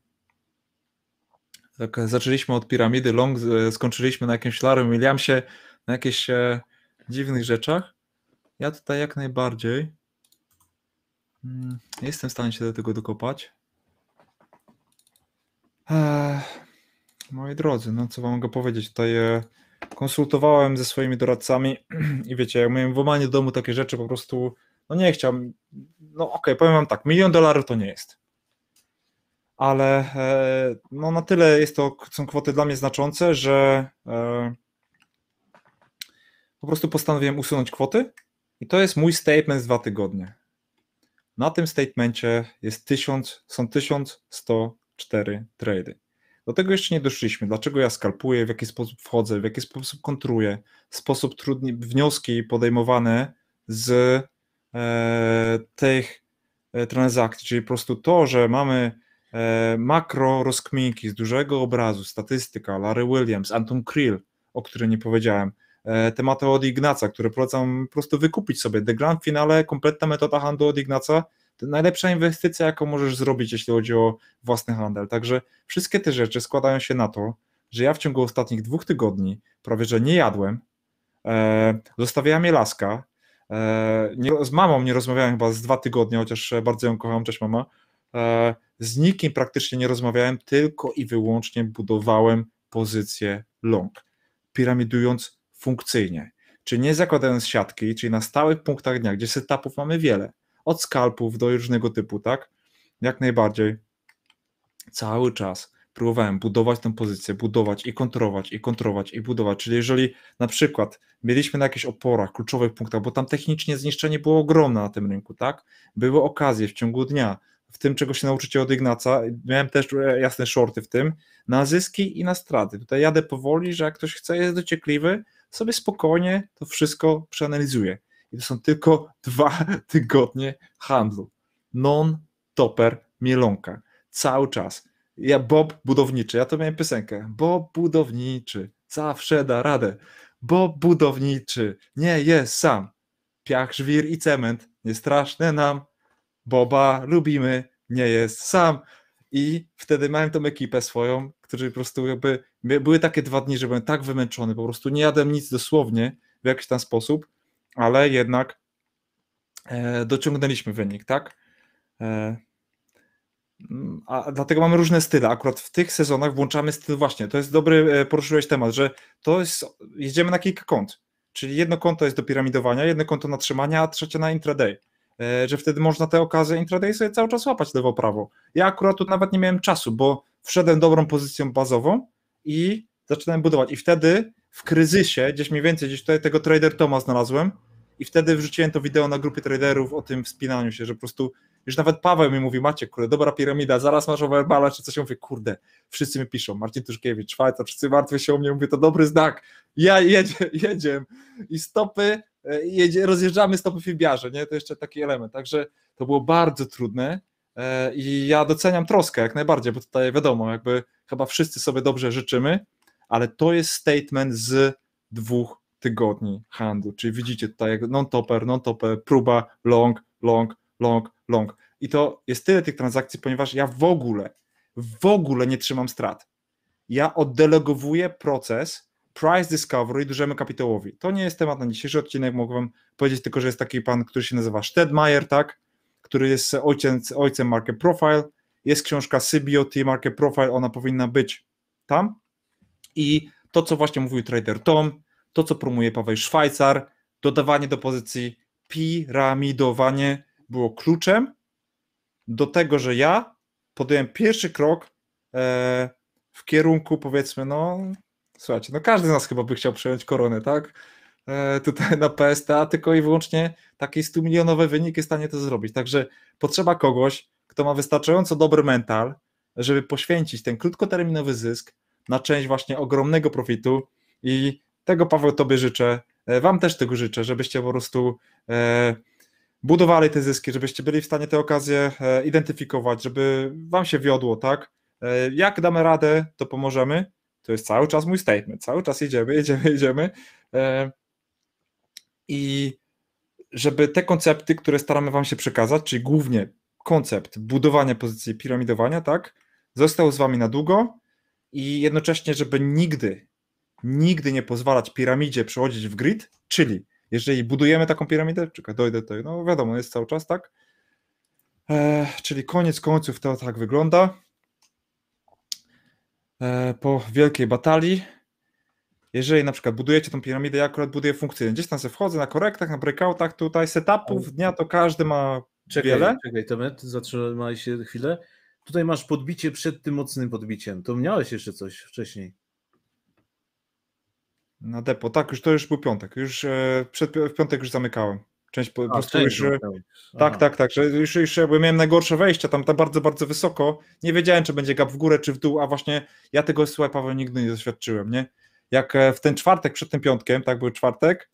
S2: Tak, zaczęliśmy od piramidy Long, skończyliśmy na jakimś Larym Williamsie, na jakichś e, dziwnych rzeczach. Ja tutaj jak najbardziej mm, jestem w stanie się do tego dokopać. Eee, moi drodzy, no co wam mogę powiedzieć? Tutaj e, konsultowałem ze swoimi doradcami <clears throat> i wiecie, jak miałem w omanie domu takie rzeczy, po prostu no nie chciałem. No okej, okay, powiem wam tak, milion dolarów to nie jest ale e, no, na tyle jest to, są kwoty dla mnie znaczące, że e, po prostu postanowiłem usunąć kwoty i to jest mój statement z dwa tygodnie. Na tym statemencie jest 1000, są 1104 trady. Do tego jeszcze nie doszliśmy. Dlaczego ja skalpuję, w jaki sposób wchodzę, w jaki sposób kontruję, sposób trudny, wnioski podejmowane z e, tych e, transakcji, czyli po prostu to, że mamy E, makro rozkminki z dużego obrazu, statystyka, Larry Williams, Anton Krill, o którym nie powiedziałem, e, tematy od Ignaca, które polecam po prostu wykupić sobie. The Grand Finale, kompletna metoda handlu od Ignaca, to najlepsza inwestycja, jaką możesz zrobić, jeśli chodzi o własny handel. Także wszystkie te rzeczy składają się na to, że ja w ciągu ostatnich dwóch tygodni prawie że nie jadłem, e, zostawiała laska, e, nie, z mamą nie rozmawiałem chyba z dwa tygodnie, chociaż bardzo ją kocham, cześć mama, e, z nikim praktycznie nie rozmawiałem, tylko i wyłącznie budowałem pozycję long, piramidując funkcyjnie. czyli nie zakładając siatki, czyli na stałych punktach dnia, gdzie setupów mamy wiele, od skalpów do różnego typu, tak? Jak najbardziej cały czas próbowałem budować tę pozycję, budować i kontrolować, i kontrolować, i budować. Czyli jeżeli na przykład mieliśmy na jakichś oporach, kluczowych punktach, bo tam technicznie zniszczenie było ogromne na tym rynku, tak? Były okazje w ciągu dnia, w tym, czego się nauczycie od Ignaca. Miałem też e, jasne shorty w tym, na zyski i na straty. Tutaj jadę powoli, że jak ktoś chce, jest dociekliwy, sobie spokojnie to wszystko przeanalizuje. I to są tylko <laughs> dwa tygodnie handlu. Non-topper mielonka. Cały czas. Ja Bob budowniczy, ja to miałem piosenkę. Bob budowniczy, zawsze da radę. Bob budowniczy, nie jest sam. Piach, żwir i cement, nie straszne nam Boba lubimy, nie jest sam. I wtedy miałem tą ekipę swoją, którzy po prostu jakby. Były takie dwa dni, że byłem tak wymęczony, po prostu nie jadłem nic dosłownie w jakiś tam sposób, ale jednak e, dociągnęliśmy wynik, tak? E, a dlatego mamy różne style. Akurat w tych sezonach włączamy styl właśnie. To jest dobry, e, poruszyłeś temat, że to jest, jedziemy na kilka kąt, Czyli jedno konto jest do piramidowania, jedno konto na trzymania, a trzecie na intraday. E, że wtedy można te okazje intraday sobie cały czas łapać lewo-prawo. Ja akurat tu nawet nie miałem czasu, bo wszedłem dobrą pozycją bazową i zaczynałem budować. I wtedy w kryzysie, gdzieś mniej więcej, gdzieś tutaj tego trader Toma znalazłem i wtedy wrzuciłem to wideo na grupie traderów o tym wspinaniu się, że po prostu już nawet Paweł mi mówi, Macie, kurde, dobra piramida, zaraz masz overbala, czy coś, ja mówię, kurde, wszyscy mi piszą, Marcin Tuszkiewicz, Szwajcar, wszyscy martwią się o mnie, mówię, to dobry znak, ja jedzie, <laughs> jedziemy i stopy E, jedzie, rozjeżdżamy stopy fibiarze, nie? To jeszcze taki element. Także to było bardzo trudne e, i ja doceniam troskę jak najbardziej, bo tutaj wiadomo, jakby chyba wszyscy sobie dobrze życzymy, ale to jest statement z dwóch tygodni handlu, czyli widzicie tutaj jak non-topper, non-topper, próba, long, long, long, long. I to jest tyle tych transakcji, ponieważ ja w ogóle, w ogóle nie trzymam strat. Ja oddelegowuję proces, price discovery dużemu kapitałowi. To nie jest temat na dzisiejszy odcinek, mogłem powiedzieć tylko, że jest taki pan, który się nazywa Stedmeier, tak? który jest ojcem, ojcem market profile. Jest książka Sybioti Market Profile, ona powinna być tam. I to, co właśnie mówił trader Tom, to, co promuje Paweł Szwajcar, dodawanie do pozycji, piramidowanie było kluczem do tego, że ja podjąłem pierwszy krok e, w kierunku, powiedzmy, no, słuchajcie, no każdy z nas chyba by chciał przejąć koronę, tak? E, tutaj na PSTA, tylko i wyłącznie taki 100-milionowy wynik jest w stanie to zrobić. Także potrzeba kogoś, kto ma wystarczająco dobry mental, żeby poświęcić ten krótkoterminowy zysk na część właśnie ogromnego profitu i tego Paweł Tobie życzę, e, Wam też tego życzę, żebyście po prostu e, budowali te zyski, żebyście byli w stanie te okazje e, identyfikować, żeby Wam się wiodło, tak? E, jak damy radę, to pomożemy, to jest cały czas mój statement. Cały czas jedziemy, <laughs> jedziemy, jedziemy. E, I żeby te koncepty, które staramy Wam się przekazać, czyli głównie koncept budowania pozycji piramidowania, tak, został z Wami na długo i jednocześnie, żeby nigdy, nigdy nie pozwalać piramidzie przechodzić w grid, czyli jeżeli budujemy taką piramidę, czekaj, dojdę do no wiadomo, jest cały czas, tak, e, czyli koniec końców to tak wygląda. E, po wielkiej batalii. Jeżeli na przykład budujecie tą piramidę, ja akurat buduję funkcję. Gdzieś tam sobie wchodzę na
S1: korektach, na breakoutach, tutaj setupów dnia to każdy ma czekaj, wiele. Czekaj, Tomet, zatrzymaj się chwilę. Tutaj masz podbicie przed tym mocnym podbiciem. To miałeś jeszcze coś wcześniej. Na depo, tak, już to już był piątek. Już e, przed, w
S2: piątek już zamykałem. Część po, prostu już. E, tak, tak, tak, tak. Że już, już jakby miałem najgorsze wejścia tam, tam bardzo, bardzo wysoko. Nie wiedziałem, czy będzie gap w górę, czy w dół, a właśnie ja tego słuchaj, Paweł, nigdy nie doświadczyłem, nie? Jak e, w ten czwartek, przed tym piątkiem, tak, był czwartek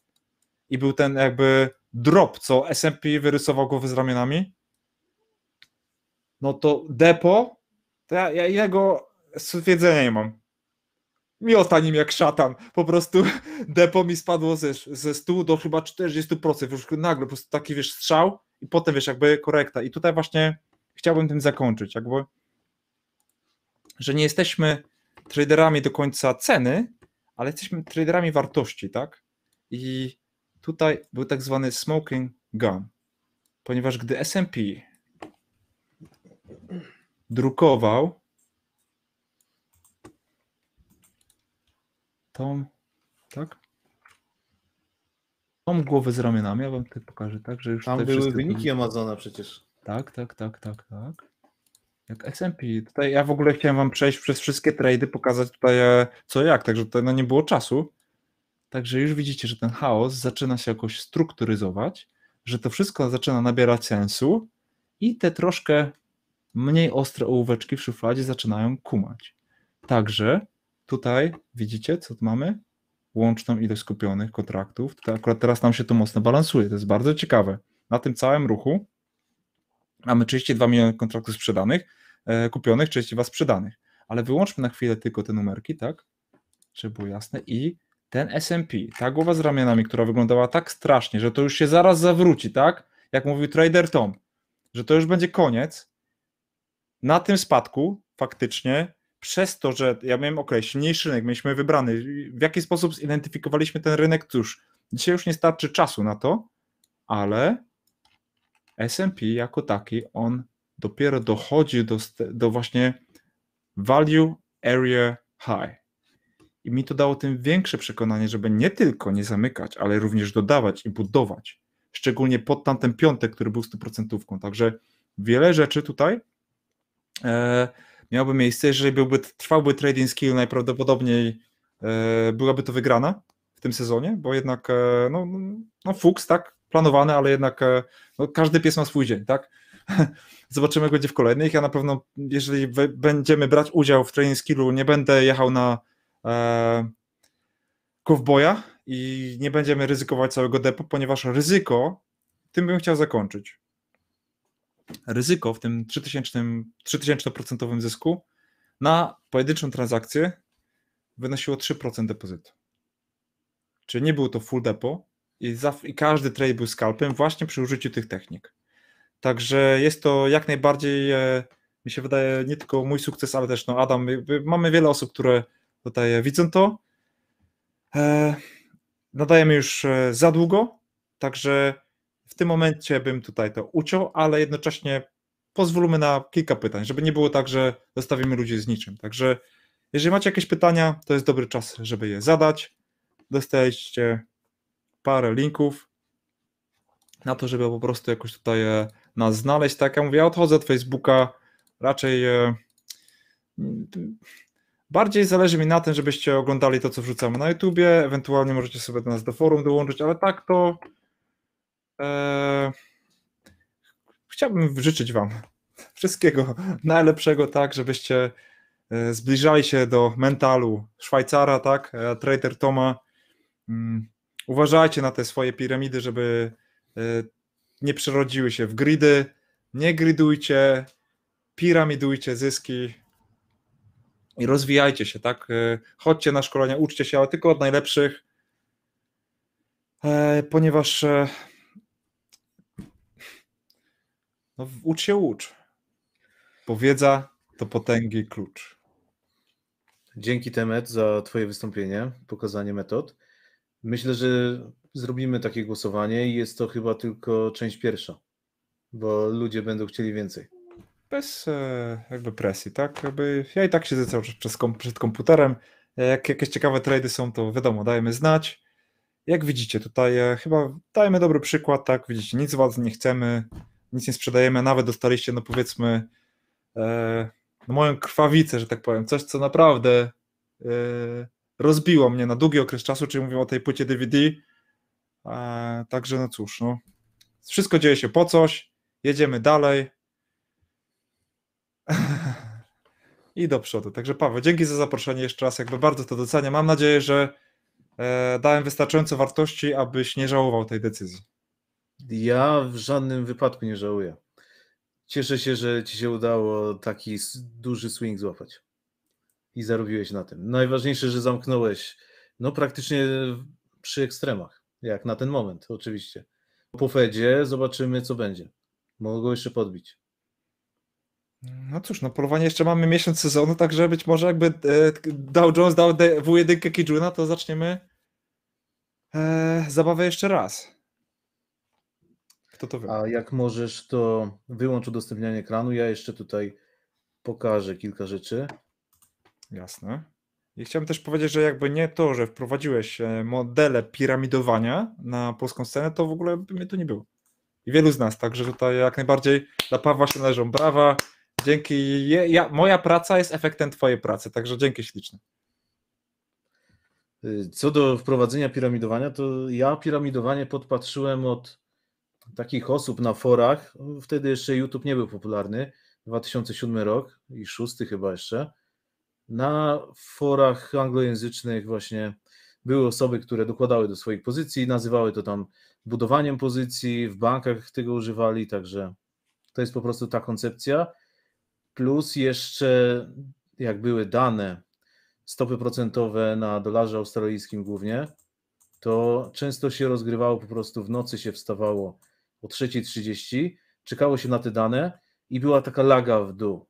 S2: i był ten jakby drop, co SMP wyrysował głowy z ramionami. No to depo, to ja, ja jego stwierdzenia nie mam miota nim jak szatan. Po prostu <laughs> depo mi spadło ze, ze 100 do chyba 40%. Już nagle po prostu taki wiesz strzał i potem wiesz jakby korekta. I tutaj właśnie chciałbym tym zakończyć, jakby, że nie jesteśmy traderami do końca ceny, ale jesteśmy traderami wartości, tak? I tutaj był tak zwany smoking gun, ponieważ gdy S&P drukował Tom, tak? Tom głowy z ramionami, ja wam tutaj pokażę, tak, że już Tam były wyniki byli...
S1: Amazona przecież. Tak, tak, tak, tak,
S2: tak. Jak SMP. Tutaj ja w ogóle chciałem wam przejść przez wszystkie trady, pokazać tutaj e, co jak, także tutaj no nie było czasu. Także już widzicie, że ten chaos zaczyna się jakoś strukturyzować, że to wszystko zaczyna nabierać sensu i te troszkę mniej ostre ołóweczki w szufladzie zaczynają kumać. Także Tutaj widzicie, co tu mamy? Łączną ilość skupionych kontraktów. Tutaj akurat teraz nam się to mocno balansuje. To jest bardzo ciekawe. Na tym całym ruchu mamy 32 miliony kontraktów sprzedanych, e, kupionych, 32 sprzedanych. Ale wyłączmy na chwilę tylko te numerki, tak? Żeby było jasne. I ten S&P, ta głowa z ramionami, która wyglądała tak strasznie, że to już się zaraz zawróci, tak? Jak mówił trader Tom, że to już będzie koniec. Na tym spadku faktycznie przez to, że ja miałem, ok, silniejszy rynek, mieliśmy wybrany, w jaki sposób zidentyfikowaliśmy ten rynek, cóż, dzisiaj już nie starczy czasu na to, ale S&P jako taki, on dopiero dochodzi do, do właśnie value area high. I mi to dało tym większe przekonanie, żeby nie tylko nie zamykać, ale również dodawać i budować. Szczególnie pod tamten piątek, który był 100%. Także wiele rzeczy tutaj e, miałoby miejsce, jeżeli byłby, trwałby trading skill, najprawdopodobniej e, byłaby to wygrana w tym sezonie, bo jednak e, no, no fuks, tak, planowany, ale jednak e, no, każdy pies ma swój dzień, tak? <laughs> Zobaczymy jak gdzie w kolejnych. Ja na pewno, jeżeli będziemy brać udział w Trading skillu, nie będę jechał na e, kowboja i nie będziemy ryzykować całego depo, ponieważ ryzyko tym bym chciał zakończyć ryzyko w tym 3000%, zysku na pojedynczą transakcję wynosiło 3% depozytu. Czyli nie był to full depo i, za, i każdy trade był skalpem właśnie przy użyciu tych technik. Także jest to jak najbardziej, e, mi się wydaje, nie tylko mój sukces, ale też no, Adam. Mamy wiele osób, które tutaj e, widzą to. E, nadajemy już e, za długo, także w tym momencie bym tutaj to uciął, ale jednocześnie pozwólmy na kilka pytań, żeby nie było tak, że zostawimy ludzi z niczym. Także jeżeli macie jakieś pytania, to jest dobry czas, żeby je zadać. Dostaliście parę linków na to, żeby po prostu jakoś tutaj e, nas znaleźć. Tak jak mówię, ja odchodzę od Facebooka, raczej e, bardziej zależy mi na tym, żebyście oglądali to, co wrzucamy na YouTubie, ewentualnie możecie sobie do nas do forum dołączyć, ale tak to E, chciałbym życzyć Wam wszystkiego najlepszego, tak, żebyście e, zbliżali się do mentalu Szwajcara, tak, e, Trader Toma. Mm, uważajcie na te swoje piramidy, żeby nie przerodziły się w gridy. Nie gridujcie, piramidujcie zyski i rozwijajcie się, tak? Chodźcie na szkolenia, uczcie się, ale tylko od najlepszych, ponieważ No, ucz się ucz.
S1: Powiedza to potęgi klucz. Dzięki Temet za Twoje wystąpienie, pokazanie metod. Myślę, że zrobimy takie głosowanie i jest to chyba tylko część pierwsza, bo ludzie będą chcieli więcej.
S2: Bez e, jakby presji, tak? Jakby ja i tak siedzę cały czas przed komputerem. Jak jakieś ciekawe trady są, to wiadomo, dajemy znać. Jak widzicie, tutaj e, chyba dajemy dobry przykład, tak? Widzicie, nic was nie chcemy nic nie sprzedajemy, nawet dostaliście, no powiedzmy, e, no moją krwawicę, że tak powiem, coś, co naprawdę e, rozbiło mnie na długi okres czasu, czyli mówię o tej płycie DVD. E, także no cóż, no, wszystko dzieje się po coś, jedziemy dalej <laughs> i do przodu. Także Paweł, dzięki za zaproszenie jeszcze raz, jakby bardzo to doceniam. Mam nadzieję, że e, dałem wystarczająco wartości, abyś nie żałował tej decyzji.
S1: Ja w żadnym wypadku nie żałuję. Cieszę się, że ci się udało taki duży swing złapać. I zarobiłeś na tym. Najważniejsze, że zamknąłeś no praktycznie przy ekstremach, jak na ten moment oczywiście. Po Fedzie zobaczymy, co będzie. Mogą jeszcze podbić.
S2: No cóż, no polowanie jeszcze mamy miesiąc sezonu, także być może jakby e, Dow Jones dał w jedynkę Kijuna, to zaczniemy e, zabawę jeszcze raz.
S1: Kto to wie? A jak możesz, to wyłącz udostępnianie ekranu. Ja jeszcze tutaj pokażę kilka rzeczy. Jasne.
S2: I chciałem też powiedzieć, że jakby nie to, że wprowadziłeś e, modele piramidowania na polską scenę, to w ogóle by mnie tu nie było. I wielu z nas, także tutaj jak najbardziej dla Pawła się należą brawa.
S1: Dzięki, je, ja, moja praca jest efektem twojej pracy, także dzięki śliczne. Y, co do wprowadzenia piramidowania, to ja piramidowanie podpatrzyłem od takich osób na forach, no, wtedy jeszcze YouTube nie był popularny, 2007 rok i 6 chyba jeszcze, na forach anglojęzycznych właśnie były osoby, które dokładały do swoich pozycji, nazywały to tam budowaniem pozycji, w bankach tego używali, także to jest po prostu ta koncepcja. Plus jeszcze jak były dane, stopy procentowe na dolarze australijskim głównie, to często się rozgrywało po prostu w nocy się wstawało o 3.30, czekało się na te dane i była taka laga w dół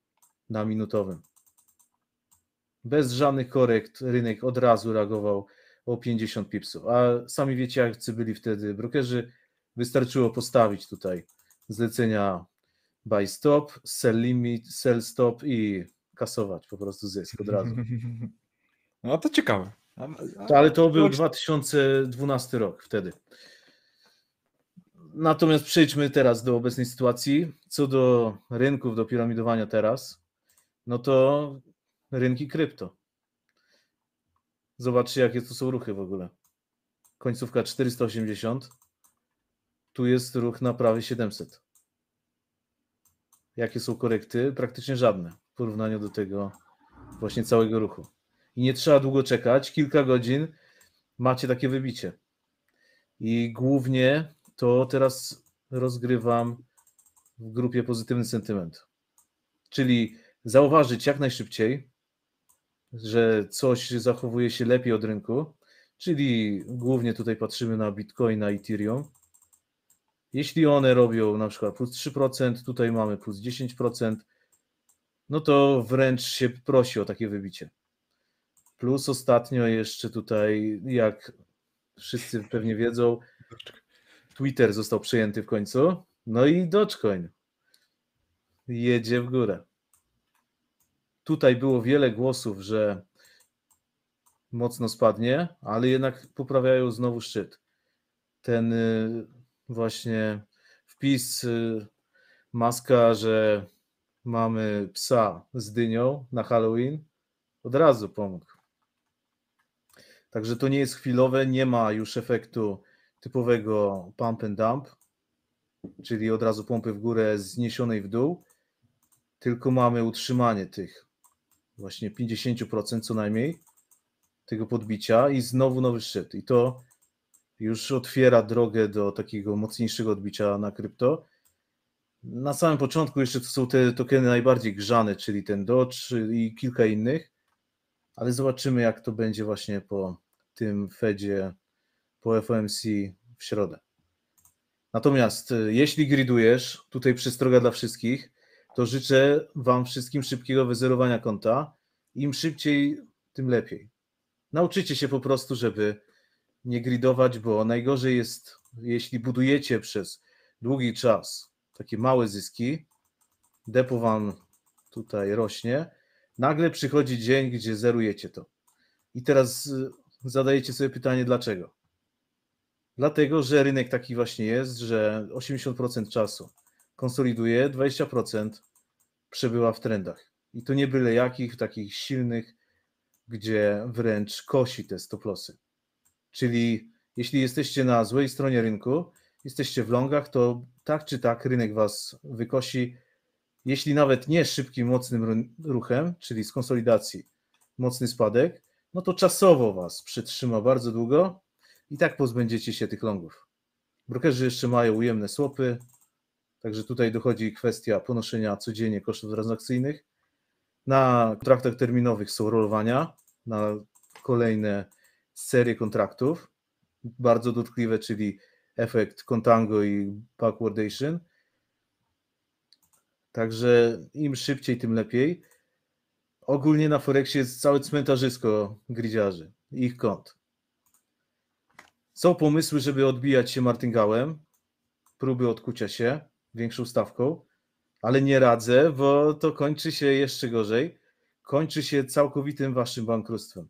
S1: na minutowym. Bez żadnych korekt rynek od razu reagował o 50 pipsów, a sami wiecie, jak byli wtedy brokerzy, wystarczyło postawić tutaj zlecenia buy stop, sell limit, sell stop i kasować po prostu zysk od razu. <laughs> No to ciekawe. Ale to był 2012 rok wtedy. Natomiast przejdźmy teraz do obecnej sytuacji. Co do rynków, do piramidowania teraz, no to rynki krypto. Zobaczcie, jakie tu są ruchy w ogóle. Końcówka 480. Tu jest ruch na prawie 700. Jakie są korekty? Praktycznie żadne w porównaniu do tego właśnie całego ruchu. I nie trzeba długo czekać. Kilka godzin macie takie wybicie. I głównie to teraz rozgrywam w grupie pozytywny sentyment. Czyli zauważyć jak najszybciej, że coś zachowuje się lepiej od rynku, czyli głównie tutaj patrzymy na Bitcoina i Ethereum. Jeśli one robią na przykład plus 3%, tutaj mamy plus 10%, no to wręcz się prosi o takie wybicie. Plus ostatnio jeszcze tutaj, jak wszyscy pewnie wiedzą, Twitter został przyjęty w końcu. No i Dogecoin jedzie w górę. Tutaj było wiele głosów, że mocno spadnie, ale jednak poprawiają znowu szczyt. Ten y, właśnie wpis y, Maska, że mamy psa z dynią na Halloween, od razu pomógł. Także to nie jest chwilowe, nie ma już efektu typowego pump and dump, czyli od razu pompy w górę zniesionej w dół, tylko mamy utrzymanie tych właśnie 50% co najmniej tego podbicia i znowu nowy szczyt. I to już otwiera drogę do takiego mocniejszego odbicia na krypto. Na samym początku jeszcze to są te tokeny najbardziej grzane, czyli ten Dodge i kilka innych, ale zobaczymy jak to będzie właśnie po tym Fedzie po FOMC w środę. Natomiast y, jeśli gridujesz, tutaj przestroga dla wszystkich, to życzę Wam wszystkim szybkiego wyzerowania konta. Im szybciej, tym lepiej. Nauczycie się po prostu, żeby nie gridować, bo najgorzej jest, jeśli budujecie przez długi czas takie małe zyski, depo Wam tutaj rośnie, nagle przychodzi dzień, gdzie zerujecie to. I teraz y, zadajecie sobie pytanie, dlaczego? Dlatego, że rynek taki właśnie jest, że 80% czasu konsoliduje, 20% przebywa w trendach. I to nie byle jakich, takich silnych, gdzie wręcz kosi te stoplosy. Czyli jeśli jesteście na złej stronie rynku, jesteście w longach, to tak czy tak rynek was wykosi, jeśli nawet nie szybkim, mocnym ruchem, czyli z konsolidacji mocny spadek, no to czasowo was przytrzyma bardzo długo, i tak pozbędziecie się tych longów. Brokerzy jeszcze mają ujemne słopy, także tutaj dochodzi kwestia ponoszenia codziennie kosztów transakcyjnych. Na kontraktach terminowych są rolowania na kolejne serie kontraktów, bardzo dotkliwe, czyli efekt contango i backwardation. Także im szybciej, tym lepiej. Ogólnie na Forexie jest całe cmentarzysko gridziarzy, ich kont. Są pomysły, żeby odbijać się martingałem, próby odkucia się większą stawką, ale nie radzę, bo to kończy się jeszcze gorzej. Kończy się całkowitym waszym bankructwem.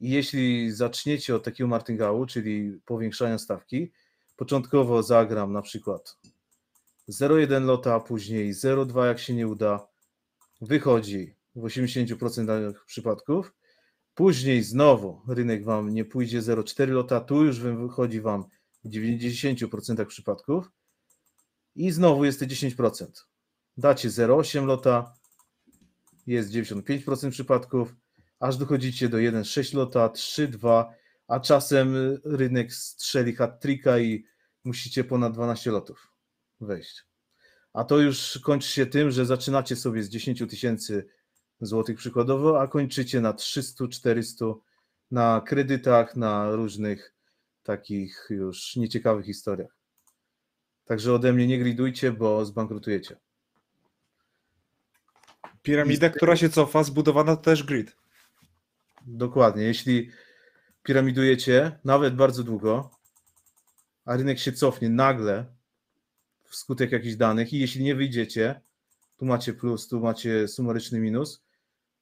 S1: I jeśli zaczniecie od takiego martingału, czyli powiększania stawki, początkowo zagram na przykład 0,1 lota, a później 0,2 jak się nie uda, wychodzi w 80% przypadków, Później znowu rynek Wam nie pójdzie 0,4 lota, tu już wychodzi Wam w 90% przypadków i znowu jest te 10%. Dacie 0,8 lota, jest 95% przypadków, aż dochodzicie do 1,6 lota, 3,2, a czasem rynek strzeli hat tricka i musicie ponad 12 lotów wejść. A to już kończy się tym, że zaczynacie sobie z 10 tysięcy złotych przykładowo, a kończycie na 300, 400 na kredytach, na różnych takich już nieciekawych historiach. Także ode mnie nie gridujcie, bo zbankrutujecie. Piramida, która się cofa, zbudowana to też grid. Dokładnie. Jeśli piramidujecie nawet bardzo długo, a rynek się cofnie nagle wskutek jakichś danych i jeśli nie wyjdziecie, tu macie plus, tu macie sumaryczny minus,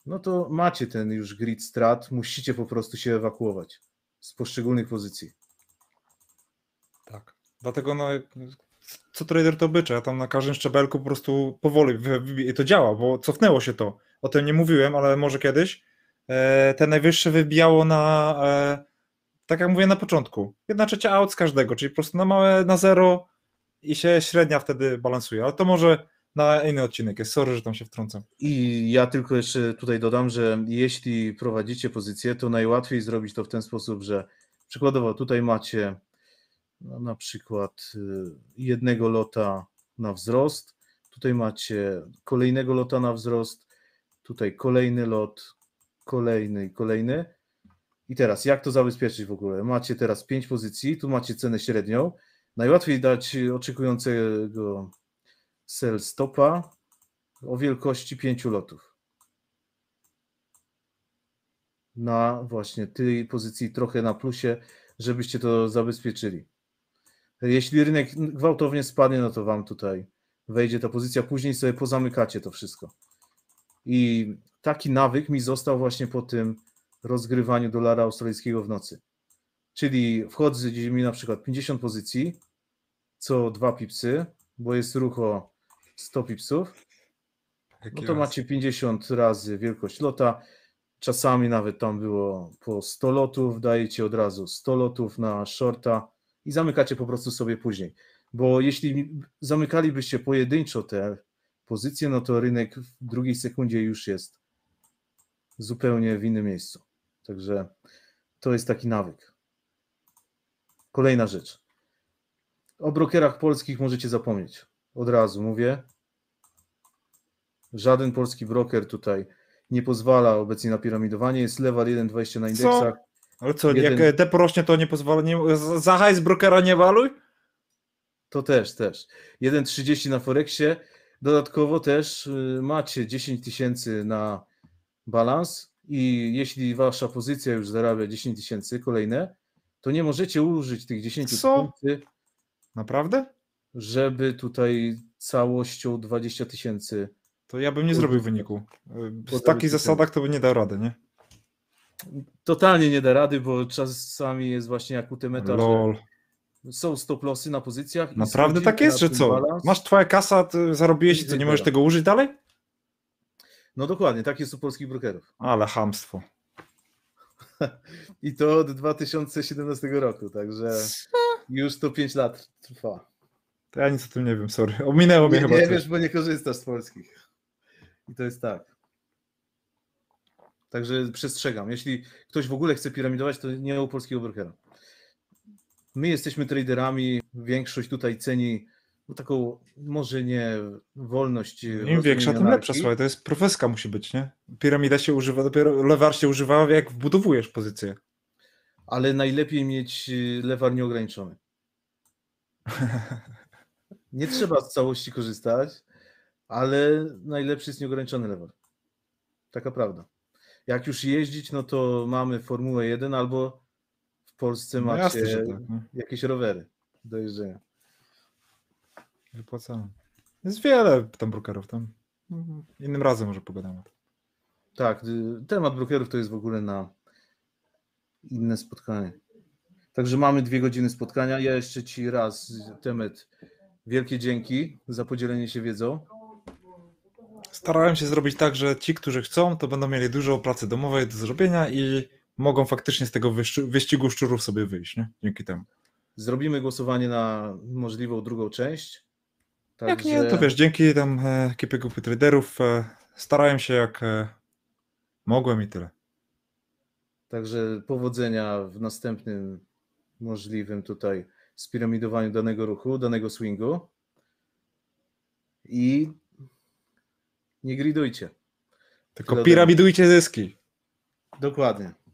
S1: no to macie ten już grid strat, musicie po prostu się ewakuować z poszczególnych pozycji.
S2: Tak. Dlatego no, co trader to bycze, ja tam na każdym szczebelku po prostu powoli i to działa, bo cofnęło się to. O tym nie mówiłem, ale może kiedyś. E, te najwyższe wybijało na, e, tak jak mówię na początku, jedna trzecia out z każdego, czyli po prostu na małe, na zero i się średnia wtedy balansuje. Ale to może na inny odcinek. Sorry, że tam się wtrącam.
S1: I ja tylko jeszcze tutaj dodam, że jeśli prowadzicie pozycję, to najłatwiej zrobić to w ten sposób, że przykładowo tutaj macie no, na przykład y, jednego lota na wzrost, tutaj macie kolejnego lota na wzrost, tutaj kolejny lot, kolejny i kolejny. I teraz, jak to zabezpieczyć w ogóle? Macie teraz pięć pozycji, tu macie cenę średnią. Najłatwiej dać oczekującego Sell stopa o wielkości pięciu lotów. Na właśnie tej pozycji trochę na plusie, żebyście to zabezpieczyli. Jeśli rynek gwałtownie spadnie, no to wam tutaj wejdzie ta pozycja, później sobie pozamykacie to wszystko. I taki nawyk mi został właśnie po tym rozgrywaniu dolara australijskiego w nocy. Czyli wchodzę mi na przykład 50 pozycji, co dwa pipsy, bo jest ruch o 100 pipsów, no to macie 50 razy wielkość lota. Czasami nawet tam było po 100 lotów, dajecie od razu 100 lotów na shorta i zamykacie po prostu sobie później. Bo jeśli zamykalibyście pojedynczo te pozycje, no to rynek w drugiej sekundzie już jest zupełnie w innym miejscu. Także to jest taki nawyk. Kolejna rzecz. O brokerach polskich możecie zapomnieć od razu mówię. Żaden polski broker tutaj nie pozwala obecnie na piramidowanie. Jest lewa 1,20 na indeksach. Co? Ale co, jak te porośnie, to nie pozwala. Nie... Za z brokera nie waluj? To też, też. 1,30 na Forexie. Dodatkowo też y, macie 10 tysięcy na balans i jeśli wasza pozycja już zarabia 10 tysięcy kolejne, to nie możecie użyć tych 10 tysięcy. Naprawdę? żeby tutaj całością 20 tysięcy. To ja bym nie zrobił wyniku. W takich zasadach to by nie dał rady, nie? Totalnie nie da rady, bo czasami jest właśnie jak u Temeta, Lol. są stop-lossy na pozycjach. Naprawdę tak jest, że co? Balans.
S2: Masz twoja kasa, zarobiłeś i co, nie możesz tego użyć dalej?
S1: No dokładnie, tak jest u polskich brokerów. Ale hamstwo. <laughs> I to od 2017 roku, także już to 5 lat trwa.
S2: To ja nic o tym nie wiem, sorry. Ominęło mnie chyba. Nie coś. wiesz,
S1: bo nie korzystasz z polskich. I to jest tak. Także przestrzegam. Jeśli ktoś w ogóle chce piramidować, to nie u polskiego brokera. My jesteśmy traderami, większość tutaj ceni no, taką może nie wolność. Im większa, tym lepsza. Słuchaj, to
S2: jest profeska musi być, nie? Piramida się używa, dopiero lewar się używa, jak wbudowujesz pozycję.
S1: Ale najlepiej mieć lewar nieograniczony. <laughs> Nie trzeba z całości korzystać, ale najlepszy jest nieograniczony lewar. Taka prawda. Jak już jeździć, no to mamy Formułę 1 albo w Polsce no macie tak, no jasne, tak, jakieś rowery do jeżdżenia. Wypłacamy. Jest wiele tam brokerów. Tam. Innym razem może pogadamy. Tak, y, temat brokerów to jest w ogóle na inne spotkanie. Także mamy dwie godziny spotkania. Ja jeszcze ci raz temat Wielkie dzięki za podzielenie się wiedzą. Starałem
S2: się zrobić tak, że ci, którzy chcą, to będą mieli dużo pracy domowej do zrobienia i mogą faktycznie z tego wyścigu szczurów sobie wyjść, nie? Dzięki temu.
S1: Zrobimy głosowanie na możliwą drugą część. Także... Jak nie, to wiesz,
S2: dzięki tam e, ekipie grupy traderów e, starałem się jak e, mogłem i tyle.
S1: Także powodzenia w następnym możliwym tutaj spiramidowaniu danego ruchu, danego swingu i nie gridujcie. Tylko piramidujcie zyski. Dokładnie.